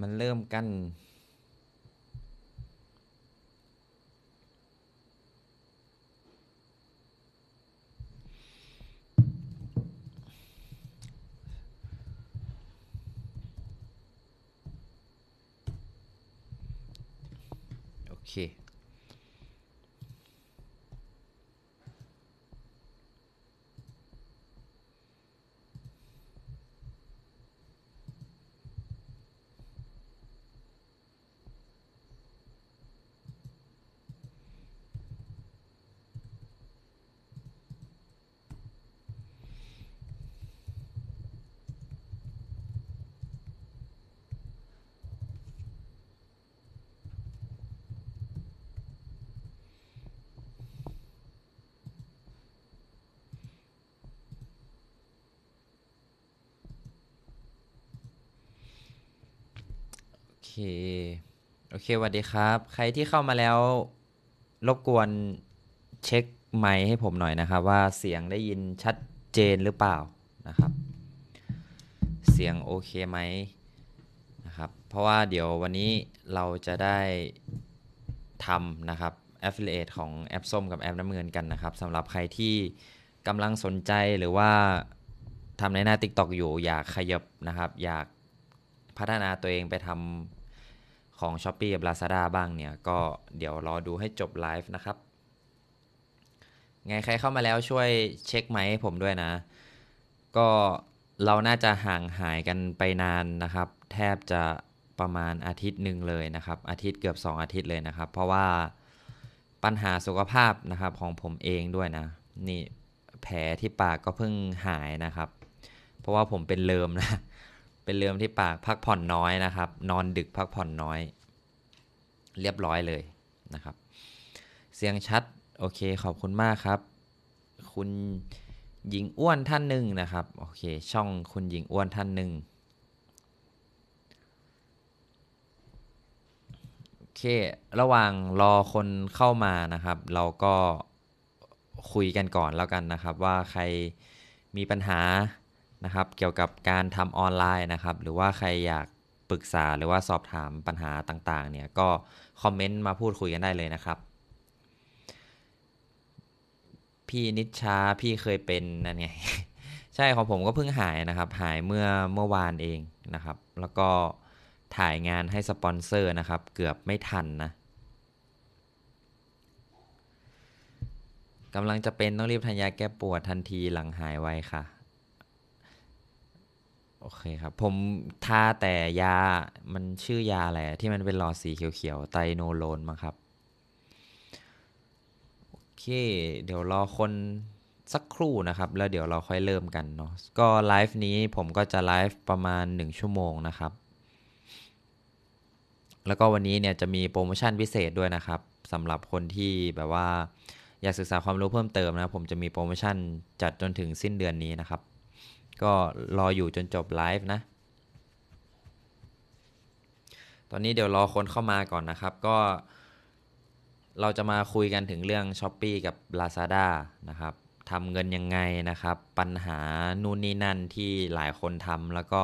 มันเริ่มกันเคสวัสดีครับ ใครที่เข้ามาแล้วรบกวนเช็คไมค์ให้ผมหน่อยนะครับ ว่าเสียงได้ยินชัดเจนหรือเปล่านะครับ เสียงโอเคไหมนะครับเพราะว่าเดี๋ยววันนี้เราจะได้ทำนะครับ Affiliate ของแอปส้มกับแอปน้ำเงินกันนะครับสำหรับใครที่กำลังสนใจหรือว่าทำในหน้า TikTok อยู่ อยากขยับนะครับอยากพัฒนาตัวเองไปทำของ s h อ p e e กับ Lazada บ้างเนี่ยก็เดี๋ยวรอดูให้จบไลฟ์นะครับ ไงใครเข้ามาแล้วช่วยเช็คไหมให้ผมด้วยนะ ก็เราน่าจะห่างหายกันไปนานนะครับ แทบจะประมาณอาทิตย์หนึ่งเลยนะครับ อาทิตย์เกือบ 2 อาทิตย์เลยนะครับ เพราะว่าปัญหาสุขภาพนะครับของผมเองด้วยนะ นี่แผลที่ปากก็เพิ่งหายนะครับ เพราะว่าผมเป็นเลิมนะเป็นเรื่องที่ปากพักผ่อนน้อยนะครับ นอนดึกพักผ่อนน้อย เรียบร้อยเลยนะครับ เสียงชัดโอเคขอบคุณมากครับ คุณหญิงอ้วนท่านหนึ่งนะครับโอเค ช่องคุณหญิงอ้วนท่านหนึ่งโอเค ระหว่างรอคนเข้ามานะครับ เราก็คุยกันก่อนแล้วกันนะครับ ว่าใครมีปัญหานะครับเกี่ยวกับการทำออนไลน์นะครับ หรือว่าใครอยากปรึกษาหรือว่าสอบถามปัญหาต่าง ๆ เนี่ย ก็ คอมเมนต์มาพูดคุยกันได้เลยนะครับ พี่ นิชชาพี่เคยเป็น นั่นไง ใช่ของผมก็เพิ่งหายนะครับ หายเมื่อเมื่อวานเองนะครับแล้วก็ถ่ายงานให้สปอนเซอร์นะครับ เกือบไม่ทันนะกำลังจะเป็น ต้อง รีบทานยาแก้ปวดทันทีหลังหายไวค่ะโอเคครับผมทาแต่ยามันชื่อยาอะไรที่มันเป็นหลอดสีเขียวๆ ไตโนโลนมั้งครับโอเค เดี๋ยว รอคนสักครู่นะครับ แล้วเดี๋ยวเราค่อยเริ่มกันเนาะก็ไลฟ์นี้ผมก็จะไลฟ์ประมาณ1ชั่วโมงนะครับแล้วก็วันนี้เนี่ยจะมีโปรโมชั่น พิเศษด้วยนะครับสำหรับคนที่แบบว่าอยากศึกษาความรู้เพิ่มเติมนะผมจะมีโปรโมชั่น จัดจนถึงสิ้นเดือนนี้นะครับก็รออยู่จนจบ ไลฟ์นะ ตอนนี้เดี๋ยว รอ คน เข้ามาก่อนนะครับ ก็ เราจะมาคุยกันถึงเรื่อง s h อ p e e กับ Lazada นะครับ ทำเงินยังไงนะครับ ปัญหา นู่นนี่นั่นที่หลายคนทำแล้วก็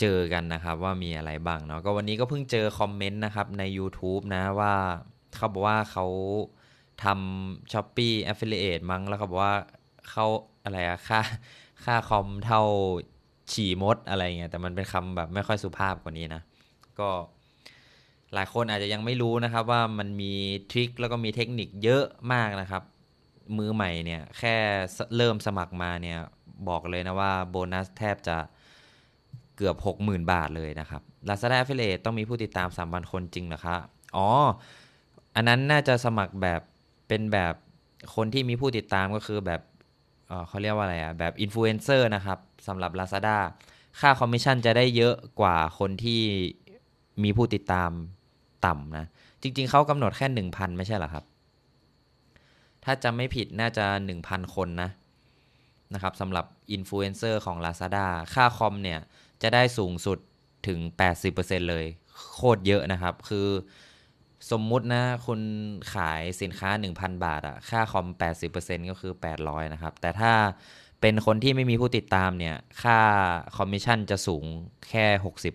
เจอกันนะครับว่ามีอะไรบ้างเนาะ ก็วันนี้ก็เพิ่งเจอ คอมเมนต์ นะครับ ใน YouTube นะ ว่าเขาบอกว่าเขาทำช้อปปี้แอฟเฟลเอตมั้งแล้วเขาบอกว่าเข้าอะไรอะค่าค่า คอม เท่าฉี่ มดอะไรเงี้ยแต่มันเป็น คำ แบบไม่ค่อยสุภาพกว่านี้ นะ ก็หลายคนอาจจะยังไม่รู้นะครับว่ามันมี ทริคแล้วก็มีเทคนิคเยอะมากนะครับ มือใหม่ เนี่ย แค่เริ่มสมัครมาเนี่ย บอกเลย นะ ว่า โบนัส แทบจะเกือบ 60,000 บาทเลยนะครับลาซาด้าเฟ i ล i ต้องมีผู้ติดตาม3 0ันคนจริงเหรอคะอ๋ออันนั้นน่าจะสมัครแบบเป็นแบบคนที่มีผู้ติดตามก็คือแบบเขาเรียกว่าอะไรอะแบบอินฟลูเอนเซอร์นะครับสำหรับ Lazada ค่าคอมมิชชั่นจะได้เยอะกว่าคนที่มีผู้ติดตามต่ำนะ จริง ๆเขากำหนดแค่ 1,000 ไม่ใช่หรอครับ ถ้าจะไม่ผิดน่าจะ 1,000 คนนะ นะครับสำหรับอินฟลูเอนเซอร์ของ Lazada ค่าคอมเนี่ย จะได้สูงสุดถึง 80%เลย โคตรเยอะนะครับ คือสมมุตินะคุณขายสินค้า 1,000 บาทอะค่าคอม 80%ก็คือ 800นะครับแต่ถ้าเป็นคนที่ไม่มีผู้ติดตามเนี่ยค่าคอมมิชชั่นจะสูงแค่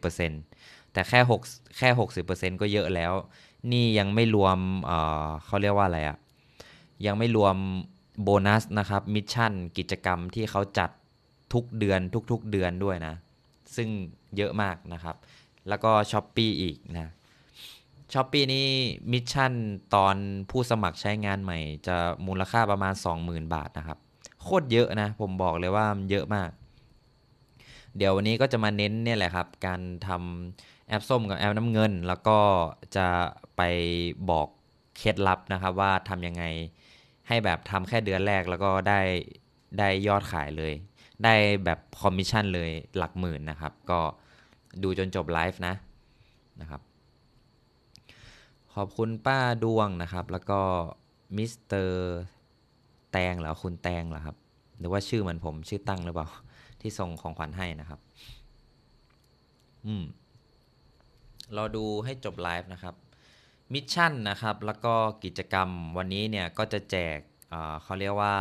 60%แต่แค่6แค่ 60%ก็เยอะแล้ว นี่ยังไม่รวมเเขาเรียกว่าอะไรอะยังไม่รวมโบนัสนะครับมิชชั่นกิจกรรมที่เขาจัดทุกเดือนทุกๆ เดือนด้วยนะ ซึ่งเยอะมากนะครับ แล้วก็ช้อปปี้อีกนะช้อปปี้นี่มิชชั่นตอนผู้สมัครใช้งานใหม่ จะมูลค่าประมาณ 20,000 บาทนะครับ โคตรเยอะนะ ผมบอกเลยว่าเยอะมาก เดี๋ยววันนี้ก็จะมาเน้นเนี่ยแหละครับ การทำแอปส้มกับแอปน้ำเงิน แล้วก็จะไปบอกเคล็ดลับนะครับว่าทำยังไงให้แบบทำแค่เดือนแรกแล้วก็ได้ได้ยอดขายเลย ได้แบบคอมมิชชั่นเลยหลักหมื่นนะครับ ก็ดูจนจบไลฟ์นะนะครับขอบคุณป้าดวงนะครับ แล้วก็มิสเตอร์แตงเหรอคุณแตงเหรอครับ หรือว่าชื่อเหมือนผมชื่อตั้งหรือเปล่า ที่ส่งของขวัญให้นะครับ อืมรอดูให้จบไลฟ์นะครับ มิชชั่นนะครับ แล้วก็กิจกรรมวันนี้เนี่ยก็จะแจกเขาเรียกว่า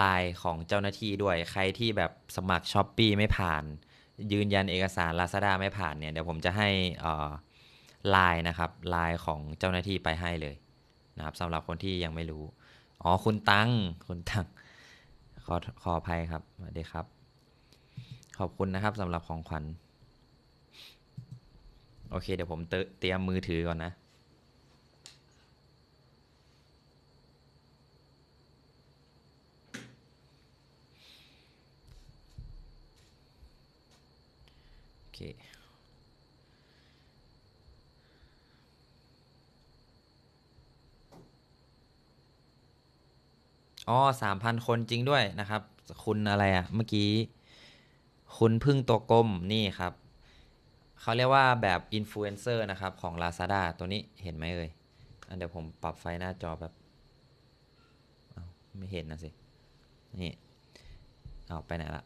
ลายของเจ้าหน้าที่ด้วยใครที่แบบสมัครช้อปปีไม่ผ่าน ยืนยันเอกสารลาซาด้าไม่ผ่านเนี่ย เดี๋ยวผมจะให้ไลน์นะครับไลน์ของเจ้าหน้าที่ไปให้เลยนะครับสำหรับคนที่ยังไม่รู้ อ๋อคุณตังคุณตังขอขออภัยครับสวัสดีครับ ขอบคุณนะครับสำหรับของขวัญโอเค เดี๋ยวผมเตรียมมือถือก่อนนะ โอเคอ๋อสามพันคนจริงด้วยนะครับ คุณอะไรอะเมื่อกี้ คุณพึ่งตัวกลมนี่ครับ เขาเรียกว่าแบบอินฟลูเอนเซอร์นะครับ ของ Lazada ตัวนี้เห็นไหมเอ่ยเดี๋ยวผมปรับไฟหน้าจอแบบ ไม่เห็นนะสิ นี่เอาไปไหนละ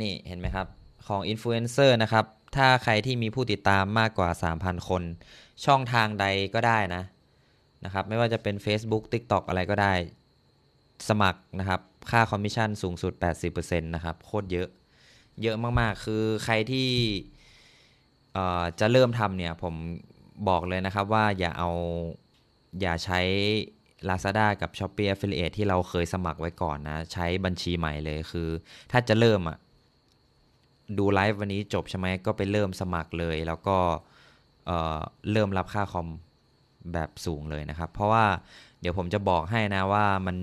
นี่เห็นไหมครับของอินฟลูเอนเซอร์นะครับ ถ้าใครที่มีผู้ติดตามมากกว่า 3,000 คน ช่องทางใดก็ได้นะนะครับไม่ว่าจะเป็น Facebook TikTok อะไรก็ได้สมัครนะครับค่าคอมมิชชั่นสูงสุด 80%นะครับโคตรเยอะ เยอะมากๆคือใครที่จะเริ่มทำเนี่ยผมบอกเลยนะครับว่าอย่าเอาอย่าใช้ Lazada กับ Shopee Affiliate ที่เราเคยสมัครไว้ก่อนนะ ใช้บัญชีใหม่เลยคือถ้าจะเริ่มอะดูไลฟ์วันนี้จบใใช่ไหมก็ไปเริ่มสมัครเลยแล้วก็เริ่มรับค่าคอมแบบสูงเลยนะครับ เพราะว่าเดี๋ยวผมจะบอกให้นะว่ามัน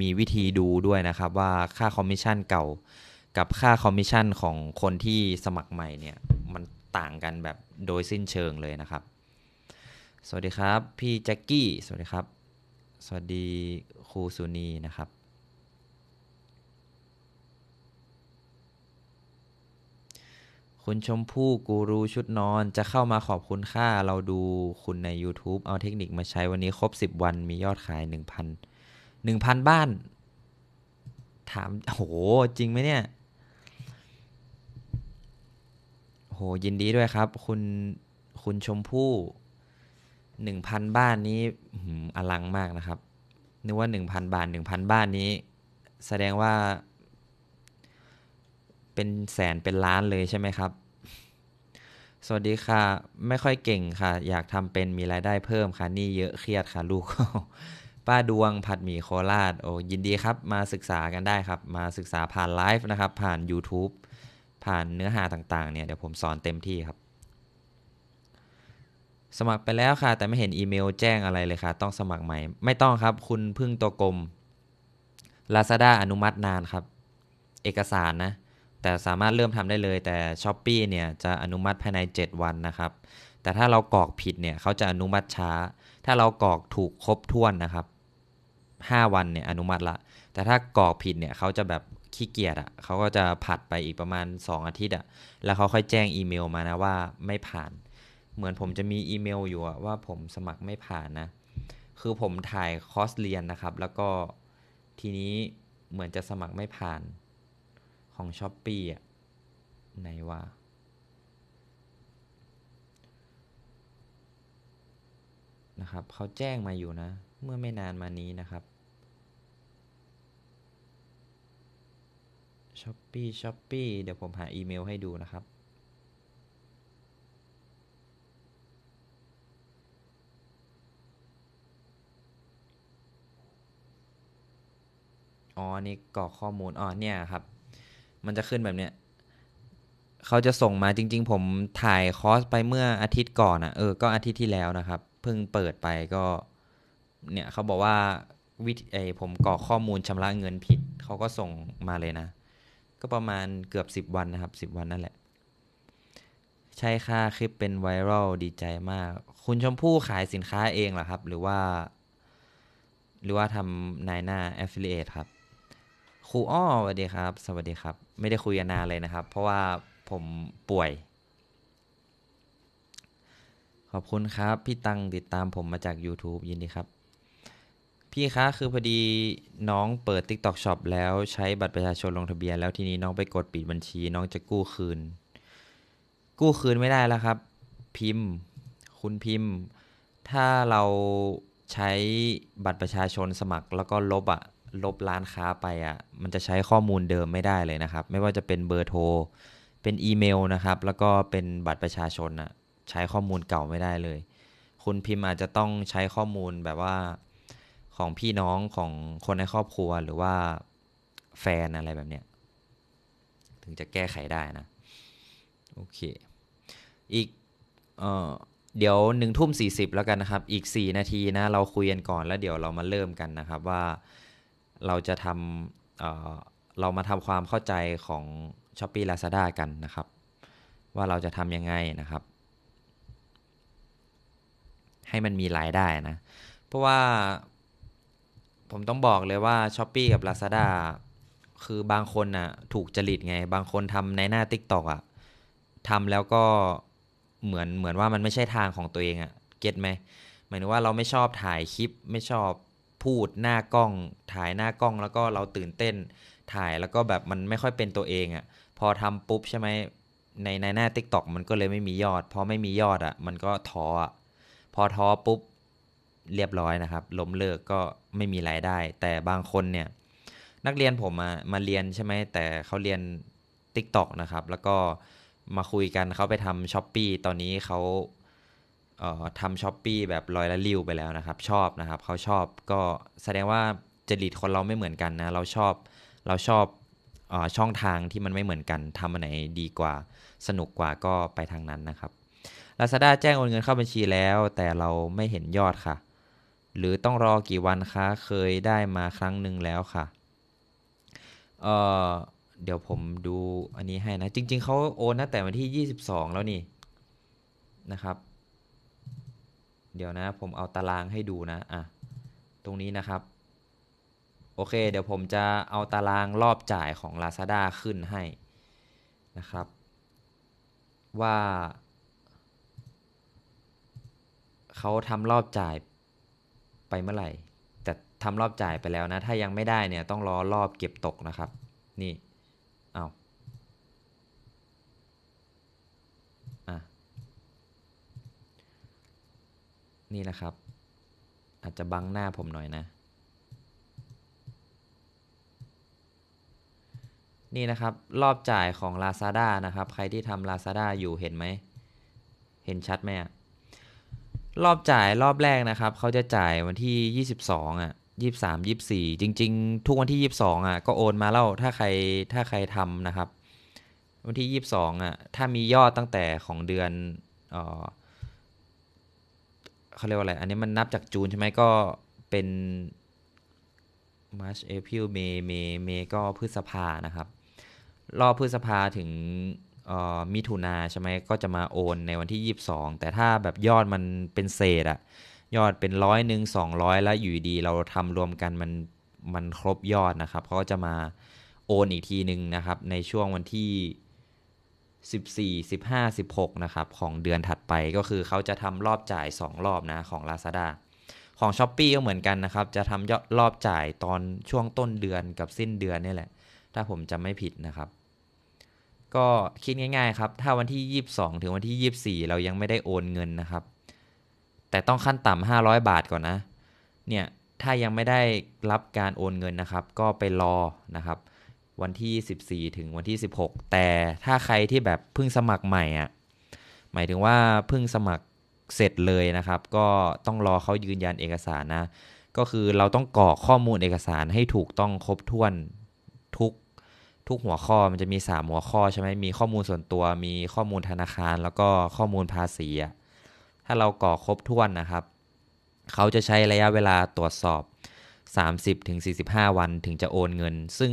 มีวิธีดูด้วยนะครับว่าค่าคอมมิชชั่นเก่ากับค่าคอมมิชชั่นของคนที่สมัครใหม่เนี่ยมันต่างกันแบบโดยสิ้นเชิงเลยนะครับ สวัสดีครับพี่แจ็คกกี้สวัสดีครับสวัสดีครูสุนีนะครับคุณชมพู่กูรูชุดนอน จะเข้ามาขอบคุณค่า เราดูคุณใน YouTube เอาเทคนิคมาใช้วันนี้ครบ 10 วันมียอดขาย1,000 1,000บ้าน ถามโหจริงไหมเนี่ยโห ยินดีด้วยครับ คุณคุณชมพู่1,000บ้านนี้อลังมากนะครับ นึกว่า 1,000บาท1,000บ้านนี้ แสดงว่าเป็นแสนเป็นล้านเลยใช่ไหมครับ สวัสดีค่ะ ไม่ค่อยเก่งค่ะ อยากทำเป็นมีรายได้เพิ่มค่ะ นี่เยอะเครียดค่ะลูก ป้าดวงผัดหมี่โคราชโอ้ยินดีครับ มาศึกษากันได้ครับ มาศึกษาผ่านไลฟ์นะครับ ผ่าน YouTube ผ่านเนื้อหาต่าง ๆ เนี่ย เดี๋ยวผมสอนเต็มที่ครับ สมัครไปแล้วค่ะ แต่ไม่เห็นอีเมลแจ้งอะไรเลยค่ะ ต้องสมัครใหม่ ไม่ต้องครับ คุณพึ่งตัวกลม Lazada อนุมัตินานครับ เอกสารนะแต่สามารถเริ่มทำได้เลยแต่ช้อปปีเนี่ยจะอนุมัติภายใน 7 วันนะครับ แต่ถ้าเรากรอกผิดเนี่ยเขาจะอนุมัติช้า ถ้าเรากรอกถูกครบถ้วนนะครับ 5 วันเนี่ยอนุมัติละแต่ถ้ากรอกผิดเนี่ยเขาจะแบบขี้เกียจอะ่ะเขาก็จะผัดไปอีกประมาณ 2 อาทิตย์อะ่ะแล้วเขาค่อยแจ้งอีเมลมานะว่าไม่ผ่าน เหมือนผมจะมีอีเมลอยู่ว่าผมสมัครไม่ผ่านนะคือผมถ่ายคอร์สเรียนนะครับแล้วก็ทีนี้เหมือนจะสมัครไม่ผ่านของช้อปปี้อ่ะ ไหน ว่านะครับเขาแจ้งมาอยู่นะเมื่อไม่นานมานี้นะครับช้อปปี้ช้อปปี้เดี๋ยวผมหาอีเมลให้ดูนะครับอ๋อนี่กรอกข้อมูลอ๋อเนี่ยครับมันจะขึ้นแบบเนี้ยเขาจะส่งมาจริงๆ ผมถ่ายคอร์สไปเมื่ออาทิตย์ก่อนอะ่ะ เออ ก็อาทิตย์ที่แล้วนะครับ เพิ่งเปิดไปก็ เนี่ย เขาบอกว่าวิไอผมกรอกข้อมูลชำระเงินผิด เขาก็ส่งมาเลยนะ ก็ประมาณเกือบ 10 วันนะครับ 10 วันนั่นแหละ ใช่ค่ะคลิปเป็นไวรัลดีใจมาก คุณชมพู่ขายสินค้าเองเหรอครับ หรือว่า หรือว่าทำนายหน้า affiliate ครับครูอ้อสวัสดีครับ สวัสดีครับ ไม่ได้คุยนานเลยนะครับ เพราะว่าผมป่วย ขอบคุณครับ พี่ตังติดตามผมมาจาก YouTube ยินดีครับ พี่คะคือพอดีน้องเปิด TikTok Shop แล้วใช้บัตรประชาชนลงทะเบียน แล้วทีนี้น้องไปกดปิดบัญชี น้องจะกู้คืน กู้คืนไม่ได้แล้วครับ พิมพ์ คุณพิมพ์ ถ้าเราใช้บัตรประชาชนสมัครแล้วก็ลบอ่ะลบร้านค้าไปอ่ะ มันจะใช้ข้อมูลเดิมไม่ได้เลยนะครับ ไม่ว่าจะเป็นเบอร์โทร เป็นอีเมลนะครับ แล้วก็เป็นบัตรประชาชนอ่ะ ใช้ข้อมูลเก่าไม่ได้เลย คุณพิมพ์อาจจะต้องใช้ข้อมูลแบบว่า ของพี่น้องของคนในครอบครัว หรือว่าแฟนอะไรแบบเนี้ย ถึงจะแก้ไขได้นะ โอเค อีกเเดี๋ยวหนึ่งทุ่มสี่สิบแล้วกันนะครับ อีก 4 นาทีนะ เราคุยกันก่อนแล้วเดี๋ยวเรามาเริ่มกันนะครับว่าเราจะทำเเรามาทำความเข้าใจของ s h อ p e e Lazada กันนะครับ ว่าเราจะทำยังไงนะครับ ให้มันมีรายได้นะ เพราะว่า ผมต้องบอกเลยว่า s h อ p e e กับ Lazada คือบางคนนะ่ะ ถูกจริตไงบางคนทำในหน้า TikTok อะ่ะทำแล้วก็เหมือนเหมือนว่ามันไม่ใช่ทางของตัวเองอะ่ะเก็ตไหมหมายถึงว่าเราไม่ชอบถ่ายคลิปไม่ชอบพูดหน้ากล้องถ่ายหน้ากล้องแล้วก็เราตื่นเต้นถ่ายแล้วก็แบบมันไม่ค่อยเป็นตัวเองอะ่ะพอทำปุ๊บใช่ไหมในในหน้าติกตอกมันก็เลยไม่มียอดพอไม่มียอดอะ่ะ มันก็ท้อพอท้อปุ๊บเรียบร้อยนะครับล้มเลิกก็ไม่มีรายได้ แต่บางคนเนี่ยนักเรียนผมมามาเรียนใช่ไหมแต่เขาเรียนติกตอกนะครับแล้วก็มาคุยกันเขาไปทำช้อปปีตอนนี้เขาทำช้อปปีแบบลอยละลิ้วไปแล้วนะครับชอบนะครับ เขาชอบก็แสดงว่าจริตคนเราไม่เหมือนกันนะ เราชอบเราชอบอช่องทางที่มันไม่เหมือนกันทำอันไหนดีกว่าสนุกกว่าก็ไปทางนั้นนะครับ Lazada แจ้งโอนเงินเข้าบัญชีแล้ว แต่เราไม่เห็นยอดค่ะ หรือต้องรอกี่วันคะเคยได้มาครั้งหนึ่งแล้วค่ะเเดี๋ยวผมดูอันนี้ให้นะ จริงๆเขาโอนนะแต่วันที่ 22 แล้วนี่นะครับเดี๋ยวนะผมเอาตารางให้ดูนะ อ่ะ ตรงนี้นะครับ โอเคเดี๋ยวผมจะเอาตารางรอบจ่ายของ Lazada ขึ้นให้นะครับ ว่า เขาทำรอบจ่ายไปเมื่อไหร่แต่ทำรอบจ่ายไปแล้วนะถ้ายังไม่ได้เนี่ยต้องรอรอบเก็บตกนะครับนี่นี่นะครับ อาจจะบังหน้าผมหน่อยนะ นี่นะครับรอบจ่ายของ Lazada นะครับ ใครที่ทำ Lazada อยู่เห็นไหม เห็นชัดไหมอะรอบจ่ายรอบแรกนะครับ เขาจะจ่ายวันที่ 22 อ่ะ23 24 จริง ๆ ทุกวันที่ 22อ่ะก็โอนมาแล้วถ้าใครถ้าใครทำนะครับ วันที่22 อ่ะ ถ้ามียอดตั้งแต่ของเดือนออเขาเรียกว่าอะไร อันนี้มันนับจากจูนใช่ไหมก็เป็นมาร์ชเอพิลเมเมเมก็พฤษภานะครับรอบพฤษภาถึงมิถุนาใช่ไหมก็จะมาโอนในวันที่ 22 แต่ถ้าแบบยอดมันเป็นเศษอะยอดเป็นร้อยหนึ่งสองร้อยแล้วอยู่ดี เราทำรวมกันมันมันครบยอดนะครับเขาก็จะมาโอนอีกทีหนึ่งนะครับในช่วงวันที่14 15 16นะครับ ของเดือนถัดไป ก็คือเขาจะทำรอบจ่าย 2 รอบนะ ของ Lazada ของ s h อ p e e ก็เหมือนกันนะครับ จะทำยอดรอบจ่ายตอนช่วงต้นเดือนกับสิ้นเดือนนี่แหละ ถ้าผมจำไม่ผิดนะครับ ก็คิดง่ายๆครับ ถ้าวันที่ 22 ถึงวันที่ 24 เรายังไม่ได้โอนเงินนะครับ แต่ต้องขั้นต่ำ500 บาทก่อนนะ เนี่ย ถ้ายังไม่ได้รับการโอนเงินนะครับ ก็ไปรอ นะครับวันที่ 14 ถึงวันที่ 16 แต่ถ้าใครที่แบบเพิ่งสมัครใหม่อะหมายถึงว่าเพิ่งสมัครเสร็จเลยนะครับ ก็ต้องรอเขายืนยันเอกสารนะ ก็คือเราต้องกรอกข้อมูลเอกสารให้ถูกต้องครบถ้วนทุก ทุกหัวข้อมันจะมี 3 หัวข้อ ใช่ไหม มีข้อมูลส่วนตัว มีข้อมูลธนาคาร แล้วก็ข้อมูลภาษีถ้าเรากรอกครบถ้วนนะครับ เขาจะใช้ระยะเวลาตรวจสอบ 30-45 วันถึงจะโอนเงิน ซึ่ง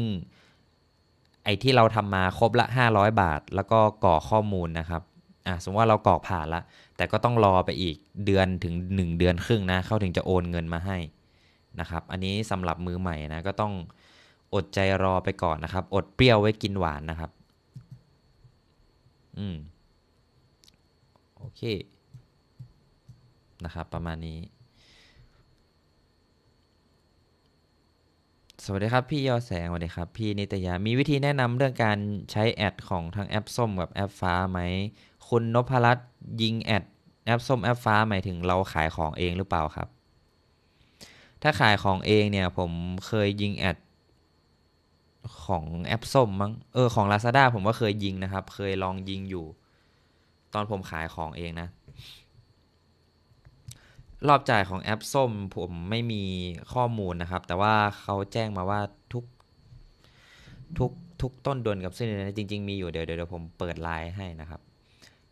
ไอ้ที่เราทำมาครบละ 500 บาท แล้วก็กรอกข้อมูลนะครับอ่ะสมมติว่าเรากรอกผ่านละ แต่ก็ต้องรอไปอีกเดือนถึง 1 เดือนครึ่งนะ เขาถึงจะโอนเงินมาให้นะครับ อันนี้สำหรับมือใหม่นะก็ต้องอดใจรอไปก่อนนะครับ อดเปรี้ยวไว้กินหวานนะครับอืมโอเค นะครับประมาณนี้สวัสดีครับ พี่ยอแสงสวัสดีครับ พี่นิตยา มีวิธีแนะนำเรื่องการใช้แอดของทั้งแอปส้มกับแอปฟ้าไหมคุณนพรัตยิงแอดแอปส้มแอปฟ้าหมายถึงเราขายของเองหรือเปล่าครับ ถ้าขายของเองเนี่ยผมเคยยิงแอดของแอปส้มมั้งเออของ Lazada ผมก็เคยยิงนะครับ เคยลองยิงอยู่ ตอนผมขายของเองนะรอบจ่ายของแอปส้ม ผมไม่มีข้อมูลนะครับ แต่ว่าเขาแจ้งมาว่าทุกทุกทุกต้นเดือนกับสิ้นเดือนจริงๆ มีอยู่เดี๋ยวเดี๋ยวผมเปิดไลน์ให้นะครับ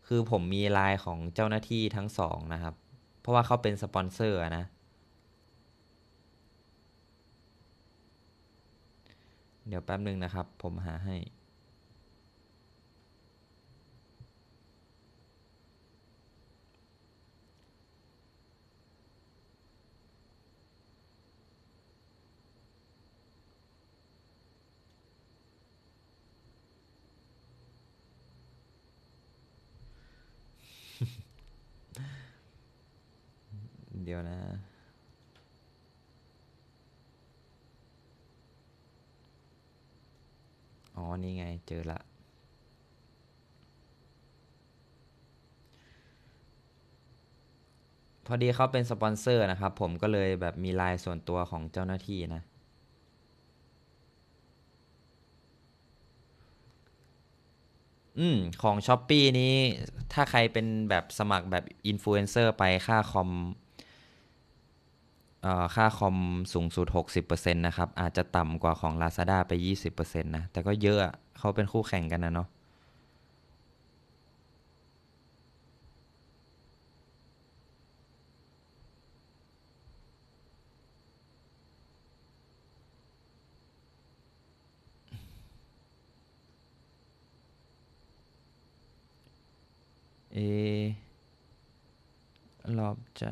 คือผมมีไลน์ของเจ้าหน้าที่ทั้งสองนะครับ เพราะว่าเขาเป็น สปอนเซอร์นะ เดี๋ยวแป๊บหนึ่งนะครับ ผมหาให้เดียวนะ อ๋อ นี่ไง เจอละ พอดีเขาเป็นสปอนเซอร์นะครับ ผมก็เลยแบบมีลายส่วนตัวของเจ้าหน้าที่นะ อืม ของช h อป e ีนี้ ถ้าใครเป็นแบบสมัครแบบอินฟลูเอนเซอร์ไปค่าคอมค่าคอมสูงสุด 60%นะครับ อาจจะต่ำกว่าของ Lazada ไป 20%นะ แต่ก็เยอะเขาเป็นคู่แข่งกันนะเนาะเอรอบใจ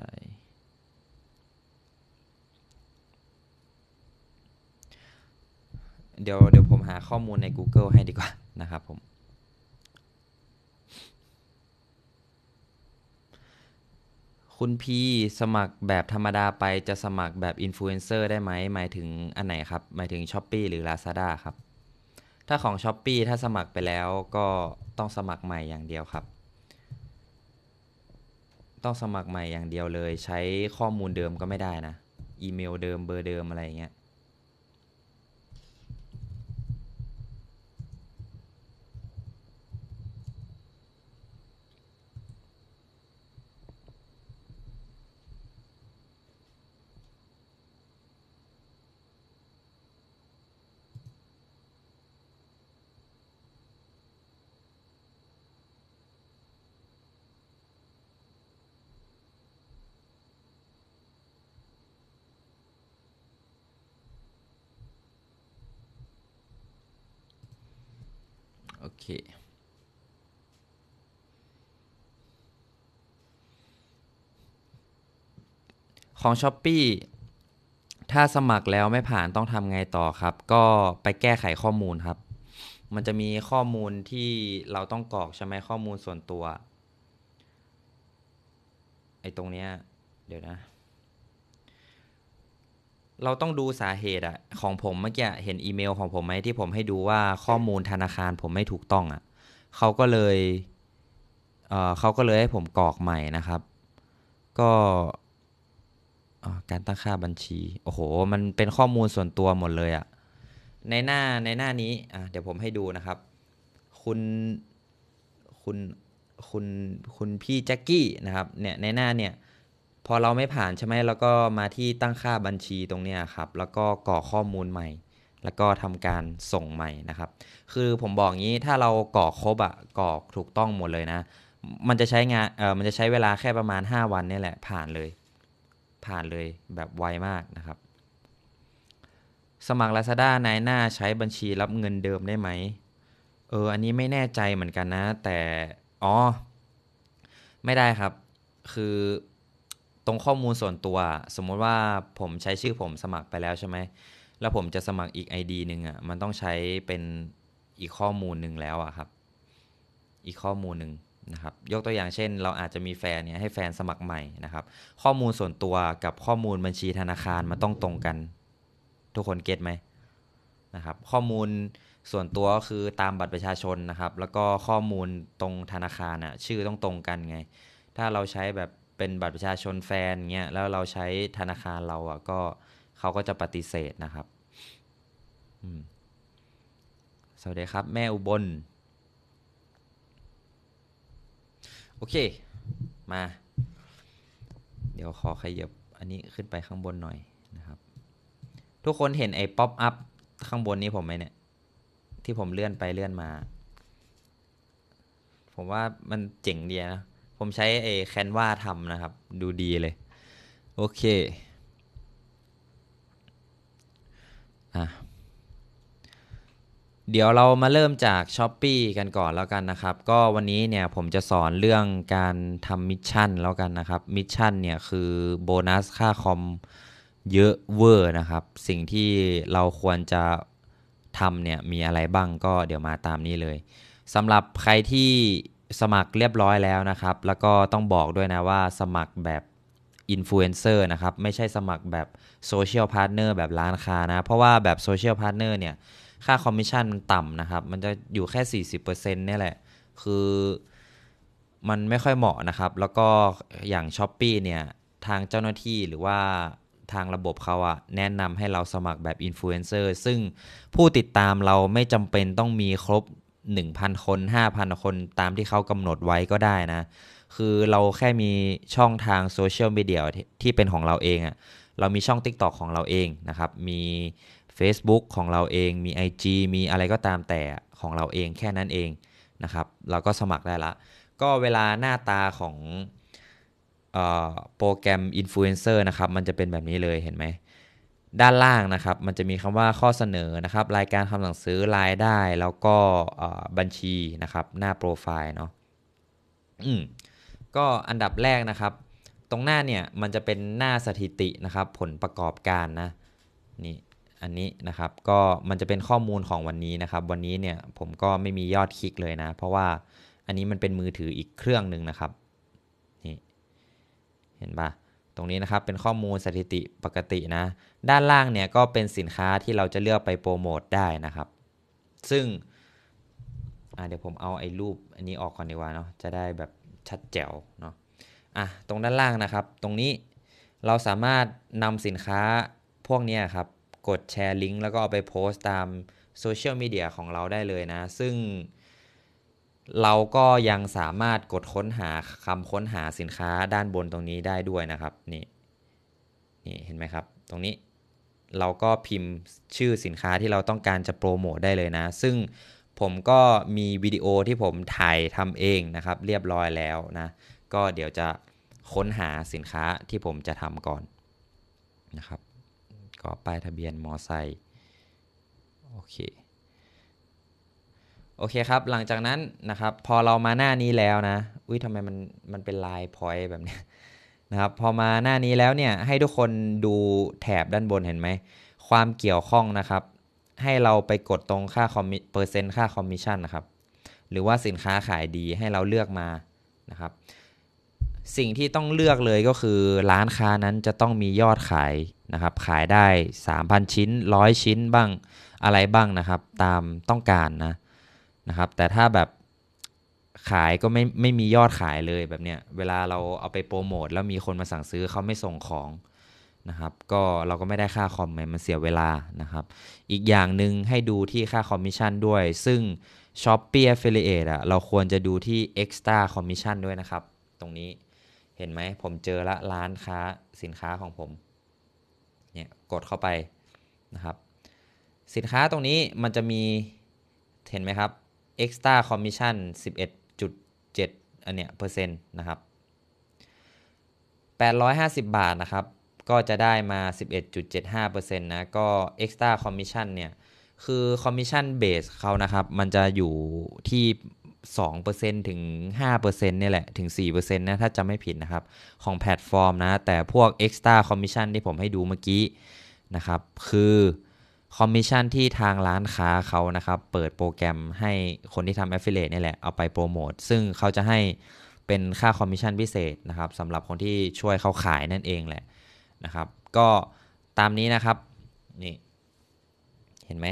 เดี๋ยวเดี๋ยวผมหาข้อมูลใน Google ให้ดีกว่านะครับผม คุณพีสมัครแบบธรรมดาไปจะสมัครแบบอินฟลูเอนเซอร์ได้ไหมหมายถึงอันไหนครับหมายถึง s h อ p e e หรือ Lazada ครับ ถ้าของ s h อ p e e ถ้าสมัครไปแล้วก็ต้องสมัครใหม่อย่างเดียวครับ ต้องสมัครใหม่อย่างเดียวเลย ใช้ข้อมูลเดิมก็ไม่ได้นะ อีเมลเดิมเบอร์เดิมอะไรอย่างเงี้ยคของ s h อ p e e ถ้าสมัครแล้วไม่ผ่านต้องทำไงต่อครับ ก็ไปแก้ไขข้อมูลครับ มันจะมีข้อมูลที่เราต้องกรอก ใช่ไหมข้อมูลส่วนตัว ไอ้ตรงเนี้ยเดี๋ยวนะเราต้องดูสาเหตุอะของผมเมื่อกี้เห็นอีเมลของผมไหมที่ผมให้ดูว่าข้อมูลธนาคารผมไม่ถูกต้องอะเขาก็เลยเเขาก็เลยให้ผมกรอกใหม่นะครับ ก็การตั้งค่าบัญชีโอ้โห มันเป็นข้อมูลส่วนตัวหมดเลยอะในหน้าในหน้านี้อ่ะเดี๋ยวผมให้ดูนะครับ คุณคุณคุณคุณพี่แจ็คกี้นะครับเนี่ยในหน้าเนี่ยพอเราไม่ผ่านใช่ไหมแล้วก็มาที่ตั้งค่าบัญชีตรงนี้ครับ แล้วก็กรอกข้อมูลใหม่ แล้วก็ทำการส่งใหม่นะครับ คือผมบอกงี้ถ้าเรากรอกครบอะกรอกถูกต้องหมดเลยนะมันจะใช้งานเออมันจะใช้เวลาแค่ประมาณ 5 วันนี่แหละผ่านเลย ผ่านเลยแบบไวมากนะครับ สมัคร Lazada นายหน้าใช้บัญชีรับเงินเดิมได้ไหมเอออันนี้ไม่แน่ใจเหมือนกันนะ แต่อ๋อไม่ได้ครับคือตรงข้อมูลส่วนตัวสมมติว่าผมใช้ชื่อผมสมัครไปแล้วใช่ไหมแล้วผมจะสมัครอีก ID หนึ่งอะ่ะมันต้องใช้เป็นอีกข้อมูลหนึ่งแล้วอ่ะครับ อีกข้อมูลหนึ่งนะครับ ยกตัวอย่างเช่น เราอาจจะมีแฟนเนี่ยให้แฟนสมัครใหม่นะครับ ข้อมูลส่วนตัวกับข้อมูลบัญชีธนาคารมันต้องตรงกันทุกคนเก็ตไหมนะครับข้อมูลส่วนตัวคือตามบัตรประชาชนนะครับ แล้วก็ข้อมูลตรงธนาคารอะ่ะชื่อต้องตรงกันไง ถ้าเราใช้แบบเป็นบัตรประชาชนแฟนเงี้ยแล้วเราใช้ธนาคารเราอะ่ะก็เขาก็จะปฏิเสธนะครับ สวัสดีครับ แม่อุบล โอเคมา เดี๋ยวขอขยับอันนี้ขึ้นไปข้างบนหน่อยนะครับ ทุกคนเห็นไอ้ป๊อปอัพ ข้างบนนี้ผมไหมเนี่ย ที่ผมเลื่อนไปเลื่อนมา ผมว่ามันเจ๋งดีนะผมใช้ไอ้แคนวาทำนะครับดูดีเลย โอเคอ่ะเดี๋ยวเรามาเริ่มจาก s h อ p e e กันก่อนแล้วกันนะครับ ก็วันนี้เนี่ยผมจะสอนเรื่องการทำมิชชั่นแล้วกันนะครับ มิชชั่นเนี่ยคือ โบนัสค่าคอมเยอะเวอร์นะครับสิ่งที่เราควรจะทำเนี่ยมีอะไรบ้างก็เดี๋ยวมาตามนี้เลยสำหรับใครที่สมัครเรียบร้อยแล้วนะครับ แล้วก็ต้องบอกด้วยนะว่าสมัครแบบอินฟลูเอนเซอร์นะครับ ไม่ใช่สมัครแบบโซเชียลพาร์ทเนอร์แบบร้านค้านะเพราะว่าแบบโซเชียลพาร์ทเนอร์เนี่ยค่าคอมมิชชั่นมันต่ำนะครับ มันจะอยู่แค่ 40%เนี่ยแหละ คือมันไม่ค่อยเหมาะนะครับ แล้วก็อย่าง s h อ p e e เนี่ย ทางเจ้าหน้าที่หรือว่าทางระบบเขาอะแนะนำให้เราสมัครแบบอินฟลูเอนเซอร์ซึ่งผู้ติดตามเราไม่จำเป็นต้องมีครบ1,000 คน 5,000 คนตามที่เขากำหนดไว้ก็ได้นะ คือเราแค่มีช่องทางโซเชียลมีเดียที่เป็นของเราเองอะ่ะเรามีช่อง TikTok ของเราเองนะครับมี Facebook ของเราเองมี IG มีอะไรก็ตามแต่ของเราเองแค่นั้นเองนะครับเราก็สมัครได้ละ ก็เวลาหน้าตาของโปรแกรมอินฟลูเอนเซอร์นะครับมันจะเป็นแบบนี้เลยเห็นไหมด้านล่างนะครับ มันจะมีคำว่าข้อเสนอนะครับ รายการคำสั่งซื้อ รายได้ แล้วก็บัญชีนะครับ หน้าโปรไฟล์เนาะ อืมก็อันดับแรกนะครับ ตรงหน้าเนี่ย มันจะเป็นหน้าสถิตินะครับ ผลประกอบการนะ นี่ อันนี้นะครับ ก็มันจะเป็นข้อมูลของวันนี้นะครับ วันนี้เนี่ยผมก็ไม่มียอดคลิกเลยนะ เพราะว่าอันนี้มันเป็นมือถืออีกเครื่องหนึ่งนะครับ นี่ เห็นปะตรงนี้นะครับ เป็นข้อมูลสถิติปกตินะด้านล่างเนี่ยก็เป็นสินค้าที่เราจะเลือกไปโปรโมทได้นะครับ ซึ่งเดี๋ยวผมเอาไอ้รูปอันนี้ออกก่อนดีกว่าเนาะจะได้แบบชัดแจ๋วเนาะอ่ะตรงด้านล่างนะครับตรงนี้เราสามารถนำสินค้าพวกนี้ครับกดแชร์ลิงก์แล้วก็เอาไปโพสต์ตามโซเชียลมีเดียของเราได้เลยนะ ซึ่ง เราก็ยังสามารถกดค้นหาคำค้นหาสินค้าด้านบนตรงนี้ได้ด้วยนะครับ นี่ นี่ เห็นไหมครับตรงนี้เราก็พิมพ์ชื่อสินค้าที่เราต้องการจะโปรโมทได้เลยนะ ซึ่งผมก็มีวิดีโอที่ผมถ่ายทำเองนะครับ เรียบร้อยแล้วนะก็เดี๋ยวจะค้นหาสินค้าที่ผมจะทำก่อนนะครับก็ป้ายทะเบียนมอไซค์โอเคโอเคครับหลังจากนั้นนะครับ พอเรามาหน้านี้แล้วนะอุ้ยทำไมมันมันเป็นลายพอยต์แบบเนี้ยนะครับพอมาหน้านี้แล้วเนี่ยให้ทุกคนดูแถบด้านบนเห็นไหม ความเกี่ยวข้องนะครับ ให้เราไปกดตรงค่าคอมมิเปอร์เซ็นต์ค่าคอมมิชชั่นนะครับหรือว่าสินค้าขายดีให้เราเลือกมานะครับสิ่งที่ต้องเลือกเลยก็คือร้านค้านั้นจะต้องมียอดขายนะครับขายได้ 3,000 ชิ้น 100 ชิ้นบ้างอะไรบ้างนะครับตามต้องการนะนะครับแต่ถ้าแบบขายก็ไม่ไม่มียอดขายเลยแบบเนี้ย เวลาเราเอาไปโปรโมทแล้วมีคนมาสั่งซื้อเขาไม่ส่งของนะครับ ก็เราก็ไม่ได้ค่าคอมมันเสียเวลานะครับ อีกอย่างหนึ่งให้ดูที่ค่าคอมมิชชั่นด้วย ซึ่ง s h o p ปี้ Affiliate อะเราควรจะดูที่ Extra Commission ด้วยนะครับ ตรงนี้เห็นไหมผมเจอละร้านค้าสินค้าของผม เนี่ยกดเข้าไปนะครับ สินค้าตรงนี้มันจะมีเห็นไหมครับ Extra Commission 11 7อันเนี้ยเปอร์เซ็นต์นะครับ 850 บาทนะครับ ก็จะได้มา 11.75%นะ ก็ extra commission เนี่ย คือ commission base เขานะครับ มันจะอยู่ที่ 2%ถึง5%เนี่ยแหละ ถึง 4%นะ ถ้าจะไม่ผิดนะครับ ของแพลตฟอร์มนะ แต่พวก extra commission ที่ผมให้ดูเมื่อกี้นะครับ คือคอมมิชชั่นที่ทางร้านค้าเขานะครับ เปิดโปรแกรมให้คนที่ทำแอฟเฟลเลตเนี่แหละ เอาไปโปรโมทซึ่งเขาจะให้เป็นค่าคอมมิชชั่นพิเศษนะครับสำหรับคนที่ช่วยเขาขายนั่นเองแหละนะครับ ก็ตามนี้นะครับนี่ เห็นไหม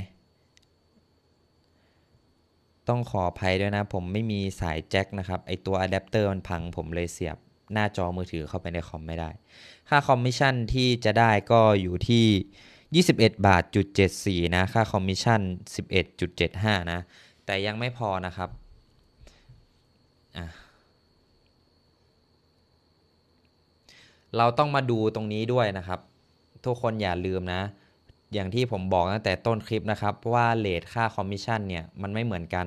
ต้องขออภัยด้วยนะ ผมไม่มีสายแจ็คนะครับไอตัวอะแดปเตอร์มันพังผมเลยเสียบหน้าจอมือถือเข้าไปในคอมไม่ได้ ค่าคอมมิชชั่นที่จะได้ก็อยู่ที่21บาทจุด74นะค่าคอมมิชชั่น 11.75นะแต่ยังไม่พอนะครับ เราต้องมาดูตรงนี้ด้วยนะครับ ทุกคนอย่าลืมนะ อย่างที่ผมบอกตั้งแต่ต้นคลิปนะครับว่าเลทค่าคอมมิชชั่นเนี่ยมันไม่เหมือนกัน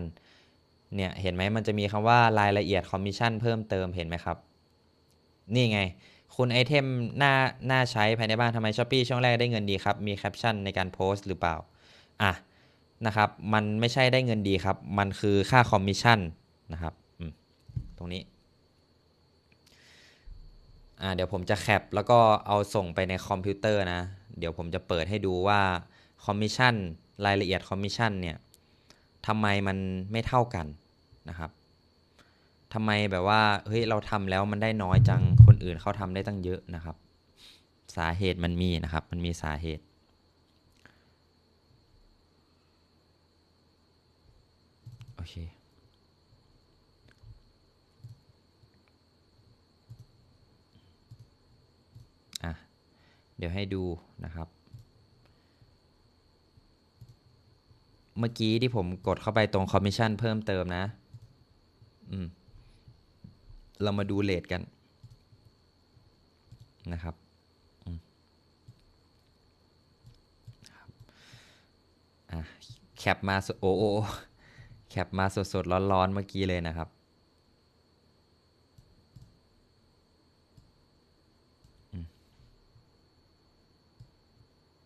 เนี่ยเห็นไหมมันจะมีคำว่ารายละเอียดคอมมิชชั่นเพิ่มเติมเห็นไหมครับ นี่ไงคุณไอเทมน่าน่าใช้ภายในบ้านทำไมช้อปปี้ช่วงแรกได้เงินดีครับ มีแคปชั่นในการโพสต์หรือเปล่า อ่ะนะครับ มันไม่ใช่ได้เงินดีครับ มันคือค่าคอมมิชชั่นนะครับตรงนี้อ่าเดี๋ยวผมจะแคป แล้วก็เอาส่งไปในคอมพิวเตอร์นะ เดี๋ยวผมจะเปิดให้ดูว่าคอมมิชชั่นรายละเอียดคอมมิชชั่นเนี่ยทำไมมันไม่เท่ากันนะครับทำไม แบบว่า เฮ้ย เราทำแล้วมันได้น้อย จังคนอื่นเขาทำได้ตั้งเยอะนะครับ สาเหตุมันมีนะครับ มันมีสาเหตุโอเค อ่ะ เดี๋ยวให้ดูนะครับ เมื่อกี้ที่ผมกดเข้าไปตรง คอมมิชชั่น เพิ่มเติมนะ อืมเรามาดูเลทกันนะครับ แคปมาโอโอแคปมาสดๆร้อนๆเมื่อกี้เลยนะครับ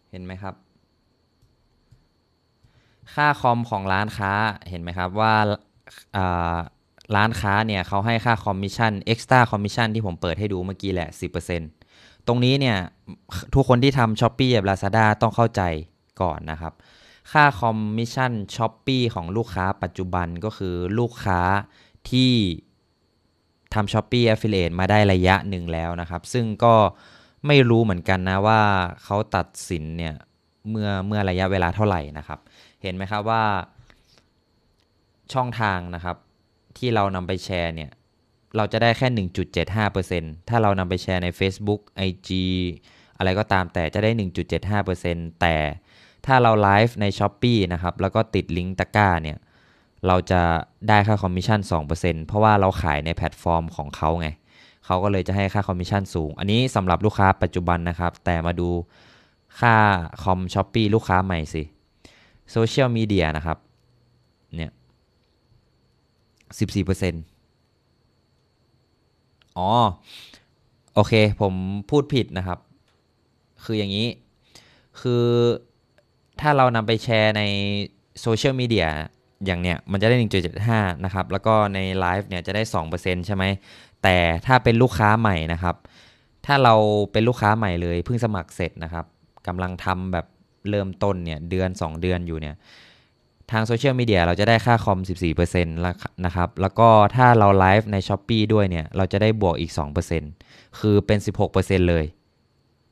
เห็นไหมครับ ค่าคอมของร้านค้าเห็นไหมครับว่าร้านค้าเนี่ยเขาให้ค่าคอมมิชชั่นเอ็กซ์ต้าคอมมิชชั่นที่ผมเปิดให้ดูเมื่อกี้แหละ 10%ตรงนี้เนี่ยทุกคนที่ทำช้อปปี้กับลาซาด้าต้องเข้าใจก่อนนะครับ ค่าคอมมิชชั่นช้อปปี้ของลูกค้าปัจจุบันก็คือลูกค้าที่ทำช้อปปี้แอฟฟลเลตมาได้ระยะหนึ่งแล้วนะครับ ซึ่งก็ไม่รู้เหมือนกันนะว่าเขาตัดสินเนี่ย เมื่อเมื่อระยะเวลาเท่าไหร่นะครับ เห็นไหมครับว่าช่องทางนะครับที่เรานำไปแชร์เนี่ย เราจะได้แค่ 1.75%ถ้าเรานำไปแชร์ใน Facebook IG อะไรก็ตามแต่จะได้ 1.75%แต่ถ้าเราไลฟ์ใน s h อ p e e นะครับ แล้วก็ติดลิงก์ตะกร้าเนี่ย เราจะได้ค่าคอมมิชชั่น 2%เพราะว่าเราขายในแพลตฟอร์มของเขาไงเขาก็เลยจะให้ค่าคอมมิชชั่นสูง อันนี้สำหรับลูกค้าปัจจุบันนะครับ แต่มาดูค่าคอมช้อปปี้ลูกค้าใหม่สิโซเชียลมีเดียนะครับเนี่ยสิบสี่เปอร์เซ็นต์อ๋อ โอเค ผมพูดผิดนะครับ คืออย่างนี้ คือถ้าเรานำไปแชร์ในโซเชียลมีเดีย อย่างเนี้ย มันจะได้ 1.75 นะครับ แล้วก็ในไลฟ์เนี่ย จะได้ 2%ใช่ไหม แต่ถ้าเป็นลูกค้าใหม่นะครับ ถ้าเราเป็นลูกค้าใหม่เลยเพิ่งสมัครเสร็จนะครับ กำลังทำแบบเริ่มต้นเนี่ย เดือน 2 เดือนอยู่เนี่ยทางโซเชียลมีเดียเราจะได้ค่าคอม 14%นะครับ แล้วก็ถ้าเราไลฟ์ใน s h อ p e e ด้วยเนี่ย เราจะได้บวกอีก 2%คือเป็น 16%เลย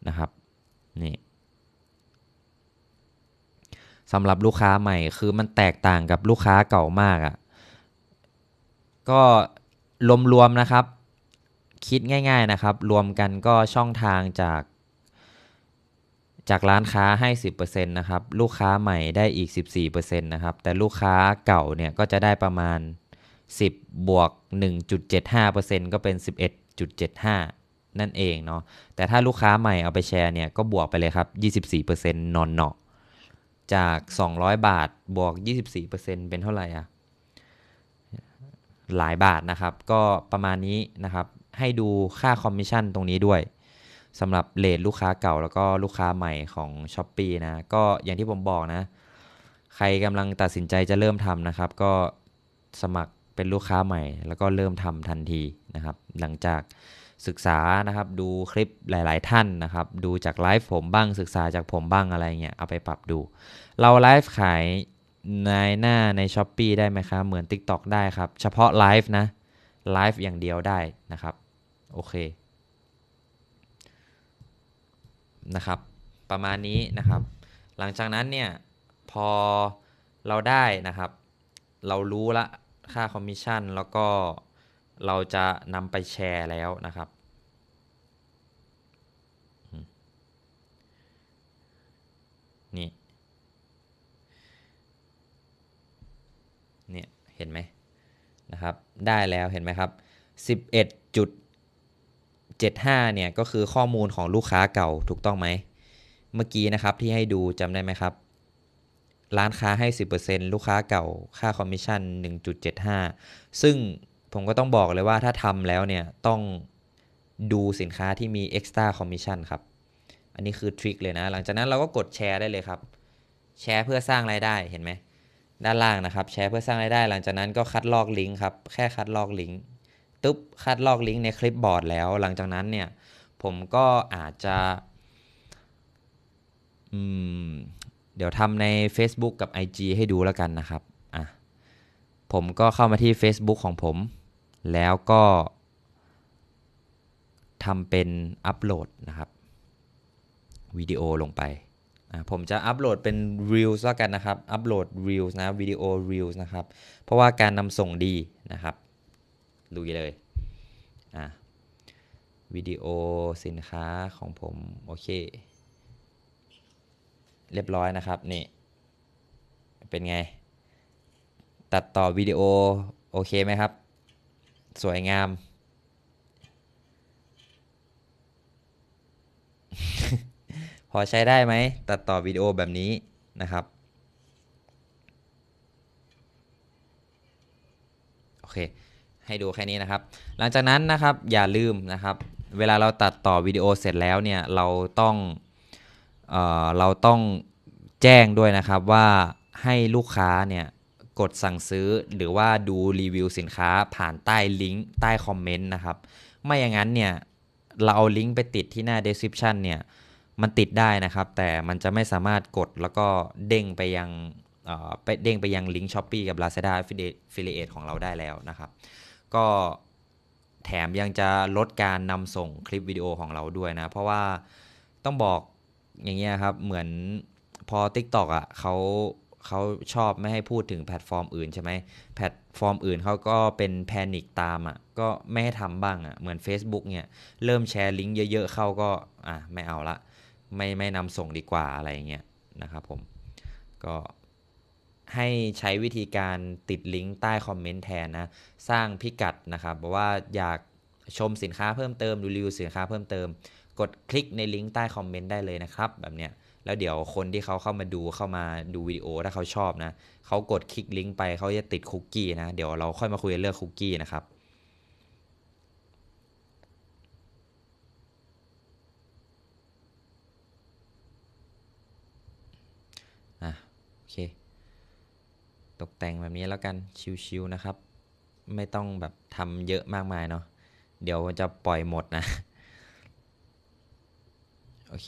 นะครับ นี่สำหรับลูกค้าใหม่คือมันแตกต่างกับลูกค้าเก่ามากอะ่ะ ก็รวมๆนะครับคิดง่ายๆนะครับรวมกันก็ช่องทางจากจากร้านค้าให้ 10%นะครับ ลูกค้าใหม่ได้อีก 14%นะครับ แต่ลูกค้าเก่าเนี่ยก็จะได้ประมาณ 10 บวก 1.75%ก็เป็น 11.75 นั่นเองเนาะ แต่ถ้าลูกค้าใหม่เอาไปแชร์เนี่ยก็บวกไปเลยครับ 24%นอนเนาะ จาก 200 บาท บวก 24%เป็นเท่าไหร่อะหลายบาทนะครับ ก็ประมาณนี้นะครับ ให้ดูค่าคอมมิชชั่นตรงนี้ด้วยสำหรับเลทลูกค้าเก่าแล้วก็ลูกค้าใหม่ของ s h อ p e e นะก็อย่างที่ผมบอกนะ ใครกำลังตัดสินใจจะเริ่มทำนะครับ ก็สมัครเป็นลูกค้าใหม่ แล้วก็เริ่มทำทันทีนะครับ หลังจากศึกษานะครับดูคลิปหลายๆท่านนะครับ ดูจากไลฟ์ผมบ้างศึกษาจากผมบ้างอะไรเงี้ยเอาไปปรับดู เราไลฟ์ขายในหน้าใน s h อ p e e ได้ไหมครับเหมือน TikTok ได้ครับ เฉพาะไลฟ์นะไลฟ์อย่างเดียวได้นะครับ โอเคนะครับ ประมาณนี้นะครับ หลังจากนั้นเนี่ย พอเราได้นะครับ เรารู้ละค่า คอมมิชชั่นแล้วก็เราจะนำไปแชร์แล้วนะครับ นี่เนี่ยเห็นไหมนะครับได้แล้วเห็นไหมครับ 11.1 75 เนี่ยก็คือข้อมูลของลูกค้าเก่าถูกต้องไหม เมื่อกี้นะครับที่ให้ดูจำได้ไหมครับ ร้านค้าให้ 10%ลูกค้าเก่าค่าคอมมิชชั่น 1.75 ซึ่งผมก็ต้องบอกเลยว่าถ้าทำแล้วเนี่ยต้องดูสินค้าที่มี extra commission ครับ อันนี้คือทริคเลยนะหลังจากนั้นเราก็กดแชร์ได้เลยครับ แชร์เพื่อสร้างรายได้เห็นไหม ด้านล่างนะครับแชร์เพื่อสร้างรายได้ หลังจากนั้นก็คัดลอกลิงก์ครับแค่คัดลอกลิงก์ตึ๊บ คัดลอกลิงก์ในคลิปบอร์ดแล้ว หลังจากนั้นเนี่ยผมก็อาจจะ เดี๋ยวทำใน Facebook กับ IG ให้ดูแล้วกันนะครับอ่ะผมก็เข้ามาที่ Facebook ของผม แล้วก็ทำเป็นอัปโหลดนะครับวิดีโอลงไป ผมจะอัปโหลดเป็น Reels แล้วกันนะครับ อัปโหลด Reels นะวิดีโอ Reels นะครับ เพราะว่าการนำส่งดีนะครับลุยเลย อ่ะ วิดีโอสินค้าของผมโอเค เรียบร้อยนะครับนี่ เป็นไง ตัดต่อวิดีโอ โอเคไหมครับ สวยงาม พอใช้ได้ไหม ตัดต่อวิดีโอแบบนี้นะครับโอเคให้ดูแค่นี้นะครับ หลังจากนั้นนะครับอย่าลืมนะครับ เวลาเราตัดต่อวิดีโอเสร็จแล้วเนี่ยเราต้องเเราต้องแจ้งด้วยนะครับว่าให้ลูกค้าเนี่ยกดสั่งซื้อหรือว่าดูรีวิวสินค้าผ่านใต้ลิงก์ใต้คอมเมนต์นะครับไม่อย่างนั้นเนี่ยเราเอาลิงก์ไปติดที่หน้า description เนี่ยมันติดได้นะครับ แต่มันจะไม่สามารถกดแล้วก็เด้งไปยังไปเด้งไปยังลิงก์ช้อปปี้กับ Lazada Affiliate ของเราได้แล้วนะครับก็แถมยังจะลดการนำส่งคลิปวิดีโอของเราด้วยนะ เพราะว่าต้องบอกอย่างเงี้ยครับ เหมือนพอ TikTok อะ่ะเขาเขาชอบไม่ให้พูดถึงแพลตฟอร์มอื่น ใช่ไหมแพลตฟอร์มอื่นเขาก็เป็นแพนิคตามอะ่ะก็ไม่ให้ทำบ้างอะ่ะเหมือน Facebook เนี่ยเริ่มแชร์ลิงก์เยอะๆ เข้าก็อ่ะไม่เอาละไม่ไม่นำส่งดีกว่าอะไรเงี้ยนะครับผมก็ให้ใช้วิธีการติดลิงก์ใต้คอมเมนต์แทนนะ สร้างพิกัดนะครับบอกว่าอยากชมสินค้าเพิ่มเติมรีวิวสินค้าเพิ่มเติม กดคลิกในลิงก์ใต้คอมเมนต์ได้เลยนะครับ แบบเนี้ยแล้วเดี๋ยวคนที่เขาเข้ามาดูเข้ามาดูวิดีโอถ้าเขาชอบนะ เขากดคลิกลิงก์ไปเขาจะติด คุกกี้นะเดี๋ยวเราค่อยมาคุยเรื่องคุกกี้นะครับตกแต่งแบบนี้แล้วกันชิวๆนะครับ ไม่ต้องแบบทำเยอะมากมายเนาะเดี๋ยวจะปล่อยหมดนะโอเค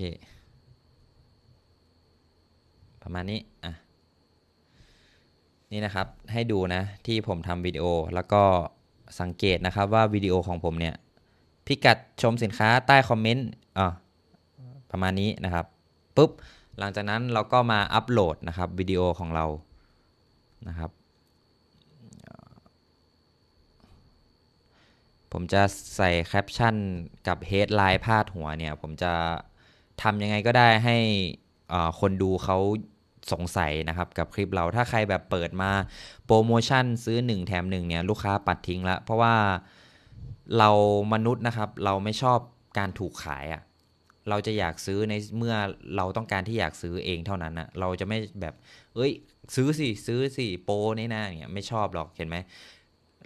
ประมาณนี้อ่ะนี่นะครับให้ดูนะ ที่ผมทำวิดีโอแล้วก็สังเกตนะครับว่าวิดีโอของผมเนี่ยพิกัดชมสินค้าใต้คอมเมนต์อ่ะประมาณนี้นะครับปุ๊บหลังจากนั้นเราก็มาอัปโหลดนะครับวิดีโอของเรานะครับผมจะใส่แคปชั่นกับเฮดไลน์พาดหัวเนี่ย ผมจะทำยังไงก็ได้ให้คนดูเขาสงสัยนะครับ กับคลิปเราถ้าใครแบบเปิดมาโปรโมชั่นซื้อ 1 แถม1เนี่ย ลูกค้าปัดทิ้งละเพราะว่าเรามนุษย์นะครับเราไม่ชอบการถูกขายอะ่ะเราจะอยากซื้อในเมื่อเราต้องการที่อยากซื้อเองเท่านั้นอะ่ะเราจะไม่แบบ เอ้ยซื้อสิ ซื้อสิ โป้นี่นะเนี่ยไม่ชอบหรอก เห็นไหม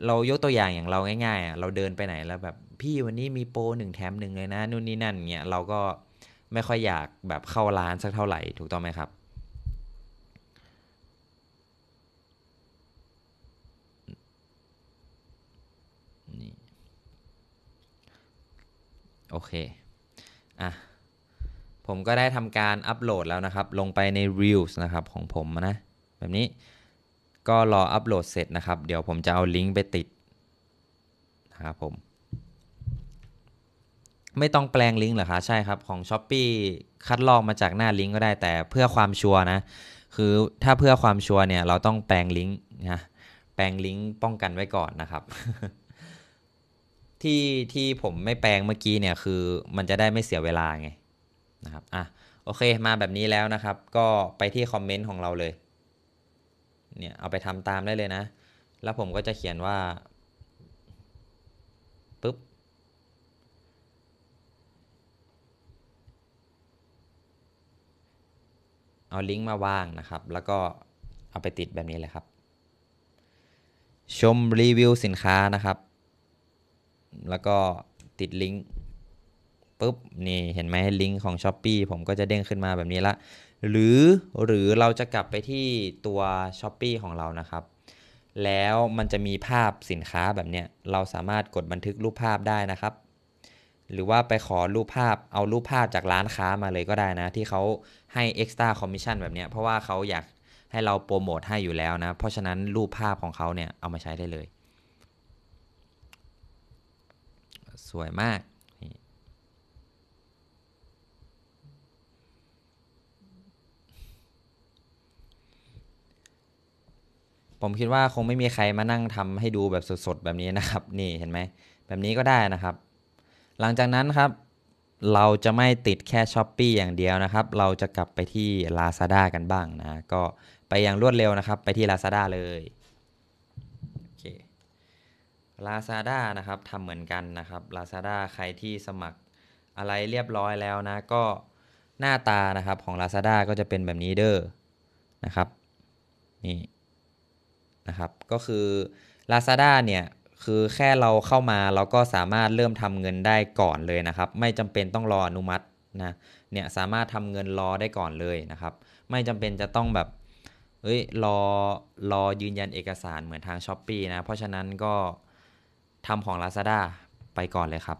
เรายกตัวอย่างอย่างเราง่ายๆ เราเดินไปไหนแล้วแบบ พี่วันนี้มีโปรหนึ่งแถมหนึ่งเลยนะนู่นนี่ นั่น เนี่ยเราก็ ไม่ค่อยอยากแบบเข้าร้าน สักเท่าไหร่ถูกต้องไหมครับ นี่โอเค อ่ะ ผมก็ได้ทำการอัปโหลดแล้วนะครับ ลงไปใน Reels นะครับของผมนะแบบนี้ก็รออัปโหลดเสร็จนะครับ เดี๋ยวผมจะเอาลิงก์ไปติดนะครับผมไม่ต้องแปลงลิงก์เหรอคะใช่ครับของ s h อ p e e คัดลอกมาจากหน้าลิงก์ก็ได้แต่เพื่อความชัวร์นะคือถ้าเพื่อความชัวร์เนี่ยเราต้องแปลงลิงก์นะแปลงลิงก์ป้องกันไว้ก่อนนะครับที่ที่ผมไม่แปลงเมื่อกี้เนี่ยคือมันจะได้ไม่เสียเวลาไงนะครับอ่ะโอเคมาแบบนี้แล้วนะครับ ก็ไปที่คอมเมนต์ของเราเลยเนี่ยเอาไปทำตามได้เลยนะ แล้วผมก็จะเขียนว่าปุ๊บ เอาลิงก์มาวางนะครับ แล้วก็เอาไปติดแบบนี้เลยครับ ชมรีวิวสินค้านะครับ แล้วก็ติดลิงก์ปุ๊บ นี่เห็นไหมลิงก์ของ s h อ p e e ผมก็จะเด้งขึ้นมาแบบนี้ละหรือหรือเราจะกลับไปที่ตัว s h อ p e e ของเรานะครับ แล้วมันจะมีภาพสินค้าแบบเนี้ยเราสามารถกดบันทึกรูปภาพได้นะครับ หรือว่าไปขอรูปภาพเอารูปภาพจากร้านค้ามาเลยก็ได้นะ ที่เขาให้ extra commission แบบเนี้ยเพราะว่าเขาอยากให้เราโปรโมทให้อยู่แล้วนะ เพราะฉะนั้นรูปภาพของเขาเนี่ยเอามาใช้ได้เลย สวยมากผมคิดว่าคงไม่มีใครมานั่งทำให้ดูแบบสดๆแบบนี้นะครับ นี่เห็นไหม แบบนี้ก็ได้นะครับ หลังจากนั้นครับเราจะไม่ติดแค่ช้อปปีอย่างเดียวนะครับ เราจะกลับไปที่ Lazada กันบ้างนะ ก็ไปอย่างรวดเร็วนะครับ ไปที่ Lazada เลย โอเค Lazada นะครับทำเหมือนกันนะครับ Lazada ใครที่สมัครอะไรเรียบร้อยแล้วนะ ก็หน้าตานะครับของ Lazada ก็จะเป็นแบบนี้เด้อ นะครับ นี่นะครับก็คือ Lazada เนี่ยคือแค่เราเข้ามาเราก็สามารถเริ่มทำเงินได้ก่อนเลยนะครับไม่จำเป็นต้องรออนุมัตินะเนี่ยสามารถทำเงินรอได้ก่อนเลยนะครับไม่จำเป็นจะต้องแบบเอ้ยรอรอยืนยันเอกสารเหมือนทาง s h อ p e e นะเพราะฉะนั้นก็ทำของ Lazada ไปก่อนเลยครับ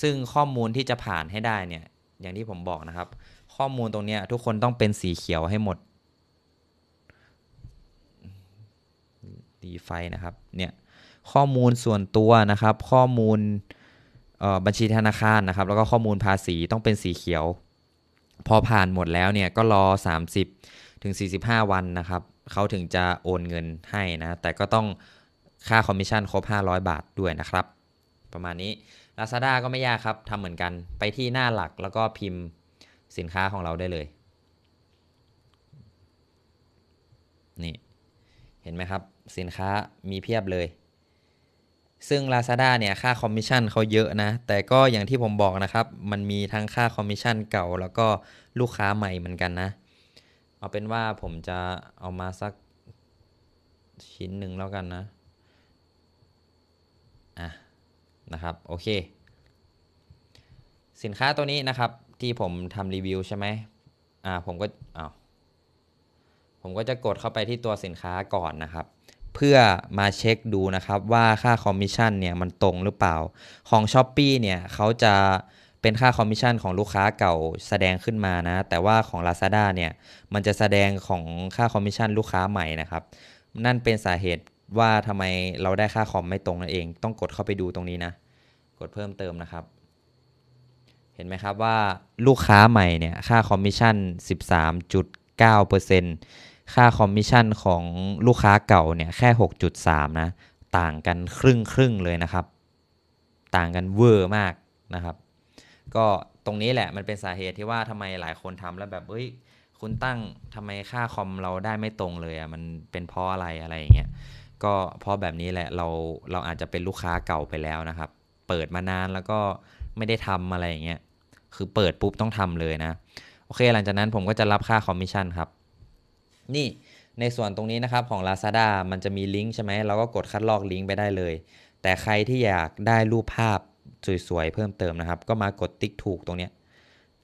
ซึ่งข้อมูลที่จะผ่านให้ได้เนี่ยอย่างที่ผมบอกนะครับข้อมูลตรงนี้ทุกคนต้องเป็นสีเขียวให้หมดตีไฟนะครับ เนี่ย ข้อมูลส่วนตัวนะครับข้อมูลบัญชีธนาคารนะครับ แล้วก็ข้อมูลภาษีต้องเป็นสีเขียว พอผ่านหมดแล้วเนี่ย ก็รอ 30ถึง45 วันนะครับ เขาถึงจะโอนเงินให้นะ แต่ก็ต้องค่าคอมมิชชั่นครบ 500 บาทด้วยนะครับ ประมาณนี้ Lazada ก็ไม่ยากครับทำเหมือนกันไปที่หน้าหลักแล้วก็พิมพ์สินค้าของเราได้เลย นี่เห็นไหมครับสินค้ามีเพียบเลย ซึ่ง Lazada เนี่ยค่าคอมมิชชั่นเขาเยอะนะแต่ก็อย่างที่ผมบอกนะครับมันมีทั้งค่าคอมมิชชั่นเก่าแล้วก็ลูกค้าใหม่เหมือนกันนะเอาเป็นว่าผมจะเอามาสักชิ้นหนึ่งแล้วกันนะอ่ะนะครับโอเค สินค้าตัวนี้นะครับที่ผมทำรีวิวใช่ไหมอ่าผมก็อา้าวผมก็จะกดเข้าไปที่ตัวสินค้าก่อนนะครับ เพื่อมาเช็คดูนะครับว่าค่าคอมมิชชั่นเนี่ยมันตรงหรือเปล่า ของ s h อ p e e เนี่ยเขาจะเป็นค่าคอมมิชชั่นของลูกค้าเก่าแสดงขึ้นมานะแต่ว่าของ Lazada เนี่ยมันจะแสดงของค่าคอมมิชชั่นลูกค้าใหม่นะครับ นั่นเป็นสาเหตุว่าทำไมเราได้ค่าคอมไม่ตรงนั่นเอง ต้องกดเข้าไปดูตรงนี้นะกดเพิ่มเติมนะครับเห็นไหมครับว่าลูกค้าใหม่เนี่ยค่าคอมมิชชั่น13.9%เค่าคอมมิชชั่นของลูกค้าเก่าเนี่ยแค่ 6.3 นะ ต่างกันครึ่งครึ่งเลยนะครับ ต่างกันเวอร์มากนะครับ ก็ตรงนี้แหละมันเป็นสาเหตุที่ว่าทำไมหลายคนทำแล้วแบบเอ้ยคุณตั้งทำไมค่าคอมเราได้ไม่ตรงเลยอ่ะมันเป็นเพราะอะไรอะไรอย่างเงี้ยก็เพราะแบบนี้แหละเราเราอาจจะเป็นลูกค้าเก่าไปแล้วนะครับ เปิดมานานแล้วก็ไม่ได้ทำอะไรอย่างเงี้ยคือเปิดปุ๊บต้องทำเลยนะ โอเคหลังจากนั้นผมก็จะรับค่าคอมมิชชั่นครับนี่ในส่วนตรงนี้นะครับของ Lazada มันจะมีลิงก์ใช่ไหมเราก็กดคัดลอกลิงก์ไปได้เลย แต่ใครที่อยากได้รูปภาพสวยๆ เพิ่มเติมนะครับ ก็มากดติ๊กถูกตรงนี้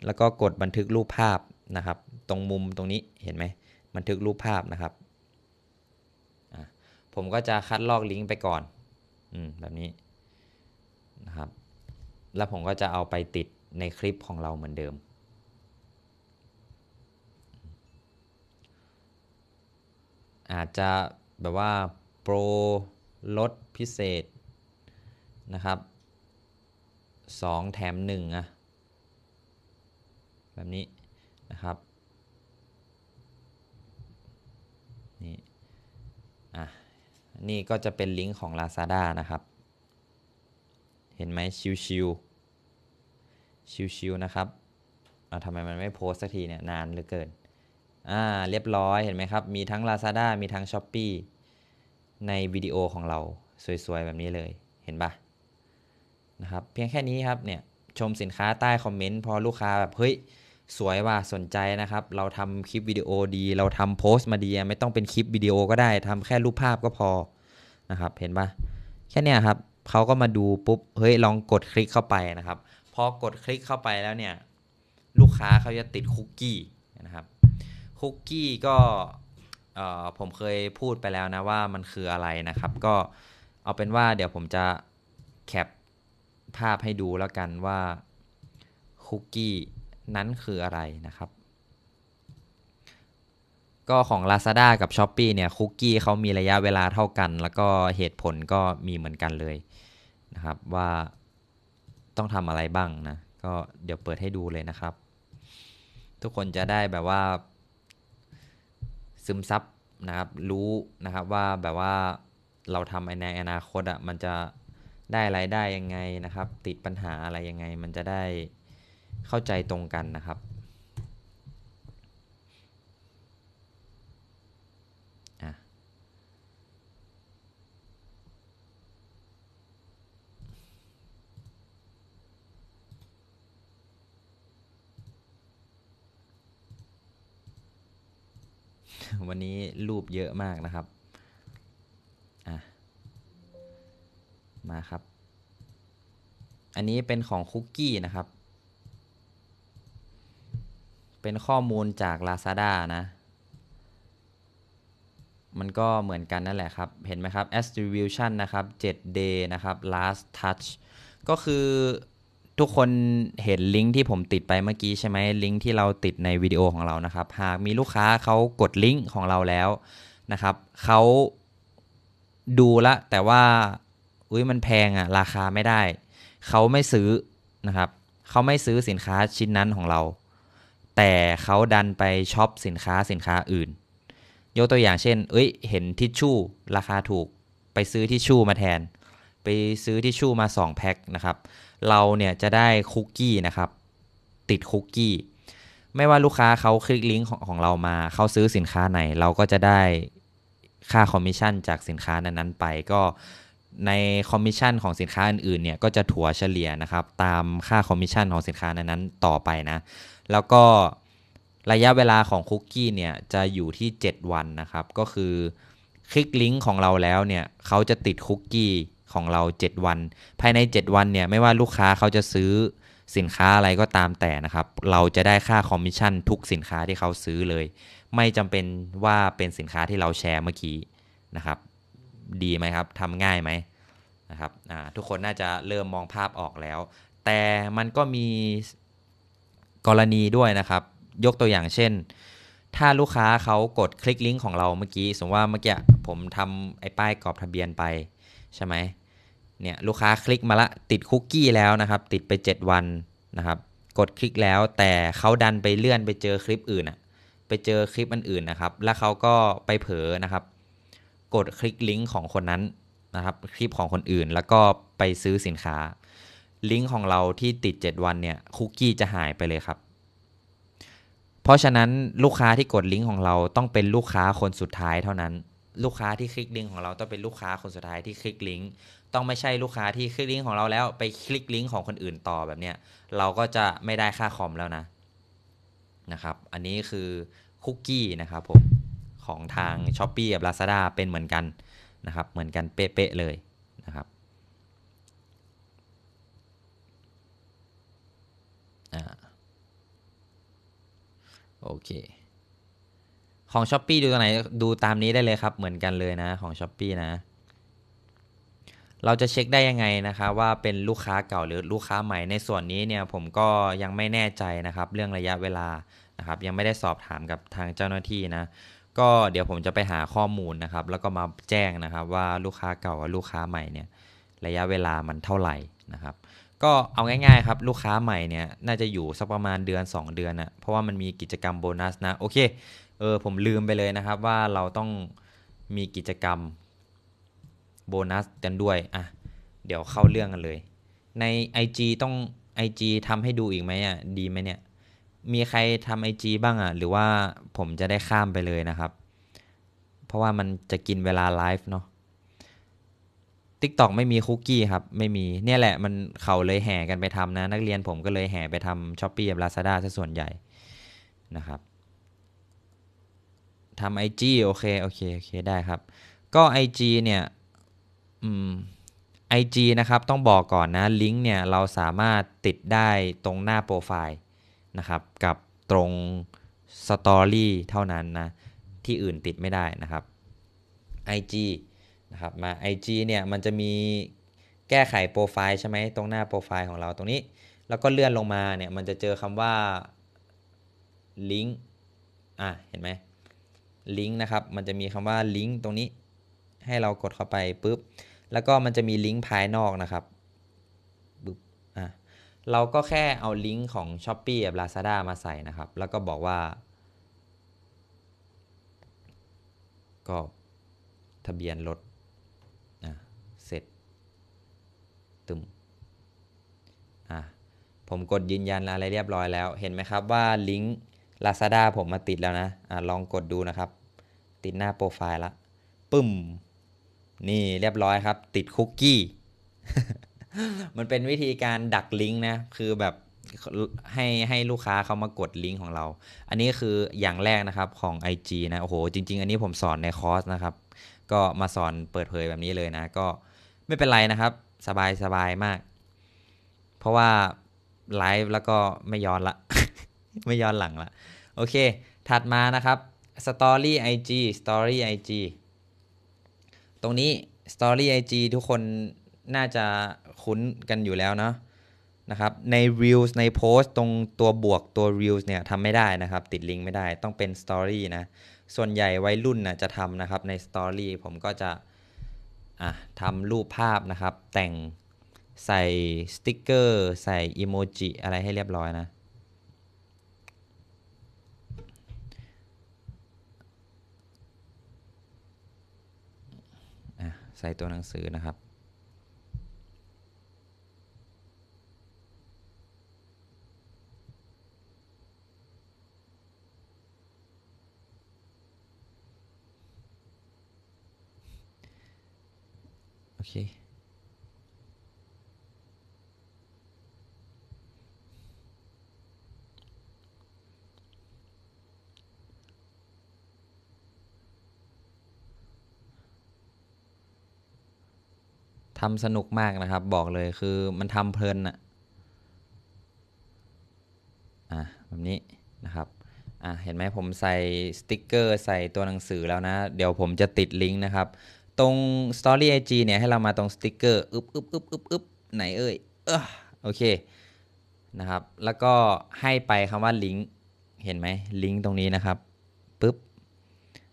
แล้วก็กดบันทึกรูปภาพนะครับ ตรงมุมตรงนี้เห็นไหมบันทึกรูปภาพนะครับ ผมก็จะคัดลอกลิงก์ไปก่อนอแบบนี้นะครับแล้วผมก็จะเอาไปติดในคลิปของเราเหมือนเดิมอาจจะแบบว่า โปร ลดพิเศษนะครับ2แถม1อ่ะ แบบนี้นะครับ นี่อ่ะนี่ก็จะเป็นลิงก์ของ Lazada นะครับ เห็นไหมชิวชิวชิวชิวนะครับเอาทำไม มันไม่โพสสักทีเนี่ยนานเหลือเกินอ่าเรียบร้อยเห็นไหมครับมีทั้ง Lazada มีทั้ง s h อ p e e ในวิดีโอของเราสวยๆ แบบนี้เลย เห็นปะนะครับเพียงแค่นี้ครับเนี่ยชมสินค้าใต้ คอมเมนต์ พอลูกค้าแบบเฮ้ยสวยว่ะสนใจนะครับ เราทำคลิปวิดีโอดี เราทำโพสต์มาดีไม่ต้องเป็นคลิปวิดีโอก็ได้ทำแค่รูปภาพก็พอนะครับ เห็นปะแค่เนี้ยครับเขาก็มาดูปุ๊บเฮ้ยลองกดคลิกเข้าไปนะครับพอกดคลิกเข้าไปแล้วเนี่ยลูกค้าเขาจะติดคุกกี้นะครับคุกกี้ก็ผมเคยพูดไปแล้วนะว่ามันคืออะไรนะครับ ก็เอาเป็นว่าเดี๋ยวผมจะแคปภาพให้ดูแล้วกันว่าคุกกี้นั้นคืออะไรนะครับ ก็ของ Lazada กับ s h อ p e e เนี่ยคุกกี้เขามีระยะเวลาเท่ากัน แล้วก็เหตุผลก็มีเหมือนกันเลยนะครับ ว่าต้องทำอะไรบ้างนะก็เดี๋ยวเปิดให้ดูเลยนะครับ ทุกคนจะได้แบบว่าซึมซับ นะครับ รู้นะครับว่า แบบว่า เราทำในอนาคตอะ่ะมันจะได้รายได้ ยัง ไงนะครับ ติดปัญหาอะไร ยัง ไงมันจะได้เข้าใจตรงกันนะครับวันนี้รูปเยอะมากนะครับอ่ะมาครับ อันนี้เป็นของคุกกี้นะครับ เป็นข้อมูลจาก Lazada นะ มันก็เหมือนกันนั่นแหละครับ เห็นไหมครับ attribution นะครับ 7 day นะครับ last touch ก็คือทุกคนเห็นลิงก์ที่ผมติดไปเมื่อกี้ใช่ไหมลิงก์ที่เราติดในวิดีโอของเรานะครับหากมีลูกค้าเขากดลิงก์ของเราแล้วนะครับเขาดูละ แต่ว่าอุ้ยมันแพงอะ่ะ ราคาไม่ได้เขาไม่ซื้อนะครับเขาไม่ซื้อสินค้าชิ้นนั้นของเรา แต่เขาดันไปช็อปสินค้าสินค้าอื่น ยกตัวอย่างเช่น เอ้ยเห็นทิชชู่ราคาถูก ไปซื้อทิชชู่มาแทน ไปซื้อทิชชู่มา 2แพ็คนะครับเราเนี่ยจะได้คุกกี้นะครับ ติดคุกกี้ ไม่ว่าลูกค้าเขาคลิกลิงก์ของเรามาเขาซื้อสินค้าไหนเราก็จะได้ค่าคอมมิชชั่นจากสินค้านั้นๆไปก็ในคอมมิชชั่นของสินค้าอื่นๆเนี่ยก็จะถัวเฉลี่ยนะครับตามค่าคอมมิชชั่นของสินค้านั้นๆต่อไปนะแล้วก็ระยะเวลาของคุกกี้เนี่ยจะอยู่ที่ 7 วันนะครับ ก็คือคลิกลิงก์ของเราแล้วเนี่ยเขาจะติดคุกกี้ของเรา 7 วัน ภายใน 7 วันเนี่ยไม่ว่าลูกค้าเขาจะซื้อสินค้าอะไรก็ตามแต่นะครับเราจะได้ค่าคอมมิชชั่นทุกสินค้าที่เขาซื้อเลย ไม่จำเป็นว่าเป็นสินค้าที่เราแชร์เมื่อกี้นะครับ ดีไหมครับทำง่ายไหมนะครับทุกคนน่าจะเริ่มมองภาพออกแล้ว แต่มันก็มีกรณีด้วยนะครับ ยกตัวอย่างเช่น ถ้าลูกค้าเขากดคลิกลิงก์ของเราเมื่อกี้สมมติว่าเมื่อกี้ผมทำไอ้ป้ายกรอบทะเบียนไปใช่ไหมเนี่ยลูกค้าคลิกมาละติดคุกกี้แล้วนะครับ ติดไป 7 วันนะครับ กดคลิกแล้วแต่เขาดันไปเลื่อนไปเจอคลิปอื่นอะไปเจอคลิปอันอื่นนะครับแล้วเขาก็ไปเผลอนะครับ กดคลิกลิงก์ของคนนั้นนะครับคลิปของคนอื่นแล้วก็ไปซื้อสินค้าลิงก์ของเราที่ติด 7 วันเนี่ยคุกกี้จะหายไปเลยครับ เพราะฉะนั้นลูกค้าที่กดลิงก์ของเราต้องเป็นลูกค้าคนสุดท้ายเท่านั้นลูกค้าที่คลิกลิงก์ของเราต้องเป็นลูกค้าคนสุดท้ายที่คลิกลิงก์ต้องไม่ใช่ลูกค้าที่คลิกลิงก์ของเราแล้วไปคลิกลิงก์ของคนอื่นต่อแบบเนี้ยเราก็จะไม่ได้ค่าคอมแล้วนะนะครับ อันนี้คือคุกกี้นะครับผมของทาง s h อ p e e กับ Lazada เป็นเหมือนกันนะครับ เหมือนกันเป๊ะๆเลยนะครับโอเคของ s h อ p e e ดูตรงไหนดูตามนี้ได้เลยครับเหมือนกันเลยนะของ s h อ p e e นะเราจะเช็คได้ยังไงนะคะว่าเป็นลูกค้าเก่าหรือลูกค้าใหม่ในส่วนนี้เนี่ยผมก็ยังไม่แน่ใจนะครับเรื่องระยะเวลานะครับยังไม่ได้สอบถามกับทางเจ้าหน้าที่นะก็เดี๋ยวผมจะไปหาข้อมูลนะครับ แล้วก็มาแจ้งนะครับว่าลูกค้าเก่ากับลูกค้าใหม่เนี่ยระยะเวลามันเท่าไหร่นะครับก็เอาง่ายๆครับลูกค้าใหม่เนี่ยน่าจะอยู่สักประมาณเดือน 2 เดือนนะเพราะว่ามันมีกิจกรรมโบนัสนะโอเคเออผมลืมไปเลยนะครับว่าเราต้องมีกิจกรรมโบนัส กันด้วย อ่ะ เดี๋ยวเข้าเรื่องกันเลย ใน IG ต้อง IG ทํำให้ดูอีกไหมอ่ะ ดีไหมเนี่ย มีใครทำา IG บ้างอ่ะ หรือว่าผมจะได้ข้ามไปเลยนะครับ เพราะว่ามันจะกินเวลาไลฟ์เนาะ TikTok ไม่มีคุกกี้ครับ ไม่มี เนี่ยแหละมันเขาเลยแห่กันไปทำนะ นักเรียนผมก็เลยแห่ไปทำช้อปปี้กับลาซาด้าซะส่วนใหญ่นะครับ ทำไอจีโอเคโอเคโอเคได้ครับ ก็ IG เนี่ยไอจีนะครับต้องบอกก่อนนะลิงก์เนี่ยเราสามารถติดได้ตรงหน้าโปรไฟล์นะครับกับตรงสตอรี่เท่านั้นนะที่อื่นติดไม่ได้นะครับ IG นะครับมา IG เนี่ยมันจะมีแก้ไขโปรไฟล์ใช่ไหมตรงหน้าโปรไฟล์ของเราตรงนี้ แล้วก็เลื่อนลงมาเนี่ยมันจะเจอคำว่าลิงก์อ่ะเห็นไหมลิงก์นะครับมันจะมีคำว่าลิงก์ตรงนี้ ให้เรากดเข้าไปปุ๊บแล้วก็มันจะมีลิงก์ภายนอกนะครับบึบอ่ะเราก็แค่เอาลิงก์ของ s h อ p e e กับ Lazada มาใส่นะครับ แล้วก็บอกว่า ก็ทะเบียนรถอ่ะเสร็จตึมอ่ะผมกดยืนยันอะไรเรียบร้อยแล้ว เห็นไหมครับว่าลิงก์ Lazada ผมมาติดแล้วนะอะลองกดดูนะครับ ติดหน้าโปรไฟล์ละปึ้มนี่เรียบร้อยครับ ติดคุกกี้ มันเป็นวิธีการดักลิงก์นะคือแบบให้ให้ลูกค้าเขามากดลิงก์ของเรา อันนี้คืออย่างแรกนะครับของ IG นะ โอ้โห จริงๆ อันนี้ผมสอนในคอร์สนะครับ ก็มาสอนเปิดเผยแบบนี้เลยนะ ก็ไม่เป็นไรนะครับ สบายสบายมาก เพราะว่าไลฟ์แล้วก็ไม่ย้อนละ ไม่ย้อนหลังละ โอเค ถัดมานะครับสตอรไอจีสตอรี่ไอจีตรงนี้ Story IG ทุกคนน่าจะคุ้นกันอยู่แล้วเนาะนะครับใน Reels ในโพสตรงตัวบวกตัว Reels เนี่ยทำไม่ได้นะครับ ติดลิงก์ไม่ได้ต้องเป็น Story นะ ส่วนใหญ่วัยรุ่นนะจะทำนะครับใน Story ผมก็จะอ่ะทำรูปภาพนะครับ แต่งใส่สติกเกอร์ใส่อีโมจิอะไรให้เรียบร้อยนะใส่ตัวหนังสือนะครับ โอเคทำสนุกมากนะครับบอกเลยคือมันทำเพลินอะอ่ะแบบนี้นะครับ อ่ะเห็นไหมผมใส่สติกเกอร์ ใส่ตัวหนังสือแล้วนะ เดี๋ยวผมจะติดลิงก์นะครับตรง Story IG เนี่ยให้เรามาตรงสติกเกอร์อึ๊บอึ๊บอึ๊บอึ๊บอึ๊บไหนเอ่ยเออโอเคนะครับ แล้วก็ให้ไปคำว่าลิงก์ เห็นไหมลิงก์ตรงนี้นะครับปึ๊บ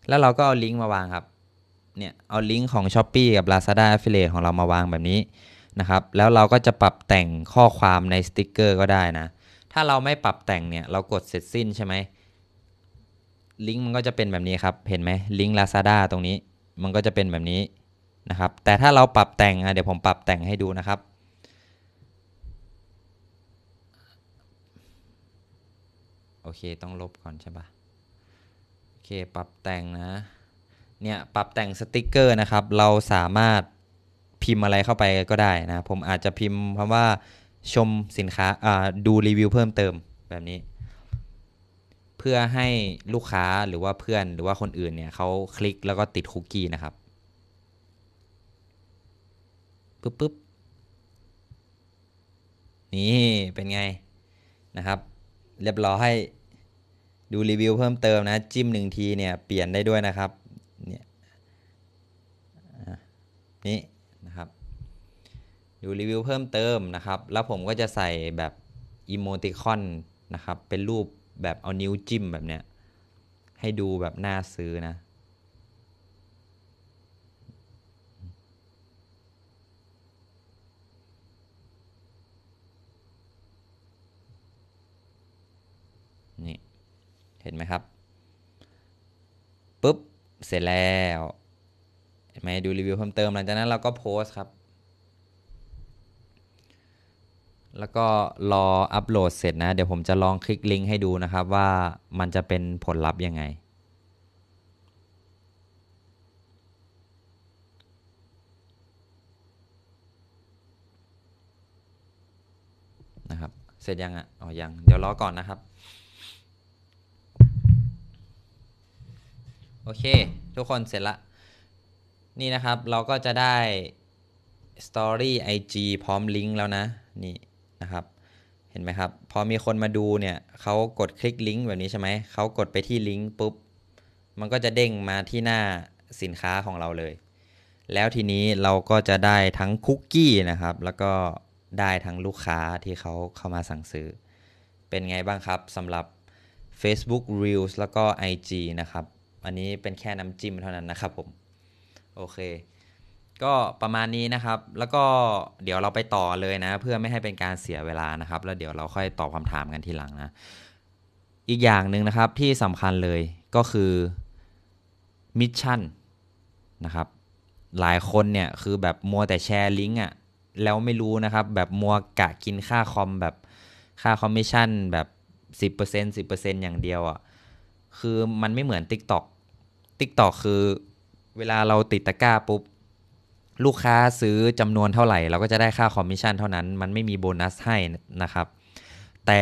แล้วเราก็เอาลิงก์มาวางครับเนี่ยเอาลิงก์ของ s h อ p e e กับ Lazada Affiliate ของเรามาวางแบบนี้นะครับ แล้วเราก็จะปรับแต่งข้อความในสติกเกอร์ก็ได้นะ ถ้าเราไม่ปรับแต่งเนี่ยเรากดเสร็จสิ้นใช่ไหมลิงก์มันก็จะเป็นแบบนี้ครับเห็นไหมลิงก์ Lazada ตรงนี้ มันก็จะเป็นแบบนี้นะครับ แต่ถ้าเราปรับแต่งเดี๋ยวผมปรับแต่งให้ดูนะครับ โอเคต้องลบก่อนใช่ปะโอเคปรับแต่งนะเนี่ยปรับแต่งสติกเกอร์นะครับ เราสามารถพิมพ์อะไรเข้าไปก็ได้นะ ผมอาจจะพิมพ์คำว่าชมสินค้าดูรีวิวเพิ่มเติมแบบนี้ เพื่อให้ลูกค้าหรือว่าเพื่อนหรือว่าคนอื่นเนี่ยเขาคลิกแล้วก็ติดคุกกี้นะครับปึ๊บปึ๊บนี่เป็นไงนะครับ เรียบร้อยดูรีวิวเพิ่มเติมนะจิ้มหนึ่งทีเนี่ยเปลี่ยนได้ด้วยนะครับนี้นะครับดูรีวิวเพิ่มเติมนะครับ แล้วผมก็จะใส่แบบ อีโมติคอนนะครับ เป็นรูปแบบเอานิ้วจิ้มแบบเนี้ย ให้ดูแบบน่าซื้อนะ นี่ เห็นไหมครับปุ๊บ เสร็จแล้วไหมดูรีวิวเพิ่มเติมหลังจากนั้นเราก็โพสครับ แล้วก็รออัปโหลดเสร็จนะ เดี๋ยวผมจะลองคลิก ลิงก์ให้ดูนะครับว่ามันจะเป็นผลลัพธ์ยังไง นะครับ เสร็จยังอ่ะอ๋อยังเดี๋ยวรอก่อนนะครับ โอเคทุกคนเสร็จละนี่นะครับเราก็จะได้ Story IG พร้อมลิงก์แล้วนะนี่นะครับ เห็นไหมครับ พอมีคนมาดูเนี่ยเขากดคลิกลิงก์แบบนี้ใช่ไหมเขากดไปที่ลิงก์ปุ๊บ มันก็จะเด้งมาที่หน้าสินค้าของเราเลย แล้วทีนี้เราก็จะได้ทั้งคุกกี้นะครับแล้วก็ได้ทั้งลูกค้าที่เขาเข้ามาสั่งซื้อ เป็นไงบ้างครับสำหรับ Facebook Reels แล้วก็ IG นะครับอันนี้เป็นแค่น้ำจิ้มเท่านั้นนะครับผมโอเค ก็ประมาณนี้นะครับ แล้วก็เดี๋ยวเราไปต่อเลยนะ เพื่อไม่ให้เป็นการเสียเวลานะครับ แล้วเดี๋ยวเราค่อยตอบคำถามกันทีหลังนะ อีกอย่างหนึ่งนะครับที่สำคัญเลยก็คือมิชชั่นนะครับ หลายคนเนี่ยคือแบบมัวแต่แชร์ลิงก์อ่ะ แล้วไม่รู้นะครับ แบบมัวกะกินค่าคอมแบบค่าคอมมิชชั่น แบบ 10% 10%อย่างเดียวอ่ะ คือมันไม่เหมือน TikTok TikTok คือเวลาเราติดตะกร้า ปุ๊บ ลูกค้าซื้อจำนวนเท่า ไหร่เราก็ จะ ได้ค่า คอมมิชชั่น เท่านั้น มันไม่มี โบนัส ให้นะครับ แต่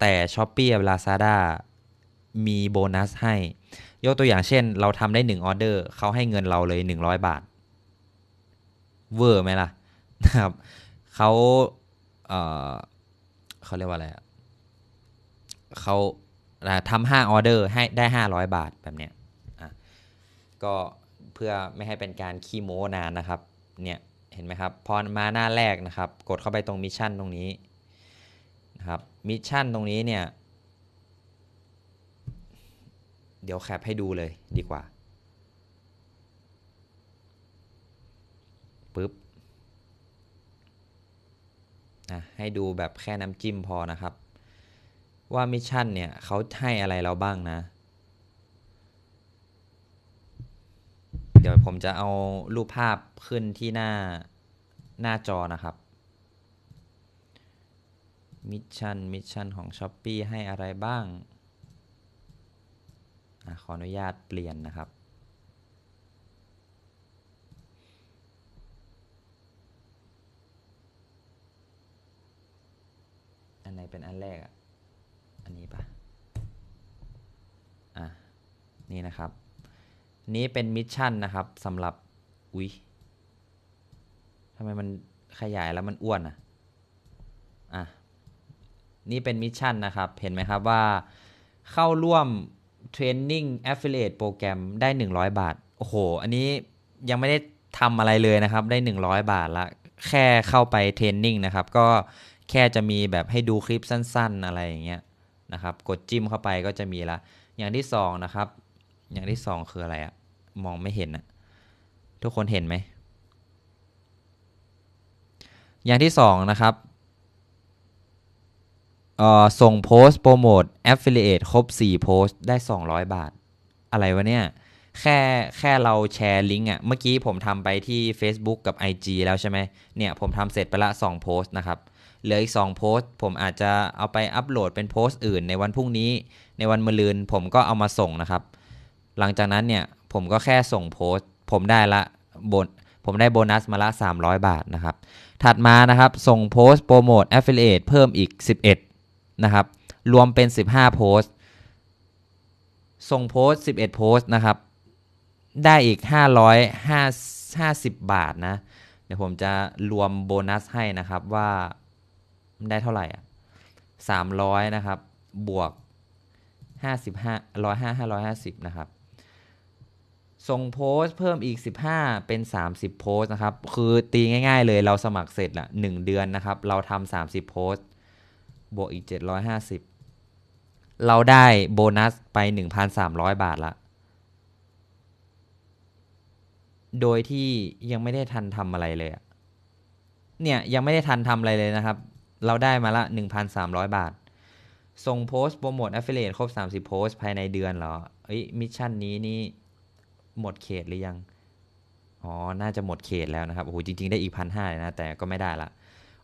แต่ช้อปปี้กับลาซาด้ามี โบนัส ให้ ยกตัวอย่างเช่นเราทำได้ 1 ออเดอร์เขาให้เงินเราเลย 100 บาท เวอร์ไหมล่ะนะครับเขาเเขาเรียกว่าอะไรเขาทำห้าออเดอร์ให้ได้ 500 บาทแบบเนี้ยก็เพื่อไม่ให้เป็นการขี้โม้นานนะครับ เนี่ยเห็นไหมครับพอมาหน้าแรกนะครับ กดเข้าไปตรงมิชชั่นตรงนี้นะครับมิชชั่นตรงนี้เนี่ยเดี๋ยวแคปให้ดูเลยดีกว่าปึ๊บนะให้ดูแบบแค่น้ำจิ้มพอนะครับ ว่ามิชชั่นเนี่ยเขาให้อะไรเราบ้างนะเดี๋ยวผมจะเอารูปภาพขึ้นที่หน้าหน้าจอนะครับ มิชชั่นมิชชั่นของ s h อ p e e ให้อะไรบ้างอขออนุญาตเปลี่ยนนะครับ อันไหนเป็นอันแรกอ่ะ อันนี้ปะอ่ะ นี่นะครับนี้เป็นมิชชั่นนะครับสำหรับ อุ๊ยทำไมมันขยายแล้วมันอ้วนอ่ะ อ่ะนี่เป็นมิชชั่นนะครับ เห็นไหมครับว่า เข้าร่วมเทรนนิ่งแอฟเฟลเลตโปรแกรมได้ 100 บาท โอ้โห อันนี้ยังไม่ได้ทำอะไรเลยนะครับได้ 100 บาทละแค่เข้าไปเทรนนิ่งนะครับ ก็แค่จะมีแบบให้ดูคลิปสั้น ๆ อะไรอย่างเงี้ยนะครับ กดจิ้มเข้าไปก็จะมีละ อย่างที่ 2 นะครับอย่างที่สองคืออะไรอะ มองไม่เห็นอะทุกคนเห็นไหม อย่างที่สองนะครับส่งโพสต์โปรโมท Affiliate ครบ 4 โพสต์ได้ 200 บาท อะไรวะเนี่ย แค่แค่เราแชร์ลิงก์อ่ะ เมื่อกี้ผมทำไปที่ Facebook กับ IG แล้วใช่ไหม เนี่ย ผมทำเสร็จไปละ 2 โพสต์นะครับ เหลืออีก 2 โพสต์ ผมอาจจะเอาไปอัปโหลดเป็นโพสต์อื่นในวันพรุ่งนี้ ในวันมะรืนผมก็เอามาส่งนะครับหลังจากนั้นเนี่ยผมก็แค่ส่งโพสต์ผมได้ละบนผมได้โบนัสมาละ300 บาทนะครับ ถัดมานะครับส่งโพสต์โปรโมท Affiliate เพิ่มอีก 11นะครับรวมเป็น 15 โพสต์ ส่งโพสต์ 11 โพสต์นะครับได้อีก 550 บาทนะเดี๋ยวผมจะรวมโบนัสให้นะครับว่าได้เท่าไหร่อ่ะ300นะครับบวก 55 105 550นะครับส่งโพสเพิ่มอีก15เป็น30โพสนะครับ คือตีง่าย ๆ เลยเราสมัครเสร็จละ1เดือนนะครับ เราทำ30โพสบวกอีก750เราได้โบนัสไป1,300บาทละโดยที่ยังไม่ได้ทันทำอะไรเลยเนี่ยยังไม่ได้ทันทำอะไรเลยนะครับ เราได้มาละ1,300บาทส่งโพสโปรโมทแอฟเฟลเลตครบ 30 โพสภายในเดือนเหรอเอ้ยมิชชั่นนี้นี่หมดเขตหรือยัง อ๋อ น่าจะหมดเขตแล้วนะครับ โอ้โห จริง ๆ ได้อีกพันห้าเลยนะ แต่ก็ไม่ได้ละ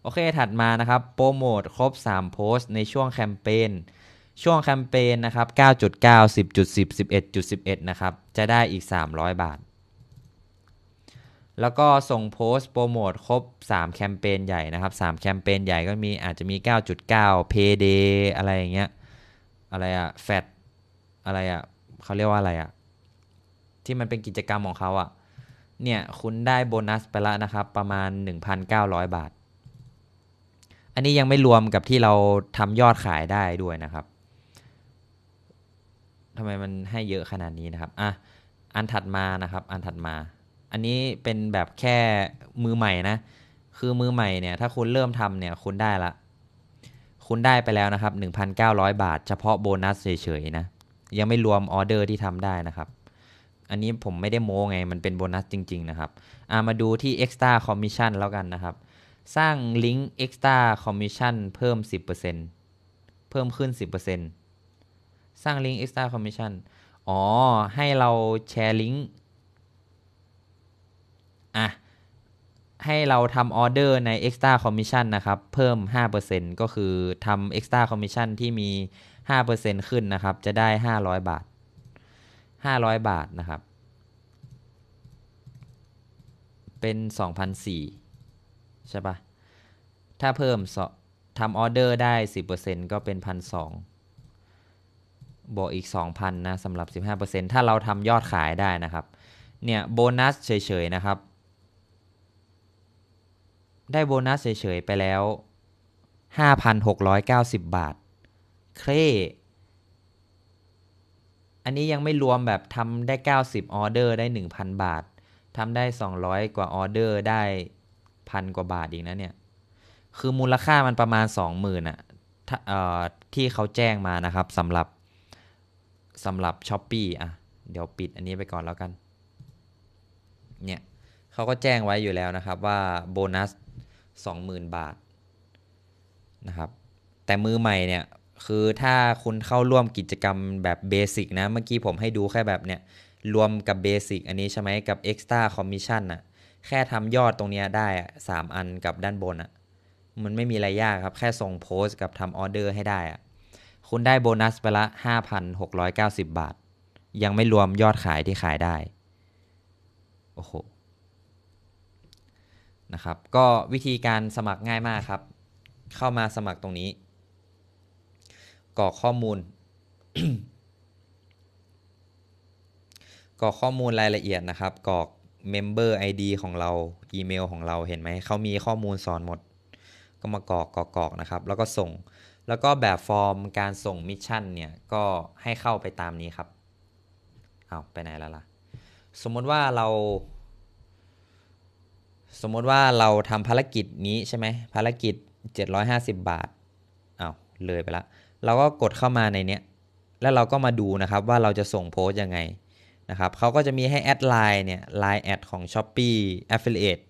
โอเค ถัดมานะครับ โปรโมท ครบ 3 โพสต์ในช่วงแคมเปญ ช่วงแคมเปญนะครับ9.9 10.10 11.11นะครับ จะได้อีก 300 บาท แล้วก็ส่งโพสต์โปรโมท ครบ 3แคมเปญใหญ่นะครับ3แคมเปญใหญ่ก็มี อาจจะมี 9.9 Payday อะไรอย่างเงี้ย อะไรอะแฟตอะไรอะเขาเรียกว่าอะไรอะที่มันเป็นกิจกรรมของเขาอะ่ะ เนี่ย คุณได้โบนัสไปละนะครับประมาณ 1,900 บาท อันนี้ยังไม่รวมกับที่เราทำยอดขายได้ด้วยนะครับทำไมมันให้เยอะขนาดนี้นะครับ อ่ะ อันถัดมานะครับ อันถัดมา อันนี้เป็นแบบแค่มือใหม่นะ คือมือใหม่เนี่ยถ้าคุณเริ่มทำเนี่ย คุณได้ละ คุณได้ไปแล้วนะครับ 1,900 บาทเฉพาะโบนัสเฉยๆนะ ยังไม่รวมออเดอร์ที่ทำได้นะครับอันนี้ผมไม่ได้โม้ไง มันเป็นโบนัสจริง ๆ นะครับามาดูที่ Extra Commission แล้วกันนะครับ สร้างลิงก์ Extra Commission เพิ่ม 10%เพิ่มขึ้น 10%สร้างลิงก์ Extra Commission อ๋อ ให้เราแชร์ลิงก์อ่ะให้เราทำออเดอร์ใน Extra Commission นะครับ เพิ่ม 5%ก็คือทำ Extra Commission ที่มี 5%ขึ้นนะครับ จะได้ 500 บาท500 บาทนะครับ เป็น2,004ใช่ปะถ้าเพิ่มทำออเดอร์ได้ 10%ก็เป็น1,200บวกอีก 2,000 นะสำหรับ 15%ถ้าเราทำยอดขายได้นะครับ เนี่ยโบนัสเฉยๆนะครับ ได้โบนัสเฉยๆไปแล้ว 5,690 บาทเคร่อันนี้ยังไม่รวมแบบทำได้ 90 ออเดอร์ได้ 1,000 บาททำได้ 200 กว่าออเดอร์ได้พันกว่าบาทอีกนะเนี่ยคือมูลค่ามันประมาณ 20,000อ่ะที่เขาแจ้งมานะครับสำหรับสำหรับช h อป e e อ่ะเดี๋ยวปิดอันนี้ไปก่อนแล้วกันเนี่ยเขาก็แจ้งไว้อยู่แล้วนะครับว่าโบนัส 20,000 บาทนะครับแต่มือใหม่เนี่ยคือถ้าคุณเข้าร่วมกิจกรรมแบบเบสิกนะ เมื่อกี้ผมให้ดูแค่แบบเนี้ยรวมกับเบสิกอันนี้ใช่ไหมกับเอ็กซ์ตร้าคอมมิชชั่นอะแค่ทำยอดตรงเนี้ยได้สามอันกับด้านบนอะมันไม่มีอะไรยากครับ แค่ส่งโพสต์กับทำออเดอร์ให้ได้อะคุณได้โบนัสไปละ 5,690 บาท ยังไม่รวมยอดขายที่ขายได้ โอ้โห นะครับ ก็วิธีการสมัครง่ายมากครับ เข้ามาสมัครตรงนี้กรอกข้อมูล กรอกข้อมูลรายละเอียดนะครับ กรอก Member ID ของเรา อีเมลของเรา เห็นไหม เขามีข้อมูลสอนหมด ก็มากรอกกรอกกรอกนะครับ แล้วก็ส่ง แล้วก็แบบฟอร์มการส่งมิชชั่นเนี่ย ก็ให้เข้าไปตามนี้ครับ เอาไปไหนแล้วล่ะ สมมติว่าเรา สมมติว่าเราทำภารกิจนี้ใช่ไหม ภารกิจ 750 บาท เอาเลยไปละเราก็กดเข้ามาในเนี้ย แล้วเราก็มาดูนะครับว่าเราจะส่งโพสต์ยังไงนะครับเขาก็จะมีให้แอดไลน์เนี่ยไลน์แอดของ s h อ p e e Affiliate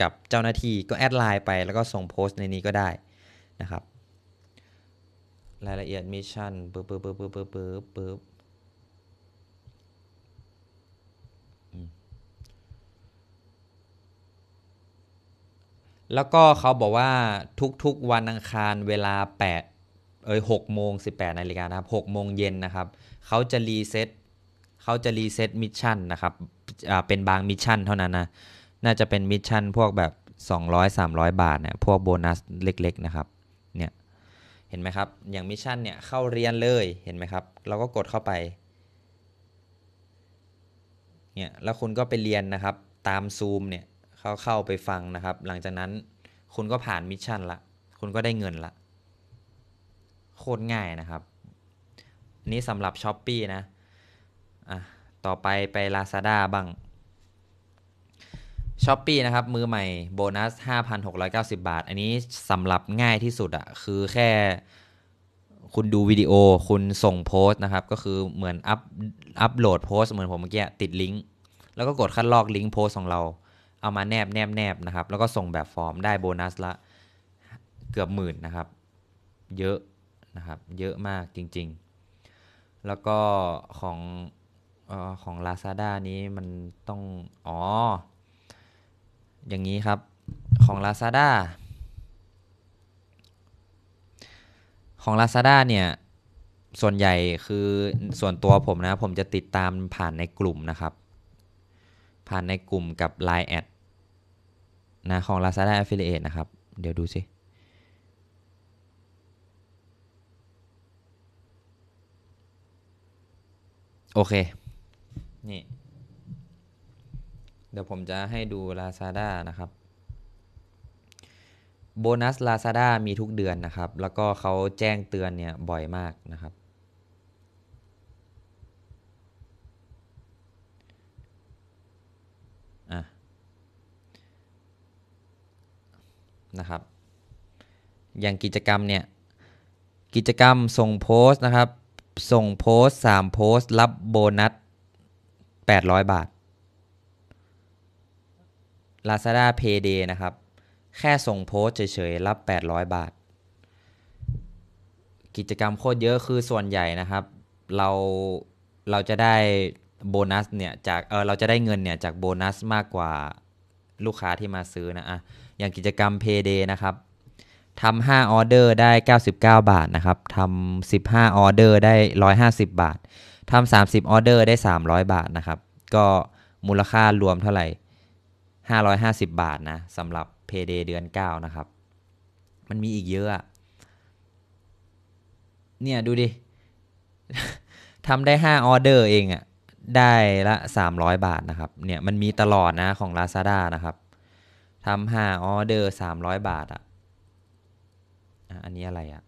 กับเจ้าหน้าที่ก็แอดไลน์ไปแล้วก็ส่งโพสต์ในนี้ก็ได้นะครับ รายละเอียดมิชชั่นปึ๊บปึ๊บปึ๊บปึ๊บปึ๊บปึ๊บแล้วก็เขาบอกว่าทุกๆวันอังคารเวลา 8เอ้ยหกโมงสิบแปดนาฬิกานะครับหกโมงเย็นนะครับ เขาจะรีเซ็ตเขาจะรีเซ็ตมิชชั่น นะครับ อ่า เป็นบางมิชชั่นเท่านั้นนะ น่าจะเป็นมิชชั่นพวกแบบ200 300 บาทเนี่ย พวกโบนัสเล็ก ๆ นะครับ เนี่ย เห็นไหมครับ อย่างมิชชั่นเนี่ยเข้าเรียนเลย เห็นไหมครับ เราก็กดเข้าไป เนี่ย แล้วคุณก็ไปเรียนนะครับ ตามซูมเนี่ย เข้าเข้าไปฟังนะครับ หลังจากนั้นคุณก็ผ่านมิชชั่นละ คุณก็ได้เงินละโคตรง่ายนะครับนี่สำหรับ s h อ p e e นะ อ่ะ ต่อไปไป Lazada บ้าง s h อ p e e นะครับ มือใหม่โบนัส 5,690 บาท อันนี้สำหรับง่ายที่สุดอะคือแค่คุณดูวิดีโอคุณส่งโพสต์นะครับ ก็คือเหมือน อัพอัพโหลดโพสต์เหมือนผมเมื่อกี้ ติดลิงก์แล้วก็กดคัดลอกลิงก์โพสต์ของเราเอามาแนบแนบแนบนะครับ แล้วก็ส่งแบบฟอร์มได้โบนัสละเกือบหมื่นนะครับ เยอะนะครับ เยอะมากจริงๆ แล้วก็ของออของ Lazada นี้มันต้อง อ๋อ อย่างนี้ครับของ Lazada ของ Lazada เนี่ย ส่วนใหญ่คือส่วนตัวผม นะ ผมจะติดตามผ่านในกลุ่มนะครับ ผ่านในกลุ่มกับ Line แอดนะ ของ Lazada Affiliate นะครับ เดี๋ยวดูสิโอเค นี่ เดี๋ยวผมจะให้ดู Lazada นะครับ โบนัส Lazada มีทุกเดือนนะครับ แล้วก็เขาแจ้งเตือนเนี่ย บ่อยมากนะครับ นะครับ อย่างกิจกรรมเนี่ย กิจกรรมส่งโพสต์นะครับส่งโพสสามโพสรับโบนัสแปดร้อยบาท Lazada Payday นะครับ แค่ส่งโพสเฉยๆ รับ 800 บาท กิจกรรมโคตรเยอะคือส่วนใหญ่นะครับ เรา เราจะได้โบนัสเนี่ยจาก เออเราจะได้เงินเนี่ยจากโบนัสมากกว่าลูกค้าที่มาซื้อนะอะอย่างกิจกรรม p a y d a ์นะครับทำห้าออเดอร์ ได้ 99 บาท นะครับ ทำสิบห้าออเดอร์ ได้ 150 บาท ทำสามสิบออเดอร์ ได้ 300 บาท นะครับ ก็ มูลค่ารวมเท่าไหร่ 550 บาท นะ สำหรับ เพเดเดือน 9 นะครับ มันมีอีกเยอะ เนี่ย ดูดิ ทำได้5ออเดอร์ เองอะ่ะได้ ละ300 บาท นะครับ เนี่ย มันมีตลอด นะ ของ Lazada นะครับ ทำ5ออเดอร์300 บาทอะ่ะอันนี้อะไรอะ่ะ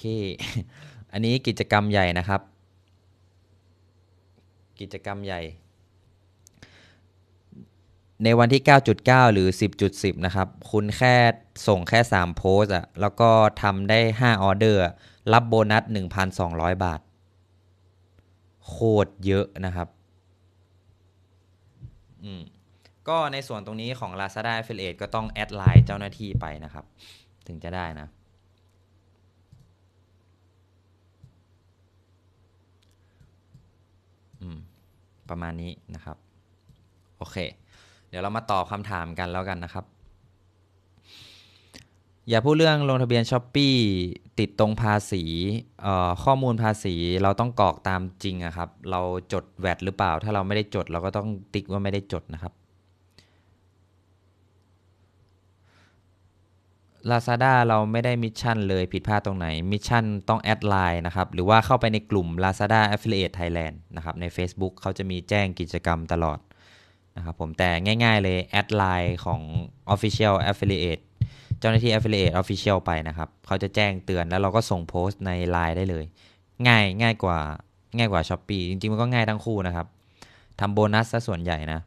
9.9k อันนี้กิจกรรมใหญ่นะครับ กิจกรรมใหญ่ ในวันที่ 9.9 หรือ 10.10 นะครับ คุณแค่ส่งแค่ 3 โพสอะ่ะ แล้วก็ทำได้ 5 ออเดอร์รับโบนัส 1,200 บาท โคตรเยอะนะครับอืมก็ในส่วนตรงนี้ของ Lazada Affiliate ก็ต้องแอดไลน์เจ้าหน้าที่ไปนะครับ ถึงจะได้นะประมาณนี้นะครับ โอเค เดี๋ยวเรามาตอบคำถามกันแล้วกันนะครับ อย่าพูดเรื่องลงทะเบียนช้อปปีติดตรงภาษีข้อมูลภาษีเราต้องกรอกตามจริงอะครับ เราจดแวดหรือเปล่าถ้าเราไม่ได้จด เราก็ต้องติ๊กว่าไม่ได้จดนะครับลาซาด้าเราไม่ได้มิชชั่นเลยผิดพลาดตรงไหน มิชชั่นต้องแอดไลน์นะครับ หรือว่าเข้าไปในกลุ่ม Lazada Affiliate Thailand นะครับ ใน Facebook เขาจะมีแจ้งกิจกรรมตลอดนะครับผมแต่ง่ายๆเลย แอดไลน์ของ Official Affiliate เจ้าหน้าที่ Affiliate Official ไปนะครับเขาจะแจ้งเตือนแล้วเราก็ส่งโพสต์ใน Line ได้เลย ง่ายง่ายกว่าง่ายกว่า s h อ p e e จริงๆมันก็ง่ายทั้งคู่นะครับทำโบนัสซะส่วนใหญ่นะ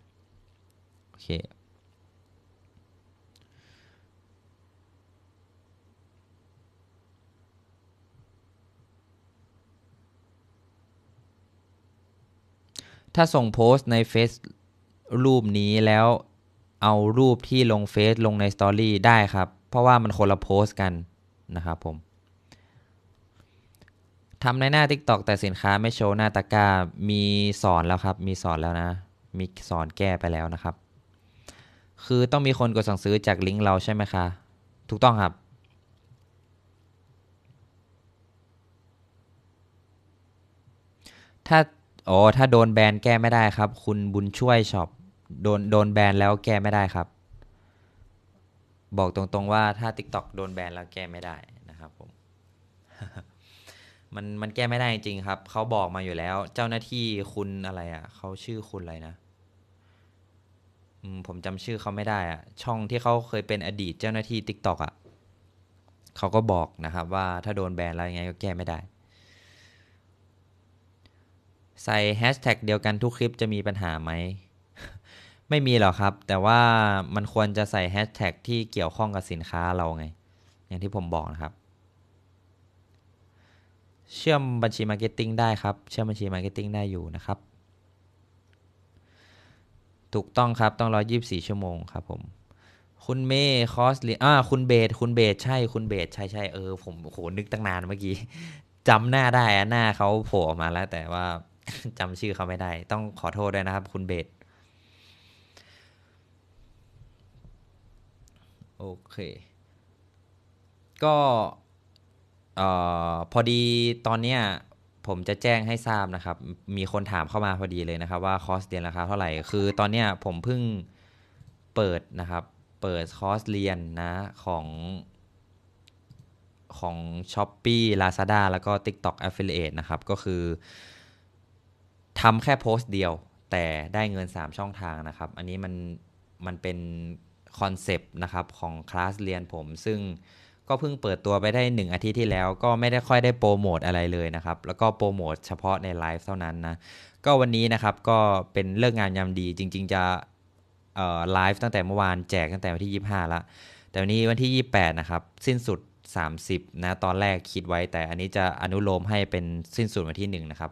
โอเคถ้าส่งโพสต์ในเฟซรูปนี้แล้วเอารูปที่ลงเฟซลงในสตอรี่ได้ครับ เพราะว่ามันคนละโพสต์กัน นะครับผมทำในหน้า TikTok แต่สินค้าไม่โชว์ หน้าตะกร้ามีสอนแล้วครับ มีสอนแล้วนะ มีสอนแก้ไปแล้วนะครับ คือต้องมีคนกดสั่งซื้อจากลิงก์เราใช่ไหมคะ ถูกต้องครับ ถ้าโอ้ถ้าโดนแบนแก้ไม่ได้ครับ คุณบุญช่วยช็อป โดนโดนแบนแล้วแก้ไม่ได้ครับ บอกตรงๆว่า ถ้า TikTok โดนแบนแล้วแก้ไม่ได้นะครับผม มันมันแก้ไม่ได้จริงครับ เขาบอกมาอยู่แล้ว เจ้าหน้าที่คุณอะไรอะ่ะเขาชื่อคุณอะไรนะ ผมจำชื่อเขาไม่ได้อ่ะ ช่องที่เขาเคยเป็นอดีตเจ้าหน้าที่ TikTok อะ่ะเขาก็บอกนะครับว่าถ้าโดนแบนแล้วยังไงก็แก้ไม่ได้ใส่แฮชแท็กเดียวกันทุกคลิปจะมีปัญหาไหม ไม่มีหรอกครับ แต่ว่ามันควรจะใส่แฮชแท็กที่เกี่ยวข้องกับสินค้าเราไง อย่างที่ผมบอกนะครับ เชื่อมบัญชีมาร์เก็ตติ้งได้ครับ เชื่อมบัญชีมาร์เก็ตติ้งได้อยู่นะครับ ถูกต้องครับ ต้องรอ24 ชั่วโมงครับผม คุณเมย์คอสลีอ่าคุณเบสคุณเบสใช่ คุณเบสใช่ใช่เออ ผม โหนึกตั้งนานเมื่อกี้จำหน้าได้หน้าเขาโผล่ออกมาแล้ว แต่ว่าจำชื่อเขาไม่ได้ต้องขอโทษด้วยนะครับคุณเบสโอเค ก็พอดีตอนเนี้ยผมจะแจ้งให้ทราบนะครับ มีคนถามเข้ามาพอดีเลยนะครับว่าคอร์สเรียนราคาเท่าไหร่คือตอนเนี้ยผมเพิ่งเปิดนะครับเปิดคอร์สเรียนนะของของ s h ป p e e Lazada แล้วก็ TikTok Affiliate นะครับก็คือทำแค่โพสต์เดียวแต่ได้เงิน 3 ช่องทางนะครับ อันนี้มันมันเป็นคอนเซปต์นะครับของคลาสเรียนผม ซึ่งก็เพิ่งเปิดตัวไปได้ 1 อาทิตย์ที่แล้ว ก็ไม่ได้ค่อยได้โปรโมทอะไรเลยนะครับ แล้วก็โปรโมทเฉพาะในไลฟ์เท่านั้นนะ ก็วันนี้นะครับก็เป็นเลิกงานยามดีจริงๆจะไลฟ์ตั้งแต่เมื่อวานแจกตั้งแต่วันที่ 25 ละ แต่วันนี้วันที่ 28 นะครับ สิ้นสุด 30นะตอนแรกคิดไว้ แต่อันนี้จะอนุโลมให้เป็นสิ้นสุดวันที่1นะครับ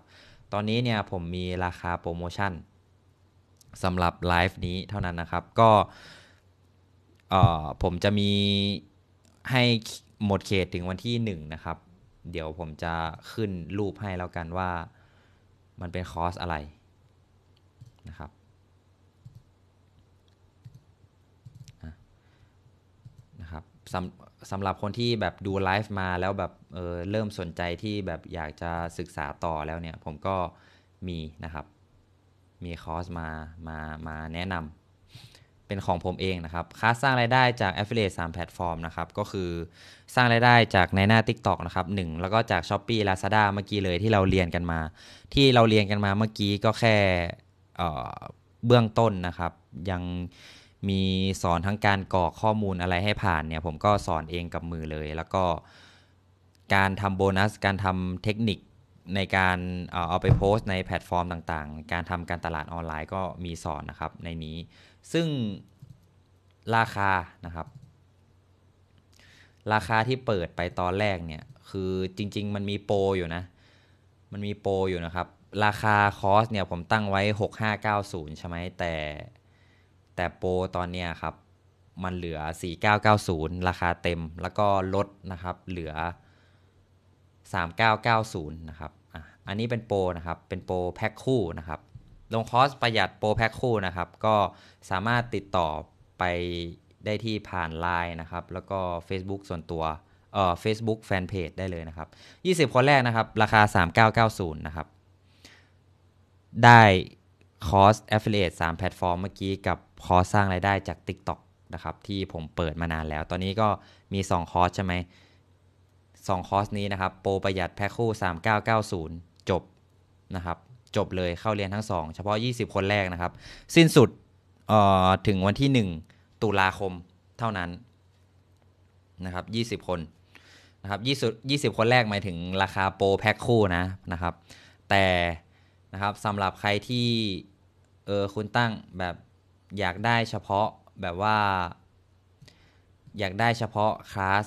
ตอนนี้เนี่ยผมมีราคาโปรโมชั่นสำหรับไลฟ์นี้เท่านั้นนะครับก็ผมจะมีให้หมดเขตถึงวันที่1นะครับ เดี๋ยวผมจะขึ้นรูปให้แล้วกันว่ามันเป็นคอร์สอะไร นะครับนะครับสำหรับคนที่แบบดูไลฟ์มาแล้วแบบเเริ่มสนใจที่แบบอยากจะศึกษาต่อแล้วเนี่ยผมก็มีนะครับ มีคอร์สมา มา มาแนะนำ เป็นของผมเองนะครับ ค่าสร้างรายได้จาก Affiliate 3แพลตฟอร์มนะครับก็คือสร้างรายได้จากในหน้า TikTok นะครับ1แล้วก็จาก s h อ p e e Lazada เมื่อกี้เลยที่เราเรียนกันมา ที่เราเรียนกันมาเมื่อกี้ก็แค่เบื้องต้นนะครับ ยังมีสอนทั้งการกรอกข้อมูลอะไรให้ผ่าน เนี่ย ผมก็สอนเองกับมือเลย แล้วก็การทำโบนัส การทำเทคนิคในการเอาไปโพสต์ในแพลตฟอร์มต่างๆ การทำการตลาดออนไลน์ก็มีสอนนะครับในนี้ ซึ่งราคานะครับ ราคาที่เปิดไปตอนแรกเนี่ยคือจริง ๆ มันมีโปรอยู่นะมันมีโปรอยู่นะครับ ราคาคอร์สเนี่ย ผมตั้งไว้ 6590 ใช่ไหมแต่แต่โปรตอนนี้ครับ มันเหลือ 4990 ราคาเต็ม แล้วก็ลดนะครับ เหลือ 3990 นะครับอ่ะอันนี้เป็นโปรนะครับ เป็นโปรแพ็คคู่นะครับ ลงคอสประหยัดโปรแพ็คคู่นะครับก็สามารถติดต่อไปได้ที่ผ่าน Line นะครับ แล้วก็ Facebook ส่วนตัวเอ่อ Facebook Fanpage ได้เลยนะครับ 20 คนแรกนะครับ ราคา 3990 นะครับ ได้คอส Affiliate 3แพลตฟอร์มเมื่อกี้กับคอร์สสร้างไรายได้จาก TikTok นะครับ ที่ผมเปิดมานานแล้ว ตอนนี้ก็มี 2 คอร์สใช่ไหมสองคอร์สนี้นะครับ โปรประหยัดแพ็คคู่ 3990จบนะครับจบเลยเข้าเรียนทั้ง 2 เฉพาะ 20 คนแรกนะครับ สิ้นสุดออถึงวันที่ 1 ตุลาคมเท่านั้น นะครับ 20 คน นะครับ20 20 คนแรกหมายถึงราคาโปรแพ็คคู่นะนะครับแต่นะครับสำหรับใครที่เออคุณตั้งแบบอยากได้เฉพาะแบบว่าอยากได้เฉพาะ คลาส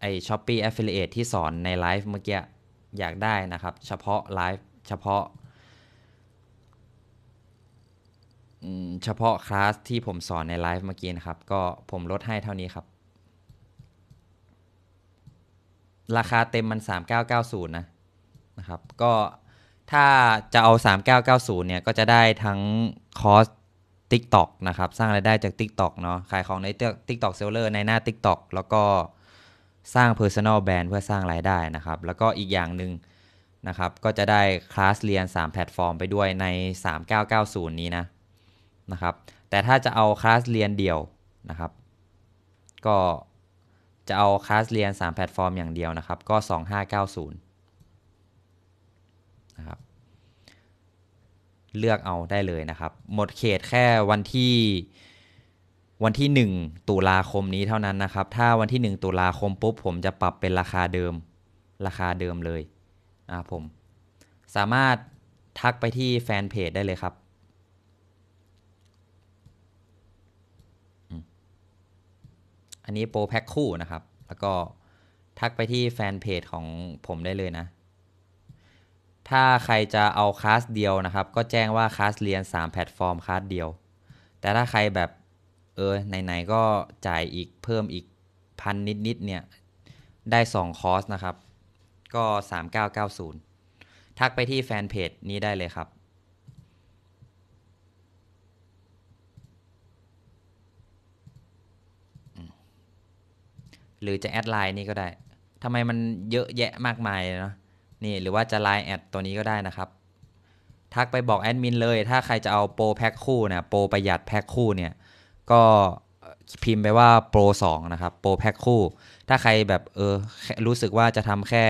ไอช้อปปี้แอฟเฟลเอทที่สอนในไลฟ์เมื่อกี้อยากได้นะครับ เฉพาะไลฟ์เฉพาะเฉพาะ คลาสที่ผมสอนในไลฟ์เมื่อกี้นะครับ ก็ผมลดให้เท่านี้ครับ ราคาเต็มมัน 3990 นะนะครับ ก็ ถ้าจะเอา 3990 เนี่ย ก็จะได้ทั้งคอร์ส TikTok นะครับสร้างรายได้จาก TikTok เนาะขายของใน TikTok Seller ในหน้า TikTok แล้วก็สร้าง Personal Brand เพื่อสร้างรายได้นะครับ แล้วก็อีกอย่างหนึ่งนะครับ ก็จะได้คลาสเรียน3แพลตฟอร์มไปด้วยใน 3990 นี้นะนะครับ แต่ถ้าจะเอาคลาสเรียนเดียวนะครับ ก็จะเอาคลาสเรียน3 แพลตฟอร์ม อย่างเดียวนะครับก็ 2590นะครับเลือกเอาได้เลยนะครับ หมดเขตแค่วันที่ วันที่ 1 ตุลาคมนี้เท่านั้นนะครับ ถ้าวันที่ 1 ตุลาคมปุ๊บผมจะปรับเป็นราคาเดิม ราคาเดิมเลยนะครับผม สามารถทักไปที่แฟนเพจได้เลยครับ อันนี้โปรแพ็คคู่นะครับ แล้วก็ทักไปที่แฟนเพจของผมได้เลยนะถ้าใครจะเอาคลาสเดียวนะครับ ก็แจ้งว่าคลาสเรียน 3 แพลตฟอร์มคลาสเดียว แต่ถ้าใครแบบเออไหนๆ ก็จ่ายอีกเพิ่มอีกพันนิดๆเนี่ยได้ 2 คอร์สนะครับ ก็ 3990 ทักไปที่แฟนเพจนี้ได้เลยครับ หรือจะแอดไลน์นี่ก็ได้ทำไมมันเยอะแยะมากมายเนาะนี่หรือว่าจะ Line แอดตัวนี้ก็ได้นะครับทักไปบอกแอดมินเลย ถ้าใครจะเอาโปรแพ็คคู่นะโปรประหยัดแพ็คคู่เนี่ยก็พิมพ์ไปว่าโปร2นะครับโปรแพ็คคู่ ถ้าใครแบบเออรู้สึกว่าจะทำแค่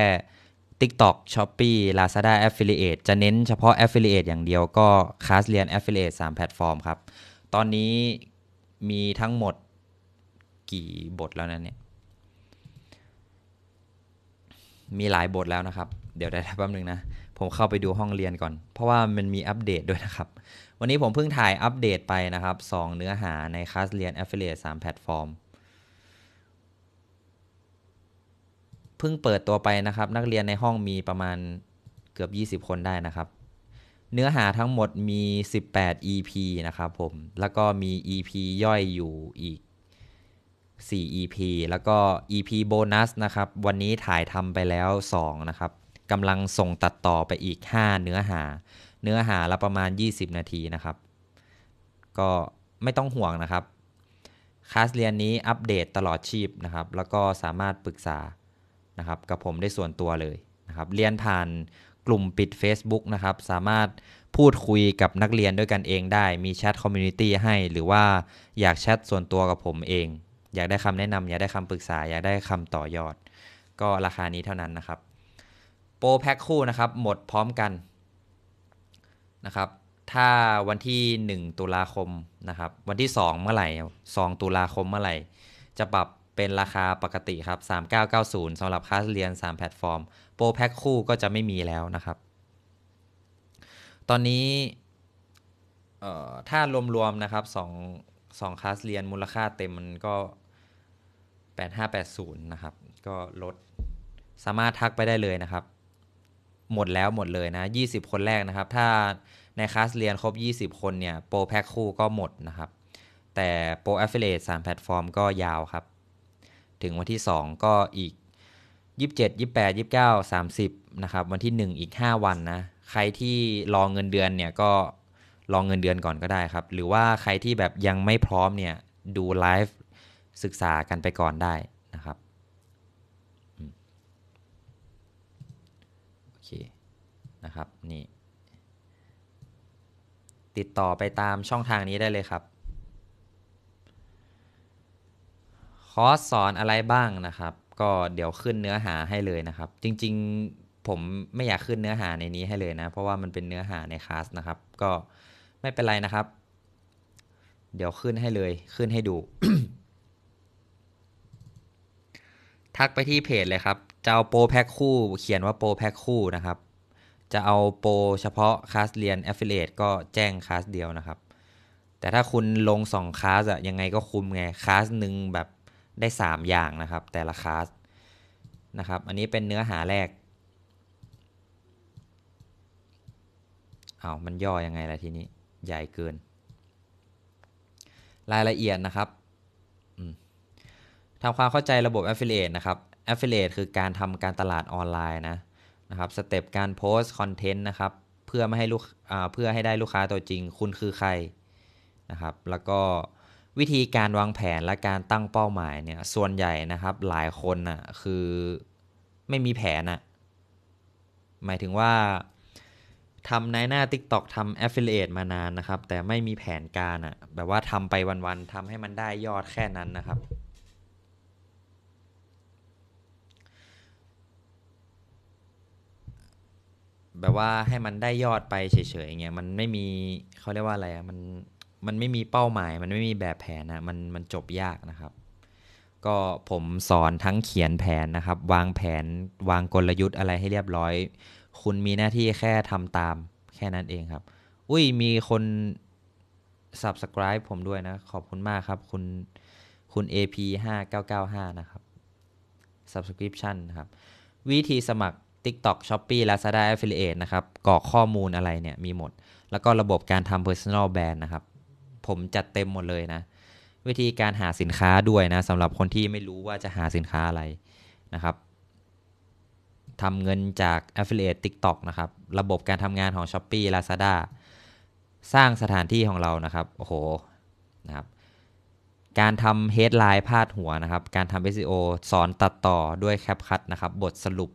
TikTok Shopee Lazada Affiliate จะเน้นเฉพาะ Affiliate อย่างเดียวก็คลาสเรียน Affiliate 3แพลตฟอร์มครับ ตอนนี้มีทั้งหมดกี่บทแล้วนะเนี่ยมีหลายบทแล้วนะครับเดี๋ยวได้แป๊บนึงนะ ผมเข้าไปดูห้องเรียนก่อน เพราะว่ามันมีอัปเดตด้วยนะครับ วันนี้ผมเพิ่งถ่ายอัปเดตไปนะครับ 2 เนื้อหาในคลาสเรียน Affiliate 3 แพลตฟอร์ม เพิ่งเปิดตัวไปนะครับ นักเรียนในห้องมีประมาณเกือบ 20 คนได้นะครับ เนื้อหาทั้งหมดมี 18 EP นะครับผม แล้วก็มี EP ย่อยอยู่อีก 4 EP แล้วก็ EP โบนัสนะครับ วันนี้ถ่ายทำไปแล้ว 2 นะครับกำลังส่งตัดต่อไปอีก 5 เนื้อหา เนื้อหาละประมาณ 20 นาทีนะครับ ก็ไม่ต้องห่วงนะครับคลาสเรียนนี้อัปเดตตลอดชีพนะครับ แล้วก็สามารถปรึกษา นะครับ กับผมได้ส่วนตัวเลยนะครับ เรียนผ่านกลุ่มปิด Facebook นะครับ สามารถพูดคุยกับนักเรียนด้วยกันเองได้ มีแชทคอมมูนิตี้ให้ หรือว่าอยากแชทส่วนตัวกับผมเอง อยากได้คำแนะนำอยากได้คำปรึกษา อยากได้คำต่อยอด ก็ราคานี้เท่านั้นนะครับโปรแพ็คคู่ นะครับ หมดพร้อมกันนะครับ ถ้าวันที่ 1 ตุลาคมนะครับ วันที่ 2 เมื่อไหร่2ตุลาคมเมื่อไหร่ จะปรับเป็นราคาปกติครับ 3990 สำหรับคลาสเรียน 3 แพลตฟอร์มโปรแพ็คคู่ก็จะไม่มีแล้วนะครับ ตอนนี้ถ้ารวม ๆ นะครับ2 2คลาสเรียนมูลค่าเต็มมันก็ 8580 นะครับ ก็ลดสามารถทักไปได้เลยนะครับหมดแล้วหมดเลยนะ 20 คนแรกนะครับ ถ้าในคลาสเรียนครบ 20 คนเนี่ยโปรแพ็คคู่ก็หมดนะครับ แต่โปรแอฟเฟลเอตสามแพลตฟอร์มก็ยาวครับ ถึงวันที่ 2 ก็อีก 27 28 29 30 นะครับ วันที่ 1 อีก 5 วันนะ ใครที่รองเงินเดือนเนี่ยก็รองเงินเดือนก่อนก็ได้ครับ หรือว่าใครที่แบบยังไม่พร้อมเนี่ยดูไลฟ์ศึกษากันไปก่อนได้นะครับนี่ ติดต่อไปตามช่องทางนี้ได้เลยครับคอร์สสอนอะไรบ้างนะครับ ก็เดี๋ยวขึ้นเนื้อหาให้เลยนะครับ จริงๆผมไม่อยากขึ้นเนื้อหาในนี้ให้เลยนะ เพราะว่ามันเป็นเนื้อหาในคลาสนะครับ ก็ไม่เป็นไรนะครับ เดี๋ยวขึ้นให้เลยขึ้นให้ดู ทักไปที่เพจเลยครับ เจ้าโปรแพ็คคู่เขียนว่าโปรแพ็คคู่นะครับจะเอาโปรเฉพาะคลาสเรียน Affiliate ก็แจ้งคลาสเดียวนะครับ แต่ถ้าคุณลง 2คลาสอะยังไงก็คุ้มไงคลาสหนึ่งแบบได้ 3 อย่างนะครับ แต่ละคลาสนะครับอันนี้เป็นเนื้อหาแรกเอามันย่อยังไงล่ะทีนี้ ใหญ่เกิน รายละเอียดนะครับทำความเข้าใจระบบ Affiliate นะครับ Affiliate คือการทำการตลาดออนไลน์นะนะครับสเต็ปการโพสต์คอนเทนต์นะครับ เพื่อไม่ให้ลูกเพื่อให้ได้ลูกค้าตัวจริง คุณคือใครนะครับ แล้วก็วิธีการวางแผนและการตั้งเป้าหมายเนี่ยส่วนใหญ่นะครับ หลายคนนะ่ะคือไม่มีแผนอะ่ะหมายถึงว่าทำในหน้า t i k t o กทำ Affiliate มานานนะครับ แต่ไม่มีแผนการอะ่ะแบบว่าทำไปวันๆทำให้มันได้ยอดแค่นั้นนะครับแบบว่าให้มันได้ยอดไปเฉยๆอย่างเงี้ยมันไม่มีเขาเรียกว่าอะไรอะมันมันไม่มีเป้าหมาย มันไม่มีแบบแผนนะมันมันจบยากนะครับ ก็ผมสอนทั้งเขียนแผนนะครับ วางแผนวางกลยุทธ์อะไรให้เรียบร้อย คุณมีหน้าที่แค่ทำตามแค่นั้นเองครับ อุ้ยมีคน subscribe ผมด้วยนะ ขอบคุณมากครับคุณคุณ AP 5 9 9 5นะครับ subscription นะครับ วิธีสมัคร TikTok Shopee Lazada Affiliate นะครับกรอกข้อมูลอะไรเนี่ย มีหมด แล้วก็ระบบการทำ Personal Brand นะครับ ผมจัดเต็มหมดเลยนะ วิธีการหาสินค้าด้วยนะสำหรับคนที่ไม่รู้ว่าจะหาสินค้าอะไรนะครับ ทำเงินจาก Affiliate TikTok นะครับ ระบบการทำงานของ Shopee Lazada สร้างสถานที่ของเรานะครับ โอ้โห นะครับ การทำเฮดไลน์พาดหัวนะครับ การทำ SEO สอนตัดต่อด้วยแคปคัตนะครับ บทสรุป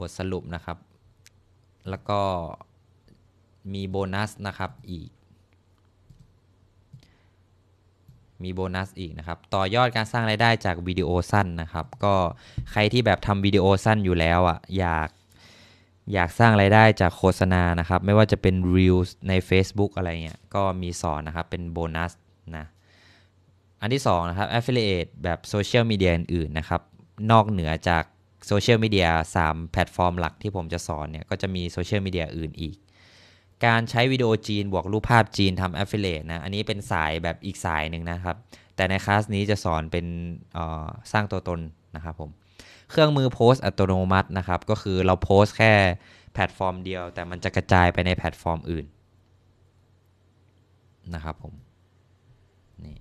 บทสรุปนะครับ แล้วก็มีโบนัสนะครับอีก มีโบนัสอีกนะครับ ต่อยอดการสร้างรายได้จากวิดีโอสั้นนะครับ ก็ใครที่แบบทำวิดีโอสั้นอยู่แล้วอะ่ะอยากอยากสร้างไรายได้จากโฆษณานะครับ ไม่ว่าจะเป็น Reels ใน Facebook อะไรเงี้ย ก็มีสอนนะครับเป็นโบนัสนะ อันที่ 2 นะครับ Affiliate แบบโซเชียลมีเดียอื่นๆนะครับ นอกเหนือจากโซเชียลมีเดีย3แพลตฟอร์มหลักที่ผมจะสอนเนี่ย ก็จะมีโซเชียลมีเดียอื่นอีก การใช้วิดีโอจีนบวกรูปภาพจีนทำแอฟเฟลเลตนะ อันนี้เป็นสายแบบอีกสายหนึ่งนะครับ แต่ในคลาสนี้จะสอนเป็นสร้างตัวตนนะครับผม เครื่องมือโพสอัตโนมัตินะครับ ก็คือเราโพสแค่แพลตฟอร์มเดียว แต่มันจะกระจายไปในแพลตฟอร์มอื่นนะครับผมนี่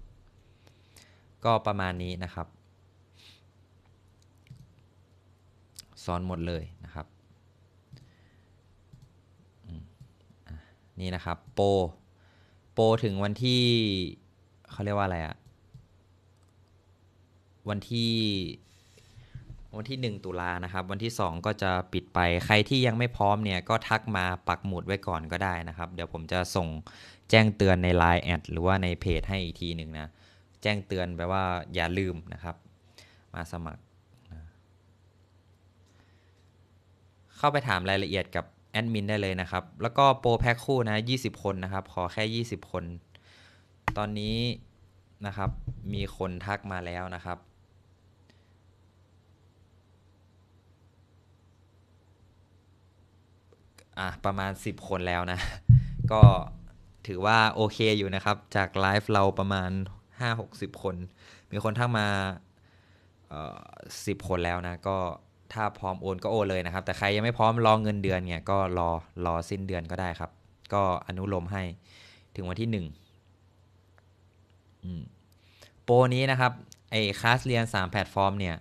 ก็ประมาณนี้นะครับซ้อน หมด เลยนะครับนี่ นะครับ โป โป ถึงวันที่เขาเรียกว่า อะไรอะวันที่วันที่ 1 ตุลานะครับ วันที่ 2 ก็จะปิดไปใครที่ยังไม่พร้อมเนี่ยก็ทักมาปักหมุดไว้ก่อนก็ได้นะครับ เดี๋ยวผมจะส่งแจ้งเตือนใน Line แอดหรือว่าใน เพจ ให้อีก ทีหนึ่งนะแจ้งเตือนแปลว่าอย่าลืมนะครับ มาสมัครเข้าไปถามรายละเอียดกับแอดมินได้เลยนะครับ แล้วก็โปรแพ็คคู่นะ 20 คนนะครับ ขอแค่ 20 คน ตอนนี้นะครับ มีคนทักมาแล้วนะครับ อ่ะ ประมาณ 10 คนแล้วนะ ก็ถือว่าโอเคอยู่นะครับ จากไลฟ์เราประมาณ 5-60 คน มีคนทักมาสิบคนแล้วนะ ก็ถ้าพร้อมโอนก็โอนเลยนะครับ แต่ใครยังไม่พร้อมรอเงินเดือนเนี่ยก็รอรอสิ้นเดือนก็ได้ครับ ก็อนุโลมให้ถึงวันที่ 1โปรนี้นะครับไอ้คลาสเรียน3แพลตฟอร์มเนี่ย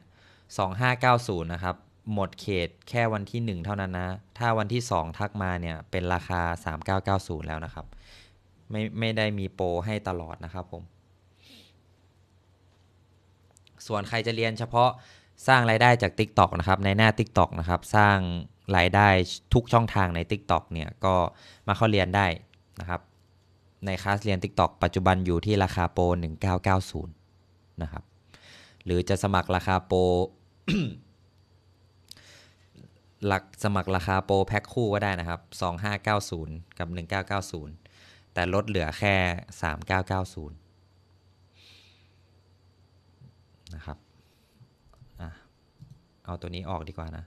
2590นะครับหมดเขตแค่วันที่ 1 เท่านั้นนะ ถ้าวันที่2ทักมาเนี่ยเป็นราคา3990 แล้วนะครับ ไม่ไม่ได้มีโปรให้ตลอดนะครับผม ส่วนใครจะเรียนเฉพาะสร้างรายได้จาก Tik t o อกนะครับในหน้า Tik t o อกนะครับสร้างรายได้ทุกช่องทางใน Tik t o อกเนี่ยก็มาเข้าเรียนได้นะครับ ในคลาสเรียน Tik t o อกปัจจุบันอยู่ที่ราคาโปร 1990 นะครับ หรือจะสมัครราคาโปรหลักสมัครราคาโปร แพ็คคู่ก็ได้นะครับ 2590 กับ 1990 แต่ลดเหลือแค่ 3990นะครับเอาตัวนี้ออกดีกว่านะ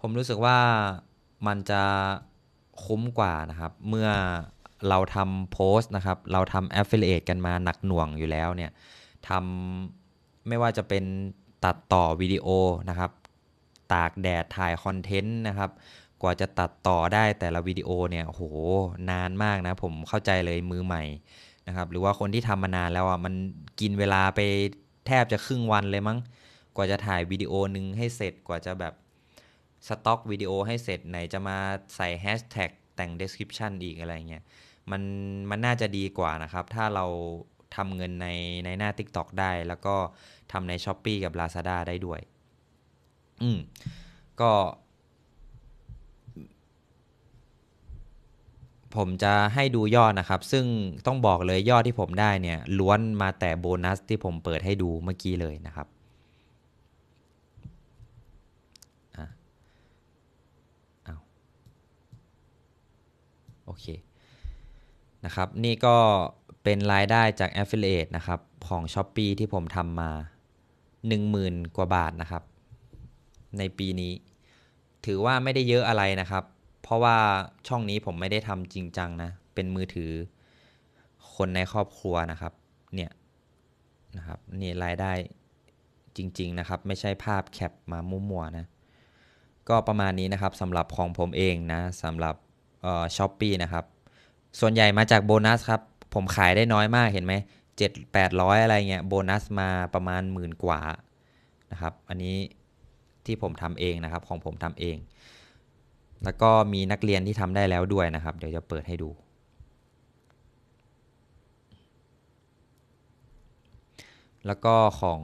ผมรู้สึกว่ามันจะคุ้มกว่านะครับ เมื่อเราทำโพสต์นะครับ เราทำแอฟเฟลเอ e กันมาหนักหน่วงอยู่แล้วเนี่ยทำไม่ว่าจะเป็นตัดต่อวิดีโอนะครับ ตากแดดถ่ายคอนเทนต์นะครับกว่าจะตัดต่อได้แต่ละวิดีโอเนี่ยโหนานมากนะผมเข้าใจเลยมือใหม่นะครับ หรือว่าคนที่ทำมานานแล้วอ่ะมันกินเวลาไปแทบจะครึ่งวันเลยมั้งกว่าจะถ่ายวิดีโอหนึ่งให้เสร็จกว่าจะแบบ สต็อกวิดีโอให้เสร็จไหนจะมาใส่แฮชแท็กแต่ง description อีกอะไรเงี้ยมันมันน่าจะดีกว่านะครับ ถ้าเราทำเงินในในหน้า TikTok ได้แล้วก็ทำใน s h อ p e e กับ Lazada ได้ด้วยอืมก็ ผมจะให้ดูยอดนะครับ ซึ่งต้องบอกเลยยอดที่ผมได้เนี่ยล้วนมาแต่โบนัสที่ผมเปิดให้ดูเมื่อกี้เลยนะครับโอเคนะครับนี่ก็เป็นรายได้จาก Affiliate นะครับของ s h อ p e e ที่ผมทำมา 10,000 กว่าบาทนะครับ ในปีนี้ ถือว่าไม่ได้เยอะอะไรนะครับ เพราะว่าช่องนี้ผมไม่ได้ทำจริงจังนะ เป็นมือถือคนในครอบครัวนะครับเนี่ยนะครับนี่รายได้จริงๆนะครับไม่ใช่ภาพแคปมามั่วนะก็ประมาณนี้นะครับสำหรับของผมเองนะสำหรับช้อปปีนะครับ ส่วนใหญ่มาจากโบนัสครับ ผมขายได้น้อยมากเห็นไหมเจ็ดแปดร้อยอะไรเงี้ย โบนัสมาประมาณหมื่นกว่านะครับ อันนี้ที่ผมทำเองนะครับ ของผมทำเอง แล้วก็มีนักเรียนที่ทำได้แล้วด้วยนะครับ เดี๋ยวจะเปิดให้ดู แล้วก็ของ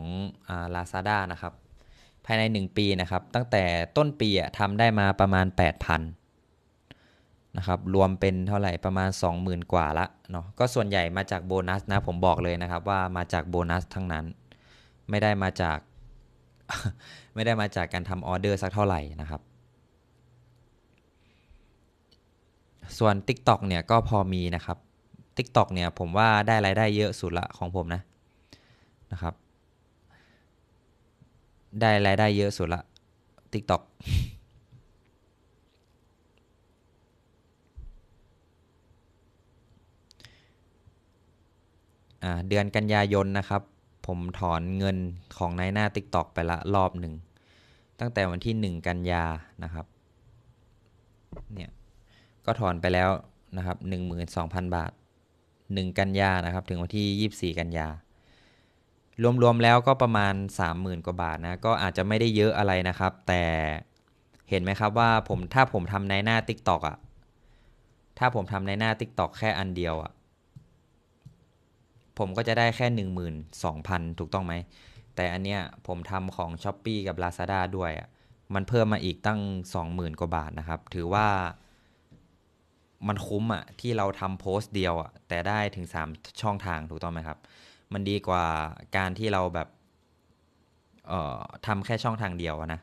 ลาซาด้านะครับ ภายใน 1 ปีนะครับ ตั้งแต่ต้นปีทำได้มาประมาณ 8,000นะครับรวมเป็นเท่าไหร่ประมาณ 20,000 กว่าละเนาะก็ส่วนใหญ่มาจากโบนัสนะ ผมบอกเลยนะครับว่ามาจากโบนัสทั้งนั้นไม่ได้มาจากไม่ได้มาจากการทำออเดอร์สักเท่าไหร่นะครับ ส่วน TikTok เนี่ยก็พอมีนะครับ TikTok เนี่ยผมว่าได้รายได้เยอะสุดละของผมนะนะครับได้รายได้เยอะสุดละ TikTok เดือนกันยายนนะครับผมถอนเงินของนายหน้า TikTok ไปละรอบหนึ่งตั้งแต่วันที่ 1 กันยานะครับเนี่ยก็ถอนไปแล้วนะครับ12,000 บาท 1 กันยานะครับถึงวันที่ 24 กันยา รวมๆแล้วก็ประมาณ 30,000กว่าบาทนะก็อาจจะไม่ได้เยอะอะไรนะครับแต่เห็นไหมครับว่าผมถ้าผมทำในหน้า TikTok อะ่ะถ้าผมทำในหน้า TikTok แค่อันเดียวอะ่ะผมก็จะได้แค่ 12,000 ถูกต้องไหมแต่อันเนี้ยผมทำของ s h อ p e e กับ Lazada ด้วยอะมันเพิ่มมาอีกตั้ง 20,000 กว่าบาทนะครับ ถือว่า มันคุ้มอะที่เราทำโพสต์เดียวอะแต่ได้ถึง 3 ช่องทางถูกต้องไหมครับ มันดีกว่าการที่เราแบบเอ่อทำแค่ช่องทางเดียวนะ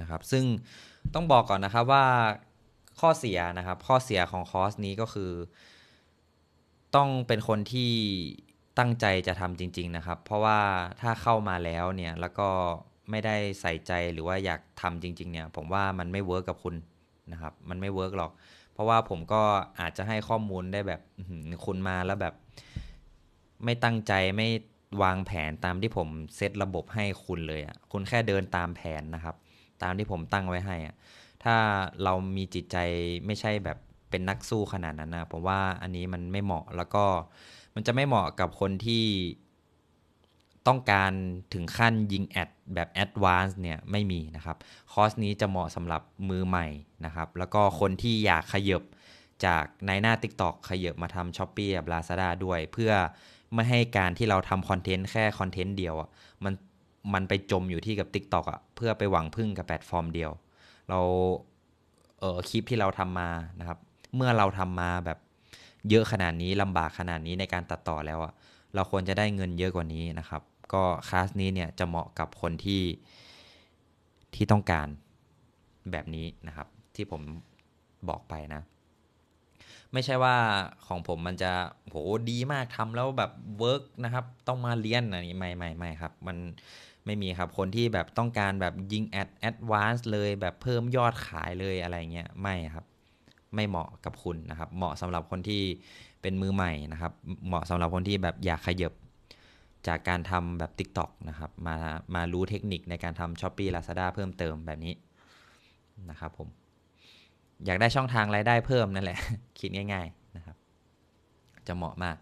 นะครับ ซึ่งต้องบอกก่อนนะครับว่าข้อเสียนะครับ ข้อเสียของคอร์สนี้ก็คือต้องเป็นคนที่ตั้งใจจะทำจริง ๆนะครับเพราะว่าถ้าเข้ามาแล้วเนี่ยแล้วก็ไม่ได้ใส่ใจหรือว่าอยากทำจริง ๆ เนี่ย ผมว่ามันไม่เวิร์กกับคุณนะครับ มันไม่เวิร์กหรอก เพราะว่าผมก็อาจจะให้ข้อมูลได้แบบคุณมาแล้วแบบ ไม่ตั้งใจไม่วางแผนตามที่ผมเซตระบบให้คุณเลยอะ่ะคุณแค่เดินตามแผนนะครับ ตามที่ผมตั้งไว้ให้อะ่ะถ้าเรามีจิตใจไม่ใช่แบบเป็นนักสู้ขนาดนั้นนะผมว่าอันนี้มันไม่เหมาะแล้วก็มันจะไม่เหมาะกับคนที่ ต้องการถึงขั้นยิงแอดแบบแอดวานซ์เนี่ยไม่มีนะครับ คอร์สนี้จะเหมาะสำหรับมือใหม่นะครับ แล้วก็คนที่อยากขยบจากในหน้า TikTok ขยบมาทำช้อปปี้กับาซาด้าด้วย เพื่อไม่ให้การที่เราทำคอนเทนต์แค่คอนเทนต์เดียวอ่ะมันมันไปจมอยู่ที่กับ TikTok อ่ะเพื่อไปหวังพึ่งกับแพลตฟอร์มเดียว เราเออคลิปที่เราทำมานะครับเมื่อเราทำมาแบบเยอะขนาดนี้ลำบากขนาดนี้ในการตัดต่อแล้วอะเราควรจะได้เงินเยอะกว่านี้นะครับ ก็คลาสนี้เนี่ยจะเหมาะกับคนที่ที่ต้องการแบบนี้นะครับที่ผมบอกไปนะ ไม่ใช่ว่าของผมมันจะโหดีมากทำแล้วแบบ เวิร์กนะครับต้องมาเรียนอะไรไม่ไม่ไม่ครับ มันไม่มีครับคนที่แบบต้องการแบบยิงแอดแอดวานซ์เลยแบบเพิ่มยอดขายเลยอะไรเงี้ยไม่ครับไม่เหมาะกับคุณนะครับ เหมาะสำหรับคนที่เป็นมือใหม่นะครับ เหมาะสำหรับคนที่แบบอยากขยับจากการทำแบบ TikTok นะครับ มา มารู้เทคนิคในการทำช้อปปี้ลาซาด้าเพิ่มเติมแบบนี้นะครับผม อยากได้ช่องทางรายได้เพิ่มนั่นแหละคิดง่ายๆนะครับ จะเหมาะมาก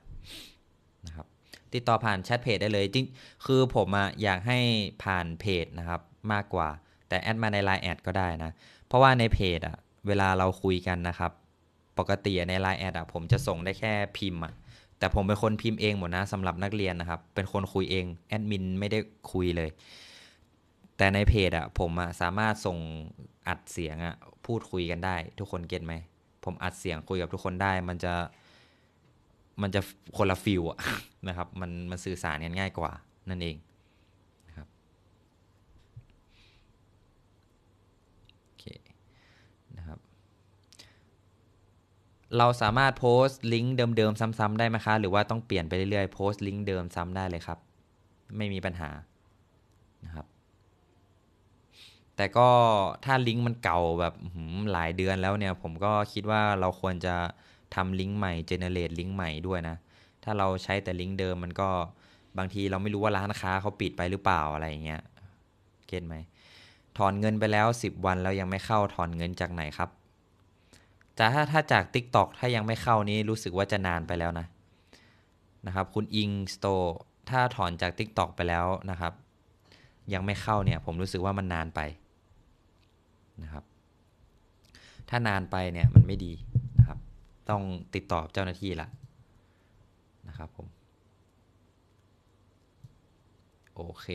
นะครับ ติดต่อผ่านแชทเพจได้เลยจริงคือผมอยากให้ผ่านเพจนะครับมากกว่า แต่แอดมาใน Line แอดก็ได้นะ เพราะว่าในเพจอะเวลาเราคุยกันนะครับ ปกติใน l ล n e แอดผมจะส่งได้แค่พิมพ์อะแต่ผมเป็นคนพิมพ์เองหมดนะสำหรับนักเรียนนะครับ เป็นคนคุยเอง แอดมินไม่ได้คุยเลย แต่ในเพจอะผมอะสามารถส่งอัดเสียงอะพูดคุยกันได้ ทุกคนเก็ตไหมผมอัดเสียงคุยกับทุกคนได้มันจะมันจะคนละฟิลอะนะครับมันมันสื่อสารกันง่ายกว่า นั่นเองเราสามารถโพสต์ลิงก์เดิม ๆ ซ้ำๆได้ไหมคะ หรือว่าต้องเปลี่ยนไปเรื่อยๆโพสต์ลิงก์เดิมซ้ำได้เลยครับ ไม่มีปัญหานะครับ แต่ก็ถ้าลิงก์มันเก่าแบบหลายเดือนแล้วเนี่ย ผมก็คิดว่าเราควรจะทำลิงก์ใหม่เจเนเรตลิงก์ใหม่ด้วยนะ ถ้าเราใช้แต่ลิงก์เดิมมันก็บางทีเราไม่รู้ว่าร้านค้าเขาปิดไปหรือเปล่าอะไรเงี้ยเก็ตไหมถอนเงินไปแล้ว 10 วันแล้วยังไม่เข้าถอนเงินจากไหนครับแต่ถ้าถ้าจาก Tik t o อกถ้ายังไม่เข้านี้รู้สึกว่าจะนานไปแล้วนะนะครับคุณอิงสโตถ้าถอนจาก Tik t o อกไปแล้วนะครับ ยังไม่เข้าเนี่ยผมรู้สึกว่ามันนานไปนะครับ ถ้านานไปเนี่ยมันไม่ดีนะครับ ต้องติดต่อเจ้าหน้าที่ละนะครับผมโอเค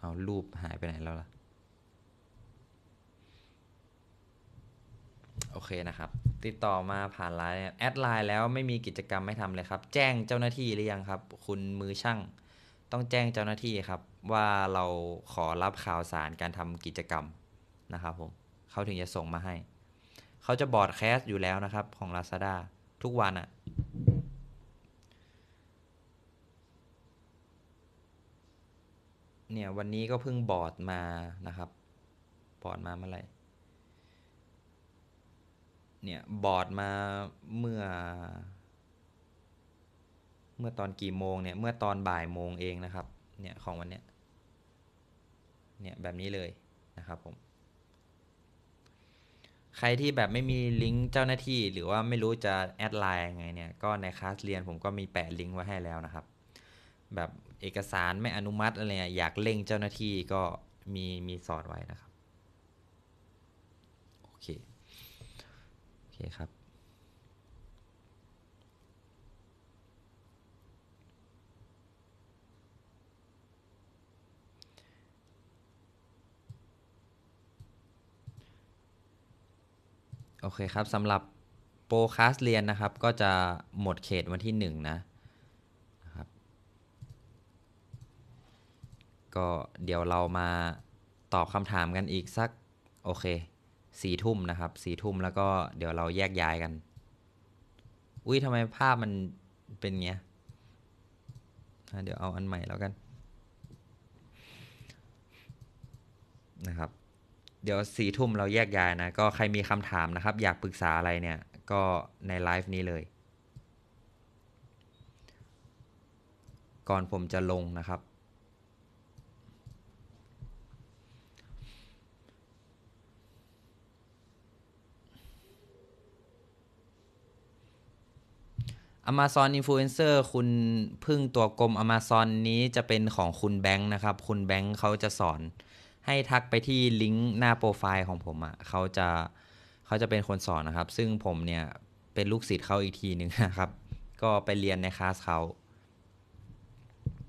เอา รูปหายไปไหนแล้วล่ะ โอเคนะครับ ติดต่อมาผ่านไลน์แอดไลน์แล้วไม่มีกิจกรรมไม่ทำเลยครับ แจ้งเจ้าหน้าที่หรือยังครับ คุณมือช่าง ต้องแจ้งเจ้าหน้าที่ครับ ว่าเราขอรับข่าวสารการทำกิจกรรมนะครับผมเขาถึงจะส่งมาให้เขาจะบอร์ดแคสต์อยู่แล้วนะครับ ของ Lazada ทุกวันอะ่ะเนี่ย วันนี้ก็เพิ่งบอร์ดมานะครับ บอร์ดมาเมื่อไหร่เนี่ยบอร์ดมาเมื่อ เมื่อตอนกี่โมงเนี่ยเมื่อตอนบ่ายโมงเองนะครับ เนี่ยของวันเนี้ยเนี่ยแบบนี้เลยนะครับผมใครที่แบบไม่มีลิงก์เจ้าหน้าที่หรือว่าไม่รู้จะแอดไลน์ยังไงเนี่ย ก็ในคลาสเรียนผมก็มีแปะลิงก์ไว้ให้แล้วนะครับ แบบเอกสารไม่อนุมัติอะไรอยากเล่งเจ้าหน้าที่ก็มี มี สอนไว้นะครับโอเคโอเค ครับ โอเคครับสำหรับโปรคลาสเรียนนะครับก็จะหมดเขตวันที่ 1 นะก็เดี๋ยวเรามาตอบคำถามกันอีกสักโอเคสี่ทุ่มนะครับ สี่ทุ่มแล้วก็เดี๋ยวเราแยกย้ายกันอุ้ยทำไมภาพมันเป็นเงี้ย เดี๋ยวเอาอันใหม่แล้วกันนะครับ เดี๋ยวสี่ทุ่มเราแยกย้ายนะก็ใครมีคำถามนะครับ อยากปรึกษาอะไรเนี่ยก็ในไลฟ์นี้เลย ก่อนผมจะลงนะครับ Amazon Influencer คุณพึ่งตัวกลม Amazon นี้จะเป็นของคุณแบงค์นะครับ คุณแบงค์เขาจะสอนให้ทักไปที่ลิงก์หน้าโปรไฟล์ของผมอะ่ะเขาจะเขาจะเป็นคนสอนนะครับ ซึ่งผมเนี่ยเป็นลูกศิษย์เขาอีกทีหนึ่งนะครับ ก็ไปเรียนในคลาสเขา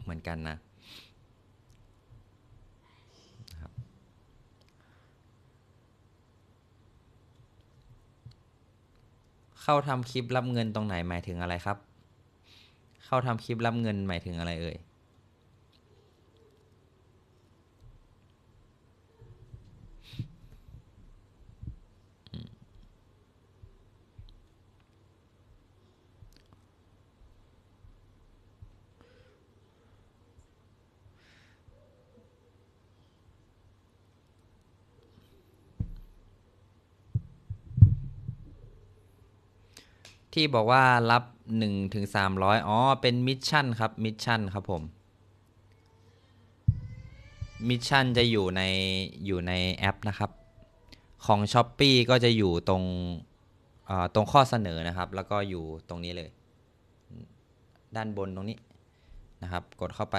เหมือนกันนะเข้าทำคลิปรับเงินตรงไหนหมายถึงอะไรครับ เข้าทำคลิปรับเงินหมายถึงอะไรเอ่ยที่บอกว่ารับ1ถึง300อ๋อ เป็นมิชชั่นครับ มิชชั่นครับผม มิชชั่นจะอยู่ในอยู่ในแอปนะครับ ของ s h อ p e e ก็จะอยู่ตรงตรงข้อเสนอนะครับ แล้วก็อยู่ตรงนี้เลยด้านบนตรงนี้นะครับ กดเข้าไป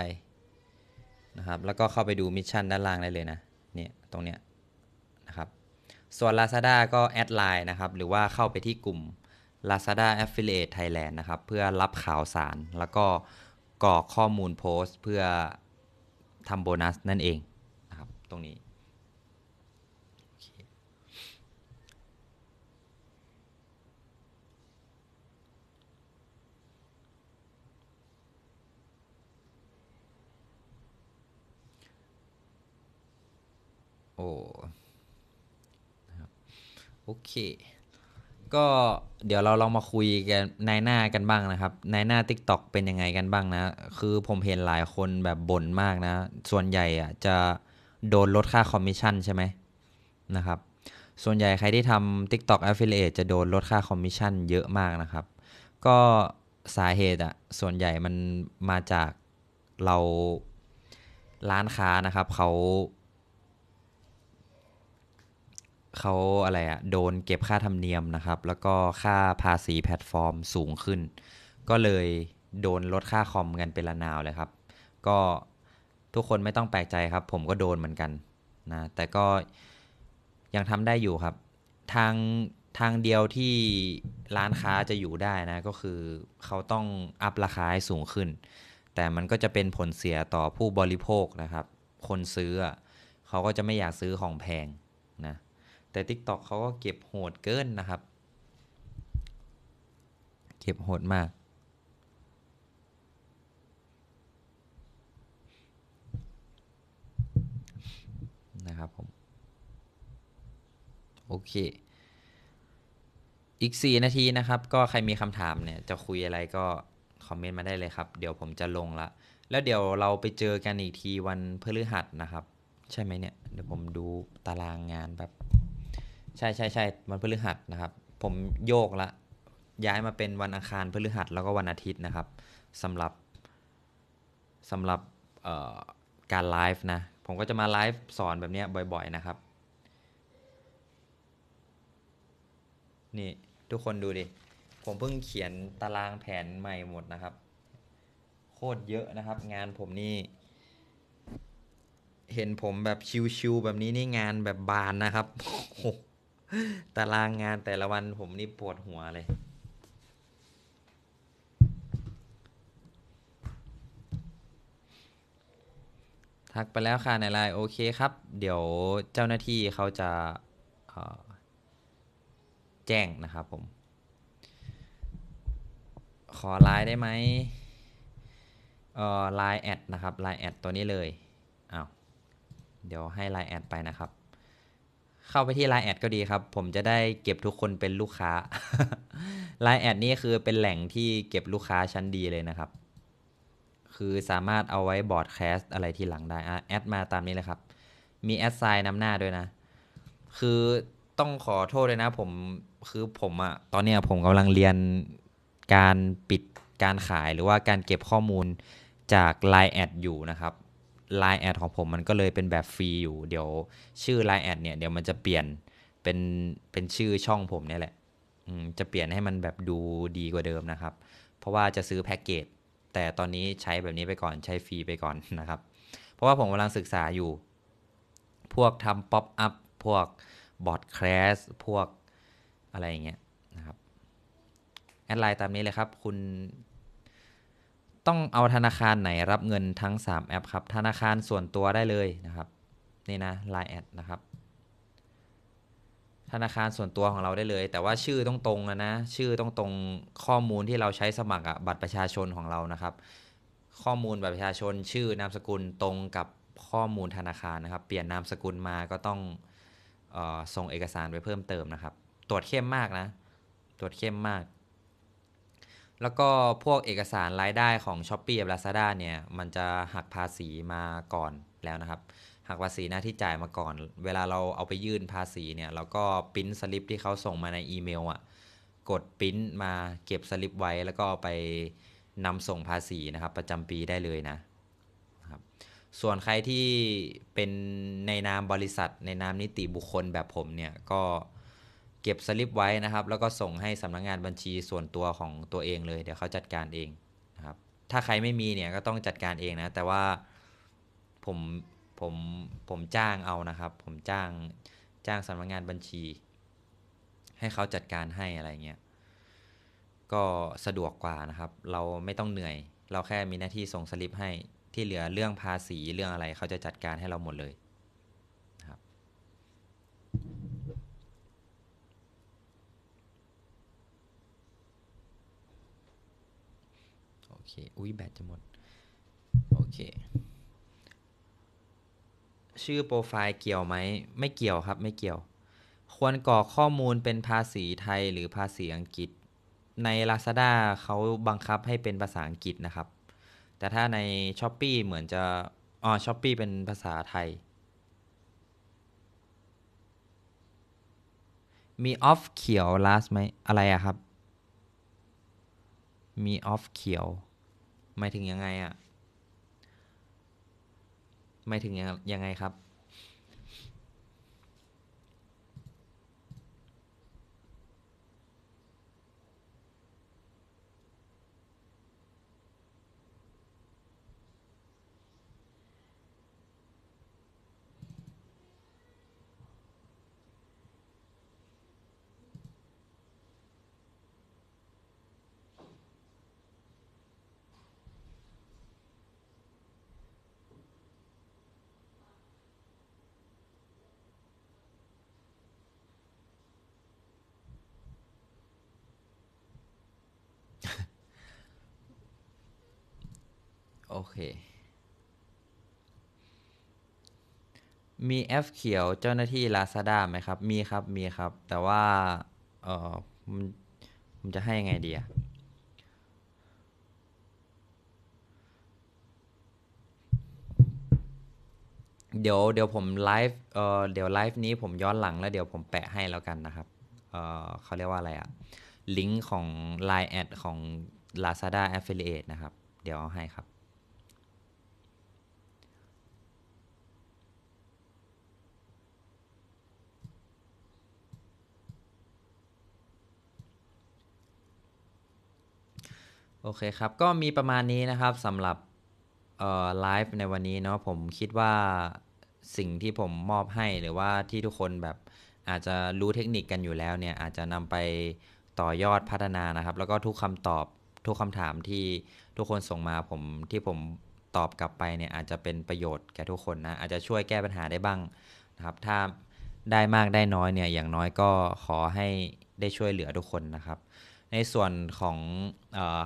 นะครับแล้วก็เข้าไปดูมิชชั่นด้านล่างได้เลยนะเนี่ยตรงเนี้ยนะครับส่วน Lazada ก็แอดไลน์นะครับหรือว่าเข้าไปที่กลุ่ม Lazada Affiliate Thailand นะครับ เพื่อรับข่าวสารแล้วก็กรอกข้อมูลโพสต์เพื่อทำโบนัส นั่น เองนะครับ ตรง นี้ โอ้โอเคก็เดี๋ยวเราลองมาคุยกันนายหน้ากันบ้างนะครับนายหน้า t ิ k t o k เป็นยังไงกันบ้างนะ คือผมเห็นหลายคนแบบบ่นมากนะ ส่วนใหญ่อ่ะจะโดนลดค่าคอมมิชชั่นใช่ไหมนะครับ ส่วนใหญ่ใครที่ทำ TikTok Affiliate จะโดนลดค่าคอมมิชชั่นเยอะมากนะครับ ก็สาเหตุอ่ะส่วนใหญ่มันมาจากเราร้านค้านะครับเขาเขาอะไรอะโดนเก็บค่าธรรมเนียมนะครับ แล้วก็ค่าภาษีแพลตฟอร์มสูงขึ้น ก็เลยโดนลดค่าคอมกันเป็นละนาวเลยครับ ก็ทุกคนไม่ต้องแปลกใจครับ ผมก็โดนเหมือนกันนะแต่ก็ยังทำได้อยู่ครับทางทางเดียวที่ร้านค้าจะอยู่ได้นะก็คือเขาต้องอัพราคาให้สูงขึ้น แต่มันก็จะเป็นผลเสียต่อผู้บริโภคนะครับ คนซื้อเขาก็จะไม่อยากซื้อของแพงนะแต่ TikTok เขาก็เก็บโหดเกินนะครับ เก็บโหดมากนะครับผม โอเค อีก 4 นาทีนะครับ ก็ใครมีคำถามเนี่ยจะคุยอะไรก็คอมเมนต์มาได้เลยครับ เดี๋ยวผมจะลงละ แล้วเดี๋ยวเราไปเจอกันอีกทีวันพฤหัสนะครับ ใช่ไหมเนี่ย เดี๋ยวผมดูตารางงานแบบใช่ใช่ใช่วันพฤหัสนะครับ ผมโยกละย้ายมาเป็นวันอังคารพฤหัส แล้วก็วันอาทิตย์นะครับสำหรับสำหรับการไลฟ์นะผมก็จะมาไลฟ์สอนแบบนี้บ่อยๆนะครับ นี่ ทุกคนดูดิ ผมเพิ่งเขียนตารางแผนใหม่หมดนะครับ โคตรเยอะนะครับ งานผมนี่เห็นผมแบบชิวๆแบบนี้นี่งานแบบบานนะครับตารางงานแต่ละวันผมนี่ปวดหัวเลย ทักไปแล้วค่ะ ในไลน์โอเคครับ เดี๋ยวเจ้าหน้าที่เขาจะ แจ้งนะครับผม ขอไลน์ได้ไหมเออไลน์แอดนะครับไลน์แอดตัวนี้เลยเอา้าว เดี๋ยวให้ไลน์แอดไปนะครับเข้าไปที่ Line แอดก็ดีครับผมจะได้เก็บทุกคนเป็นลูกค้า Line แอดนี้คือเป็นแหล่งที่เก็บลูกค้าชั้นดีเลยนะครับ คือสามารถเอาไว้บอร์ดแคสอะไรทีหลังได้แอดมาตามนี้เลยครับ มีแอดไซน์นำหน้าด้วยนะ คือต้องขอโทษเลยนะ ผมคือผมอะตอนนี้ผมกำลังเรียนการปิดการขายหรือว่าการเก็บข้อมูลจาก Line แอดอยู่นะครับไลน์แอดของผมมันก็เลยเป็นแบบฟรีอยู่ เดี๋ยวชื่อไลน์แอดเนี่ย เดี๋ยวมันจะเปลี่ยนเป็นเป็นชื่อช่องผมเนี่ยแหละจะเปลี่ยนให้มันแบบดูดีกว่าเดิมนะครับ เพราะว่าจะซื้อแพ็กเกจ แต่ตอนนี้ใช้แบบนี้ไปก่อนใช้ฟรีไปก่อนนะครับ เพราะว่าผมกำลังศึกษาอยู่ พวกทำป๊อปอัพพวกบอร์ดแคสพวกอะไรอย่างเงี้ยนะครับแอดไลน์ตามนี้เลยครับ คุณต้องเอาธนาคารไหนรับเงินทั้ง 3 แอปครับธนาคารส่วนตัวได้เลยนะครับ นี่นะ Line แอดนะครับธนาคารส่วนตัวของเราได้เลย แต่ว่าชื่อต้องตรงนะชื่อต้องตรงข้อมูลที่เราใช้สมัครบัตรประชาชนของเรานะครับ ข้อมูลบัตรประชาชนชื่อนามสกุลตรงกับข้อมูลธนาคารนะครับ เปลี่ยนนามสกุลมาก็ต้องออส่งเอกสารไปเพิ่มเติมนะครับ ตรวจเข้มมากนะ ตรวจเข้มมากแล้วก็พวกเอกสารรายได้ของ s h อ p e e กับ Lazada เนี่ย มันจะหักภาษีมาก่อนแล้วนะครับ หักภาษีหน้าที่จ่ายมาก่อน เวลาเราเอาไปยื่นภาษีเนี่ยเราก็พิมพ์สลิปที่เขาส่งมาในอีเมลอะ่ะกดพิมพ์มาเก็บสลิปไว้แล้วก็ไปนำส่งภาษีนะครับ ประจำปีได้เลยนะครับส่วนใครที่เป็นในนามบริษัท ในนามนิติบุคคลแบบผมเนี่ยก็เก็บสลิปไว้นะครับ แล้วก็ส่งให้สำนักงงานบัญชีส่วนตัวของตัวเองเลยเดี๋ยวเขาจัดการเองนะครับถ้าใครไม่มีเนี่ยก็ต้องจัดการเองนะ แต่ว่าผมผมผมจ้างเอานะครับ ผมจ้างจ้างสำนักงงานบัญชี ให้เขาจัดการให้อะไรเงี้ยก็สะดวกกว่านะครับเราไม่ต้องเหนื่อย เราแค่มีหน้าที่ส่งสลิปให้ที่เหลือเรื่องภาษีเรื่องอะไรเขาจะจัดการให้เราหมดเลยอุ้ยแบตจะหมด โอเค ชื่อโปรไฟล์เกี่ยวไหมไม่เกี่ยวครับ ไม่เกี่ยว ควรกรอกข้อมูลเป็นภาษีไทยหรือภาษีอังกฤษ ใน Lazada เขาบังคับให้เป็นภาษาอังกฤษนะครับ แต่ถ้าใน s h อ p e e เหมือนจะอ๋อ s h อ p e e เป็นภาษาไทย มีออฟเขียว last ไหมอะไรอะครับ มีออฟเขียวหมายถึงยังไงอะหมายถึงยังยังไงครับโอเค มีแอปเขียวเจ้าหน้าที่ลาซาด้าไหมครับ มีครับ มีครับ แต่ว่า เออมผมจะให้ยังไงดีอะเดี๋ยว เดี๋ยวผมไลฟ์ เอ่อ เดี๋ยวไลฟ์นี้ผมย้อนหลังแล้วเดี๋ยวผมแปะให้แล้วกันนะครับ เอ่อเขาเรียกว่าอะไรอะลิงก์ของ Line แอดของ Lazada Affiliate นะครับ เดี๋ยวเอาให้ครับโอเคครับ ก็มีประมาณนี้นะครับสำหรับไลฟ์ในวันนี้เนาะผมคิดว่าสิ่งที่ผมมอบให้หรือว่าที่ทุกคนแบบอาจจะรู้เทคนิคกันอยู่แล้วเนี่ยอาจจะนำไปต่อยอดพัฒนานะครับ แล้วก็ทุกคำตอบทุกคำถามที่ทุกคนส่งมาผมที่ผมตอบกลับไปเนี่ยอาจจะเป็นประโยชน์แก่ทุกคนนะอาจจะช่วยแก้ปัญหาได้บ้างนะครับถ้าได้มากได้น้อยเนี่ยอย่างน้อยก็ขอให้ได้ช่วยเหลือทุกคนนะครับในส่วนของ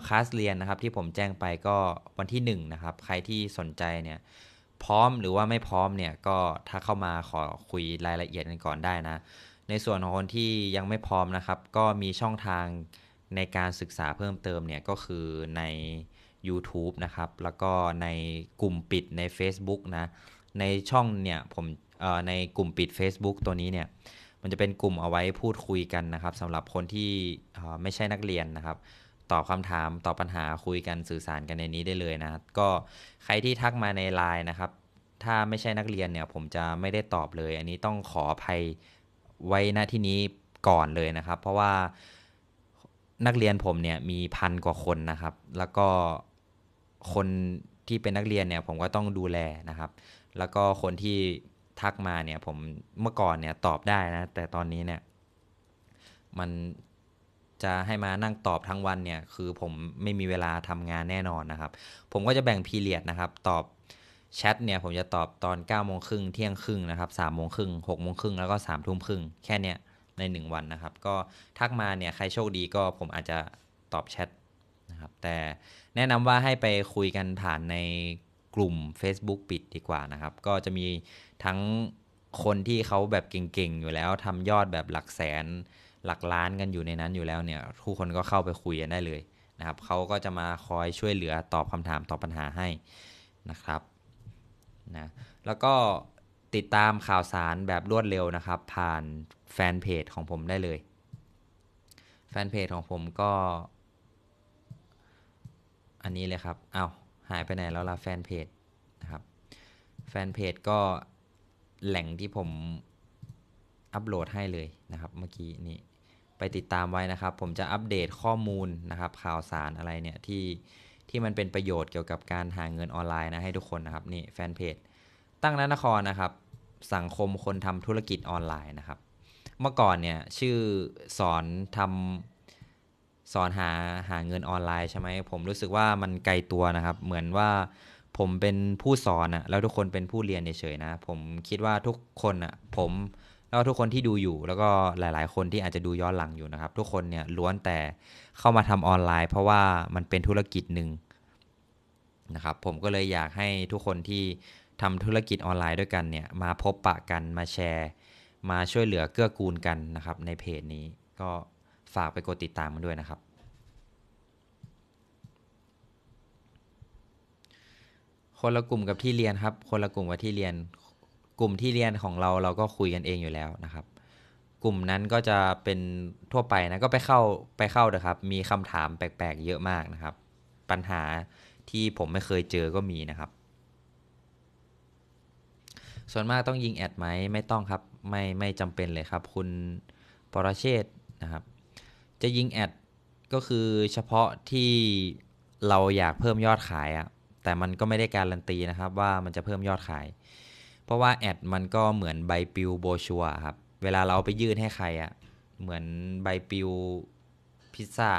คลาสเรียนนะครับ ที่ผมแจ้งไปก็วันที่1นะครับใครที่สนใจเนี่ยพร้อมหรือว่าไม่พร้อมเนี่ยก็ถ้าเข้ามาขอคุยรายละเอียดกันก่อนได้นะ ในส่วนของคนที่ยังไม่พร้อมนะครับ ก็มีช่องทางในการศึกษาเพิ่มเติมเนี่ยก็คือใน YouTube นะครับแล้วก็ในกลุ่มปิดใน Facebook นะในช่องเนี่ยผมในกลุ่มปิด Facebook ตัวนี้เนี่ยมันจะเป็นกลุ่มเอาไว้พูดคุยกันนะครับสำหรับคนที่ไม่ใช่นักเรียนนะครับ ตอบคำถามตอบปัญหาคุยกันสื่อสารกันในนี้ได้เลยนะก็ใครที่ทักมาในไลน์นะครับ ถ้าไม่ใช่นักเรียนเนี่ย ผมจะไม่ได้ตอบเลย อันนี้ต้องขออภัยไว้ณที่นี้ก่อนเลยนะครับ เพราะว่านักเรียนผมเนี่ยมีพันกว่าคนนะครับ แล้วก็คนที่เป็นนักเรียนเนี่ย ผมก็ต้องดูแลนะครับ แล้วก็คนที่ทักมาเนี่ยผมเมื่อก่อนเนี่ยตอบได้นะแต่ตอนนี้เนี่ย มันจะให้มานั่งตอบทั้งวันเนี่ยคือผมไม่มีเวลาทำงานแน่นอนนะครับ ผมก็จะแบ่งพีเรียดนะครับตอบแชทเนี่ยผมจะตอบตอน9ก้าโมงครึ่งเที่ยงครึ่งนะครับสามโมงครึ่งหกโมงครึ่งแล้วก็สามทุ่มครึ่งแค่เนี้ยใน 1 วันนะครับก็ทักมาเนี่ยใครโชคดีก็ผมอาจจะตอบแชทนะครับแต่แนะนำว่าให้ไปคุยกันผ่านในกลุ่ม Facebook ปิดดีกว่านะครับ ก็จะมีทั้งคนที่เขาแบบเก่งๆ อยู่แล้วทำยอดแบบหลักแสนหลักล้านกันอยู่ในนั้นอยู่แล้วเนี่ย ทุกคนก็เข้าไปคุยกันได้เลยนะครับ เขาก็จะมาคอยช่วยเหลือตอบคำถามตอบปัญหาให้นะครับนะแล้วก็ติดตามข่าวสารแบบรวดเร็วนะครับ ผ่าน แฟนเพจของผมได้เลย แฟนเพจของผมก็ อันนี้เลยครับอา้าวหายไปไหนแล้วล่ะแฟนเพจนะครับแฟนเพจก็แหล่งที่ผมอัปโหลดให้เลยนะครับ เมื่อกี้นี้ไปติดตามไว้นะครับ ผมจะอัปเดตข้อมูลนะครับข่าวสารอะไรเนี่ยที่ที่มันเป็นประโยชน์เกี่ยวกับการหาเงินออนไลน์นะให้ทุกคนนะครับนี่แฟนเพจตั้งนันครนะครับ สังคมคนทำธุรกิจออนไลน์นะครับ เมื่อก่อนเนี่ยชื่อสอนทำสอนหาหาเงินออนไลน์ใช่ไหมผมรู้สึกว่ามันไกลตัวนะครับ เหมือนว่าผมเป็นผู้สอนอะแล้วทุกคนเป็นผู้เรียนเฉยๆนะ ผมคิดว่าทุกคนอะผม แล้วทุกคนที่ดูอยู่แล้วก็หลายๆคนที่อาจจะดูย้อนหลังอยู่นะครับ ทุกคนเนี่ยล้วนแต่เข้ามาทำออนไลน์ เพราะว่ามันเป็นธุรกิจหนึ่งนะครับผมก็เลยอยากให้ทุกคนที่ทำธุรกิจออนไลน์ด้วยกันเนี่ย มาพบปะกันมาแชร์ มาช่วยเหลือเกื้อกูลกันนะครับ ในเพจนี้ ก็ฝากไปกดติดตามมันด้วยนะครับคนละกลุ่มกับที่เรียนครับ คนละกลุ่มกับที่เรียน กลุ่มที่เรียนของเราเราก็คุยกันเองอยู่แล้วนะครับ กลุ่มนั้นก็จะเป็นทั่วไปนะ ก็ไปเข้าไปเข้าเถอะครับ มีคำถามแปลกๆเยอะมากนะครับ ปัญหาที่ผมไม่เคยเจอก็มีนะครับ ส่วนมากต้องยิงแอดไหม ไม่ต้องครับ ไม่ไม่จำเป็นเลยครับคุณปรเชษนะครับ จะยิงแอดก็คือเฉพาะที่เราอยากเพิ่มยอดขายอ่ะแต่มันก็ไม่ได้การันตีนะครับว่ามันจะเพิ่มยอดขาย เพราะว่าแอดมันก็เหมือนใบปลิวโบชัวครับ เวลาเราไปยื่นให้ใครอะ่ะเหมือนใบปลิวพิซซ่า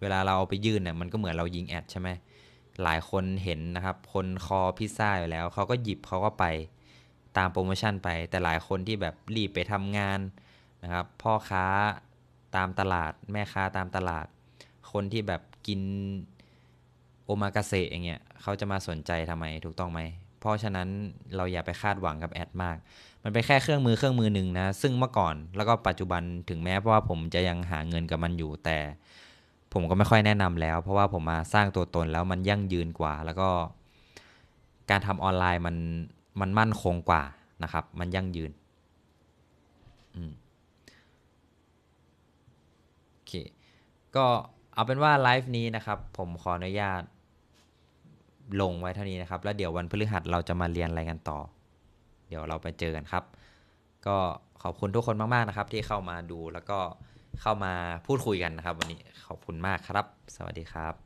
เวลาเราเอาไปยื่นเนี่ยมันก็เหมือนเรายิงแอดใช่ไหมหลายคนเห็นนะครับ คนคอพิซซ่าอยู่แล้วเขาก็หยิบเขาก็ไปตามโปรโมชั่นไป แต่หลายคนที่แบบรีบไปทำงานนะครับ พ่อค้าตามตลาดแม่ค้าตามตลาด คนที่แบบกินโอมากาเซอย่างเงี้ยเขาจะมาสนใจทำไมถูกต้องไหมเพราะฉะนั้นเราอย่าไปคาดหวังกับแอดมาก มันเป็นแค่เครื่องมือเครื่องมือหนึ่งนะซึ่งเมื่อก่อนแล้วก็ปัจจุบันถึงแม้ว่าผมจะยังหาเงินกับมันอยู่แต่ผมก็ไม่ค่อยแนะนำแล้ว เพราะว่าผมมาสร้างตัวตนแล้วมันยั่งยืนกว่า แล้วก็การทำออนไลน์มันมันมั่นคงกว่านะครับ มันยั่งยืนอืมโอเคก็เอาเป็นว่าไลฟ์นี้นะครับ ผมขออนุญาตลงไว้เท่านี้นะครับแล้วเดี๋ยววันพฤหัสเราจะมาเรียนอะไรกันต่อ เดี๋ยวเราไปเจอกันครับ ก็ขอบคุณทุกคนมากๆนะครับ ที่เข้ามาดูแล้วก็เข้ามาพูดคุยกันนะครับวันนี้ขอบคุณมากครับ สวัสดีครับ